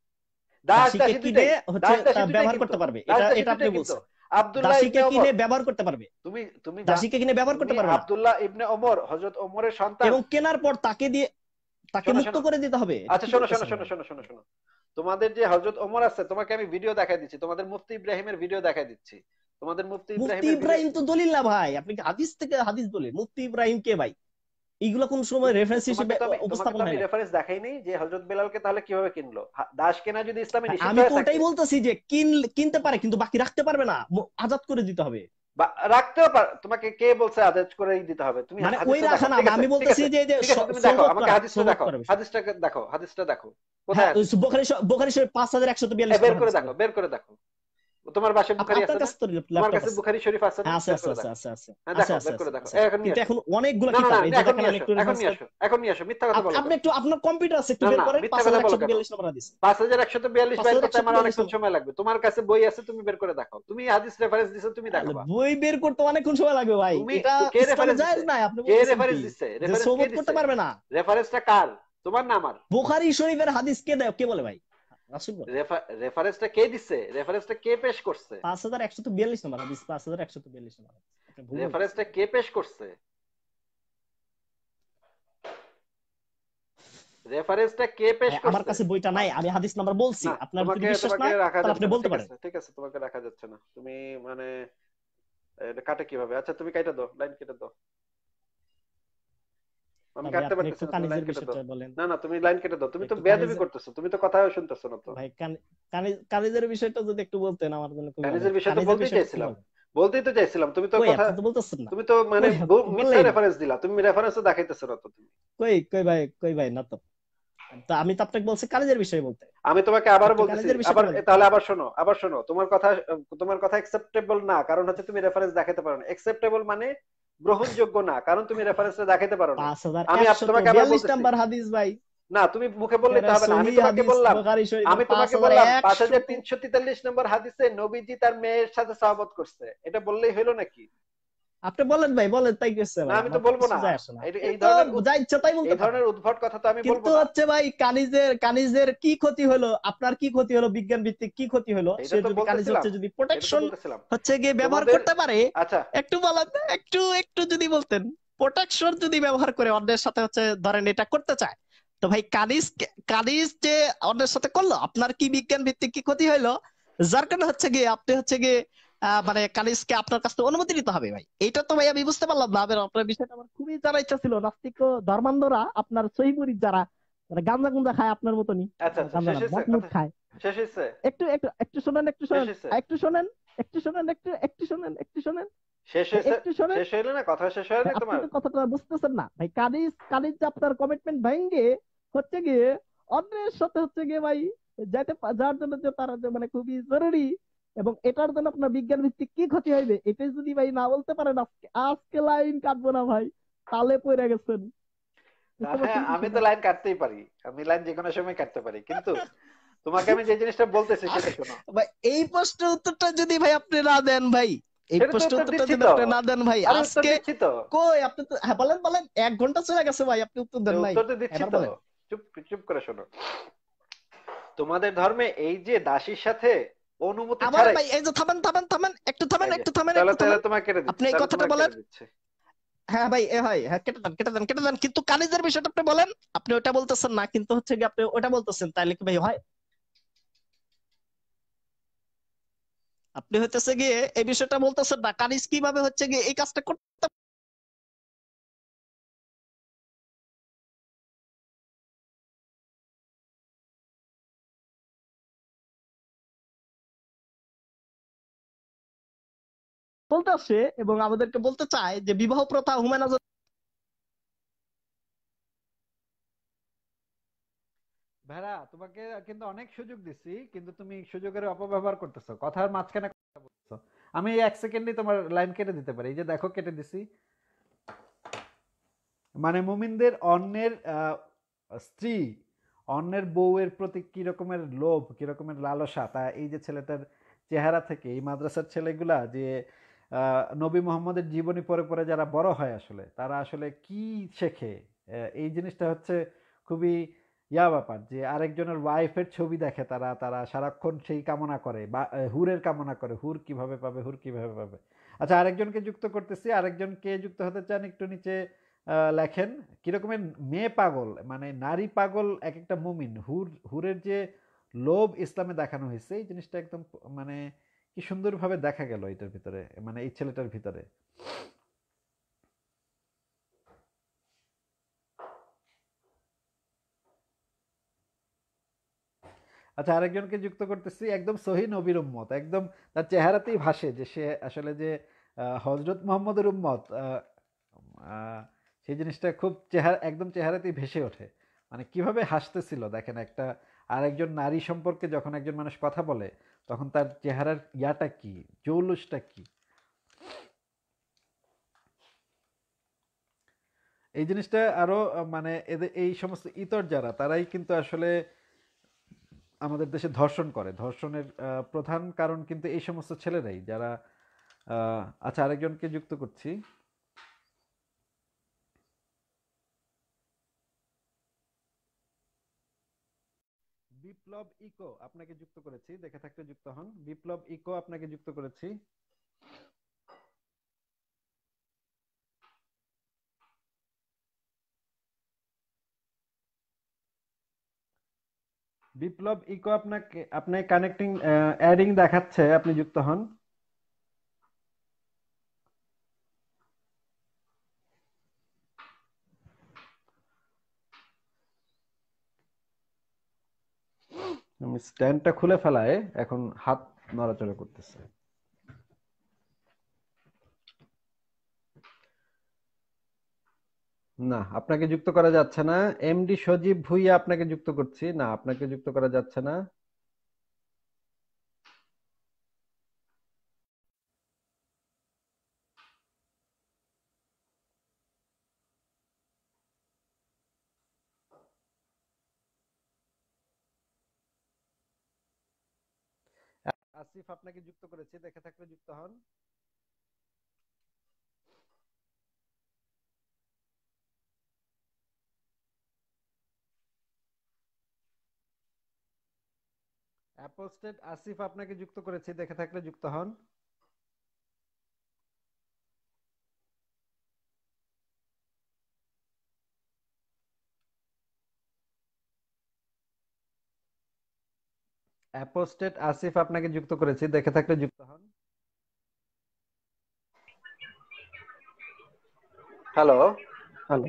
দাস কিনে হচ্ছে ব্যবহার করতে পারবে এটা এটা আপনি বলছেন আব্দুল্লাহ কিনে ব্যবহার করতে পারবে তুমি তুমি দাসিকে কিনে ব্যবহার করতে পারবে আব্দুল্লাহ ইবনে ওমর হযরত ওমরের সন্তান এবং কেনার পর তাকে দিয়ে তাকে মুক্ত করে দিতে হবে আচ্ছা শোনো শোনো শোনো শোনো শোনো তোমাদের যে হযরত ওমর আছে তোমাকে আমি ভিডিও দেখাই দিচ্ছি তোমাদের মুফতি ইব্রাহিমের ভিডিও দেখাই দিচ্ছি তোমাদের মুফতি ইব্রাহিম ইব্রাহিম তো দলিল না ভাই আপনি কি হাদিস থেকে হাদিস মুফতি ইব্রাহিম কে ভাই কোন সময় রেফারেন্স হিসেবে উপস্থাপন হয় রেফারেন্স দেখাইনি যে হযরত বেলালকে তাহলে কিভাবে কিনলো দাস কেনা যদি ইসলামে হ্যাঁ, নিষিদ্ধ আমি তো যে কিন কিনতে পারে কিন্তু বাকি রাখতে পারবে না আজাদ করে দিতে হবে রাখতেও পারে তোমাকে কে বলছে আদেশ করে দিতে হবে তুমি মানে ওই রাখা না আমি বলতেছি যে যে দেখো আমাকে হাদিসটা দেখো হাদিসটা দেখো হ্যাঁ, হ্যাঁ, হাদিসটা দেখো কোথায় বুখারী বুখারী শরীফ 5142 বের করে দেখো বের করে দেখো তোমার বাসে বুখারি আছে না তোমার কাছে বুখারি শরীফ আছে না আছে আছে আছে আছে হ্যাঁ, আছে আছে এখন নিয়ে এখন অনেকগুলো কিতাব এই যে এখন নিয়ে আসো এখন নিয়ে আসো মিথ্যা কথা বলো আপনি একটু আপনার কম্পিউটার আছে একটু বের করেন 5142 নম্বর হাদিস 5142 বাইর করতে আমার অনেক সময় লাগবে তোমার কাছে বই আছে তুমি বের করে দেখো তুমি হাদিস রেফারেন্স দিছো তুমি দেখো বই বের করতে অনেক সময় লাগবে ভাই এটা কে রেফারেন্স জায়েজ না আপনি কে রেফারেন্স দিছে রেফারেন্স করতে পারবে না রেফারেন্সটা কার তোমার না আমার বুখারী শরীফের হাদিস কে দেয় কে বলে ভাই কে কে পেশ হ্যাঁ, আমার কাছে বইটা নাই আমি হাদিস নাম্বার বলছি আপনার যদি বিশ্বাস না আপনি বলতে পারেন ঠিক আছে তোমাকে রাখা যাচ্ছে না তুমি মানে এটা কাটে কিভাবে আচ্ছা তুমি কাটে দাও লাইন কেটে দাও আমি কাটতে পারতেছি লাইন কেটে দাও না না তুমি লাইন কেটে দাও তুমি তো বেয়াদবি করতেছো তুমি তো কথাও শুনতেছো না তো ভাই কানিজের বিষয়টা যদি একটু বলতেন আমার জন্য কানিজের বিষয়টা বলতে চাইছিলাম বলতেই তো চাইছিলাম তুমি তো কথা তুমি তো মানে মিথ্যা রেফারেন্স দিলা তুমি রেফারেন্স দেখাইতেছো না তো তুমি কই কই ভাই কই ভাই না তো তো আমি তো আপনাকে বলছি কালেজের বিষয়ে বলতে আমি তোমাকে আবার আবার তাহলে আবার শোনো আবার শোনো তোমার কথা তোমার কথা অ্যাকসেপ্টেবল না কারণ হচ্ছে তুমি রেফারেন্স দেখাতে পারো না অ্যাকসেপ্টেবল মানে গ্রহণযোগ্য না কারণ তুমি রেফারেন্সটা দেখাতে পারো না আমি তোমাকে আবার বলছি নাম্বার হাদিস ভাই না তুমি মুখে বললে তো হবে না আমি তোমাকে বললাম আমি তোমাকে বললাম নম্বর হাদিসে নবীজি তার মেয়ের সাথে সহবত করছে এটা বললেই হলো নাকি আপনি বলেন ভাই বলেন তাই করছে আমি তো বলবো না এই ধরনের যা ইচ্ছা তাই বলতে এই ধরনের উদ্ভট কথা তো আমি বলবো কিন্তু হচ্ছে ভাই কানিজের কানিজের কি ক্ষতি হলো আপনার কি ক্ষতি হলো বিজ্ঞান ভিত্তিক কি ক্ষতি হলো সে যদি কানিজ হচ্ছে যদি প্রোটেকশন হচ্ছে গিয়ে ব্যবহার করতে পারে আচ্ছা। একটু বলেন একটু একটু যদি বলতেন প্রোটেকশন যদি ব্যবহার করে অন্যের সাথে হচ্ছে ধরেন এটা করতে চায় তো ভাই কানিজ কানিজ যে অন্যের সাথে করলো আপনার কি বিজ্ঞান ভিত্তিক কি ক্ষতি হলো যার কারণে হচ্ছে গিয়ে আপনি হচ্ছে গিয়ে মানে কালিসকে আপনার কাছ থেকে অনুমতি নিতে হবে ভাই এটা তো ভাই আমি বুঝতে পারলাম না আপনার বিষয়টা আমার খুবই যারা ইচ্ছা ছিল নাস্তিক ধর্মান্ধরা আপনার সহিপুরি যারা মানে গুঞ্জা খায় আপনার মতনই আচ্ছা, আচ্ছা, খায় একটু একটু একটু শোনেন একটু শোনেন একটু শোনেন একটু শোনেন একটু একটু শোনেন একটু শোনেন কথাটা বুঝতেছেন না ভাই আপনার কমিটমেন্ট হচ্ছে গিয়ে সাথে হচ্ছে গিয়ে ভাই যাইতে যাওয়ার জন্য যে তারা মানে খুবই জরুরি এবং এটার জন্য আপনার বিজ্ঞান ভিত্তিক কি ক্ষতি হইবে এটাই যদি ভাই না বলতে পারেন আজকে আজকে লাইন কাটবো না ভাই তালে পড়ে গেছেন হ্যাঁ, আমি তো লাইন কাটতেই পারি আমি লাইন যে কোনো সময় কাটতে পারি কিন্তু তোমাকে আমি যে জিনিসটা বলতেছি সেটা শোনো [laughs] ভাই এই প্রশ্নের উত্তরটা যদি ভাই আপনি না দেন ভাই এই প্রশ্নের উত্তরটা যদি আপনি না দেন ভাই আজকে কই আপনি তো হ্যাঁ বলেন বলেন এক ঘন্টা চলে গেছে ভাই আপনি উত্তর দেন হ্যাঁ, নাই উত্তর তো দিচ্ছি হ্যাঁ, তো চুপ চুপ করে শোনো তোমাদের ধর্মে এই যে দাসীর সাথে অনুমতি আমার ভাই এই যে থামেন থামেন থামেন একটু থামেন একটু থামেন একটু থামেন তোমাকে কেটে দিচ্ছি আপনি এই কথাটা বলেন হ্যাঁ ভাই হয় হ্যাঁ কেটে দেন কেটে দেন কেটে দেন কিন্তু কানিজের বিষয়টা আপনি বলেন আপনি ওটা বলতেছেন না কিন্তু হচ্ছে কি আপনি ওটা বলতেছেন তাইলে কি ভাই হয় আপনি হইতেছে গিয়ে এই বিষয়টা বলতেছেন না কানিজ কিভাবে হচ্ছে গিয়ে এই কাজটা করতে বলতেছে এবং আমাদেরকে বলতে চায় যে বিবাহ প্রথা হুমেন আজাদ ভেড়া তোমাকে কিন্তু অনেক সুযোগ দিছি কিন্তু তুমি সুযোগের অপব্যবহার করতেছো কথার মাঝখানে কথা বলছো আমি এক সেকেন্ডে তোমার লাইন কেটে দিতে পারি এই যে দেখো কেটে দিছি মানে মুমিনদের অন্যের স্ত্রী অন্যের বউয়ের প্রতি কি রকমের লোভ কি রকমের লালসা তা এই যে ছেলেটার চেহারা থেকে এই মাদ্রাসার ছেলেগুলা যে নবী মোহাম্মদের জীবনী পরে পরে যারা বড় হয় আসলে তারা আসলে কি শেখে এই জিনিসটা হচ্ছে খুবই ইয়া ব্যাপার যে আরেকজনের ওয়াইফের ছবি দেখে তারা তারা সারাক্ষণ সেই কামনা করে বা হুরের কামনা করে হুর কিভাবে পাবে হুর কিভাবে পাবে আচ্ছা আরেকজনকে যুক্ত করতেছি আরেকজনকে যুক্ত হতে চান একটু নিচে লেখেন কীরকমের মেয়ে পাগল মানে নারী পাগল এক একটা মুমিন হুর হুরের যে লোভ ইসলামে দেখানো হয়েছে এই জিনিসটা একদম মানে কি সুন্দরভাবে দেখা গেল এটার ভিতরে মানে এই ছেলেটার ভিতরে আচ্ছা আরেকজনকে যুক্ত করতেছি একদম সহি নবীর উম্মত একদম তার চেহারাতেই ভাসে যে সে আসলে যে হজরত মোহাম্মদের উম্মত সেই জিনিসটা খুব চেহারা একদম চেহারাতেই ভেসে ওঠে মানে কিভাবে হাসতেছিল দেখেন একটা আরেকজন নারী সম্পর্কে যখন একজন মানুষ কথা বলে তখন তার চেহারার ইয়াটা কি জৌলসটা কি এই জিনিসটা আরো মানে এদের এই সমস্ত ইতর যারা তারাই কিন্তু আসলে আমাদের দেশে ধর্ষণ করে ধর্ষণের প্রধান কারণ কিন্তু এই সমস্ত ছেলেরাই যারা আচ্ছা আরেকজনকে যুক্ত করছি বিপ্লব ইকো আপনাকে যুক্ত করেছি দেখে থাকতে যুক্ত হন বিপ্লব ইকো আপনাকে যুক্ত করেছি বিপ্লব ইকো আপনাকে আপনার কানেক্টিং অ্যাডিং দেখাচ্ছে আপনি যুক্ত হন স্ট্যান্ডটা খুলে ফেলায় এখন হাত নড়াচড়া করতেছে না আপনাকে যুক্ত করা যাচ্ছে না এমডি সজীব ভুইয়া আপনাকে যুক্ত করছি না আপনাকে যুক্ত করা যাচ্ছে না আসিফ আপনাকে যুক্ত করেছে দেখে থাকলে যুক্ত হন অ্যাপোস্টেট আসিফ আপনাকে যুক্ত করেছে দেখে থাকলে যুক্ত হন অ্যাপোস্টেট আসিফ আপনাকে যুক্ত করেছি দেখে থাকলে যুক্ত হন হ্যালো হ্যালো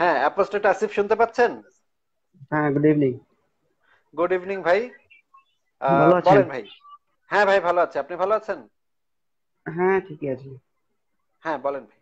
হ্যাঁ অ্যাপোস্টেট আসিফ শুনতে পাচ্ছেন হ্যাঁ গুড ইভিনিং গুড ইভিনিং ভাই বলেন ভাই হ্যাঁ ভাই ভালো আছে আপনি ভালো আছেন হ্যাঁ ঠিকই আছে হ্যাঁ বলেন ভাই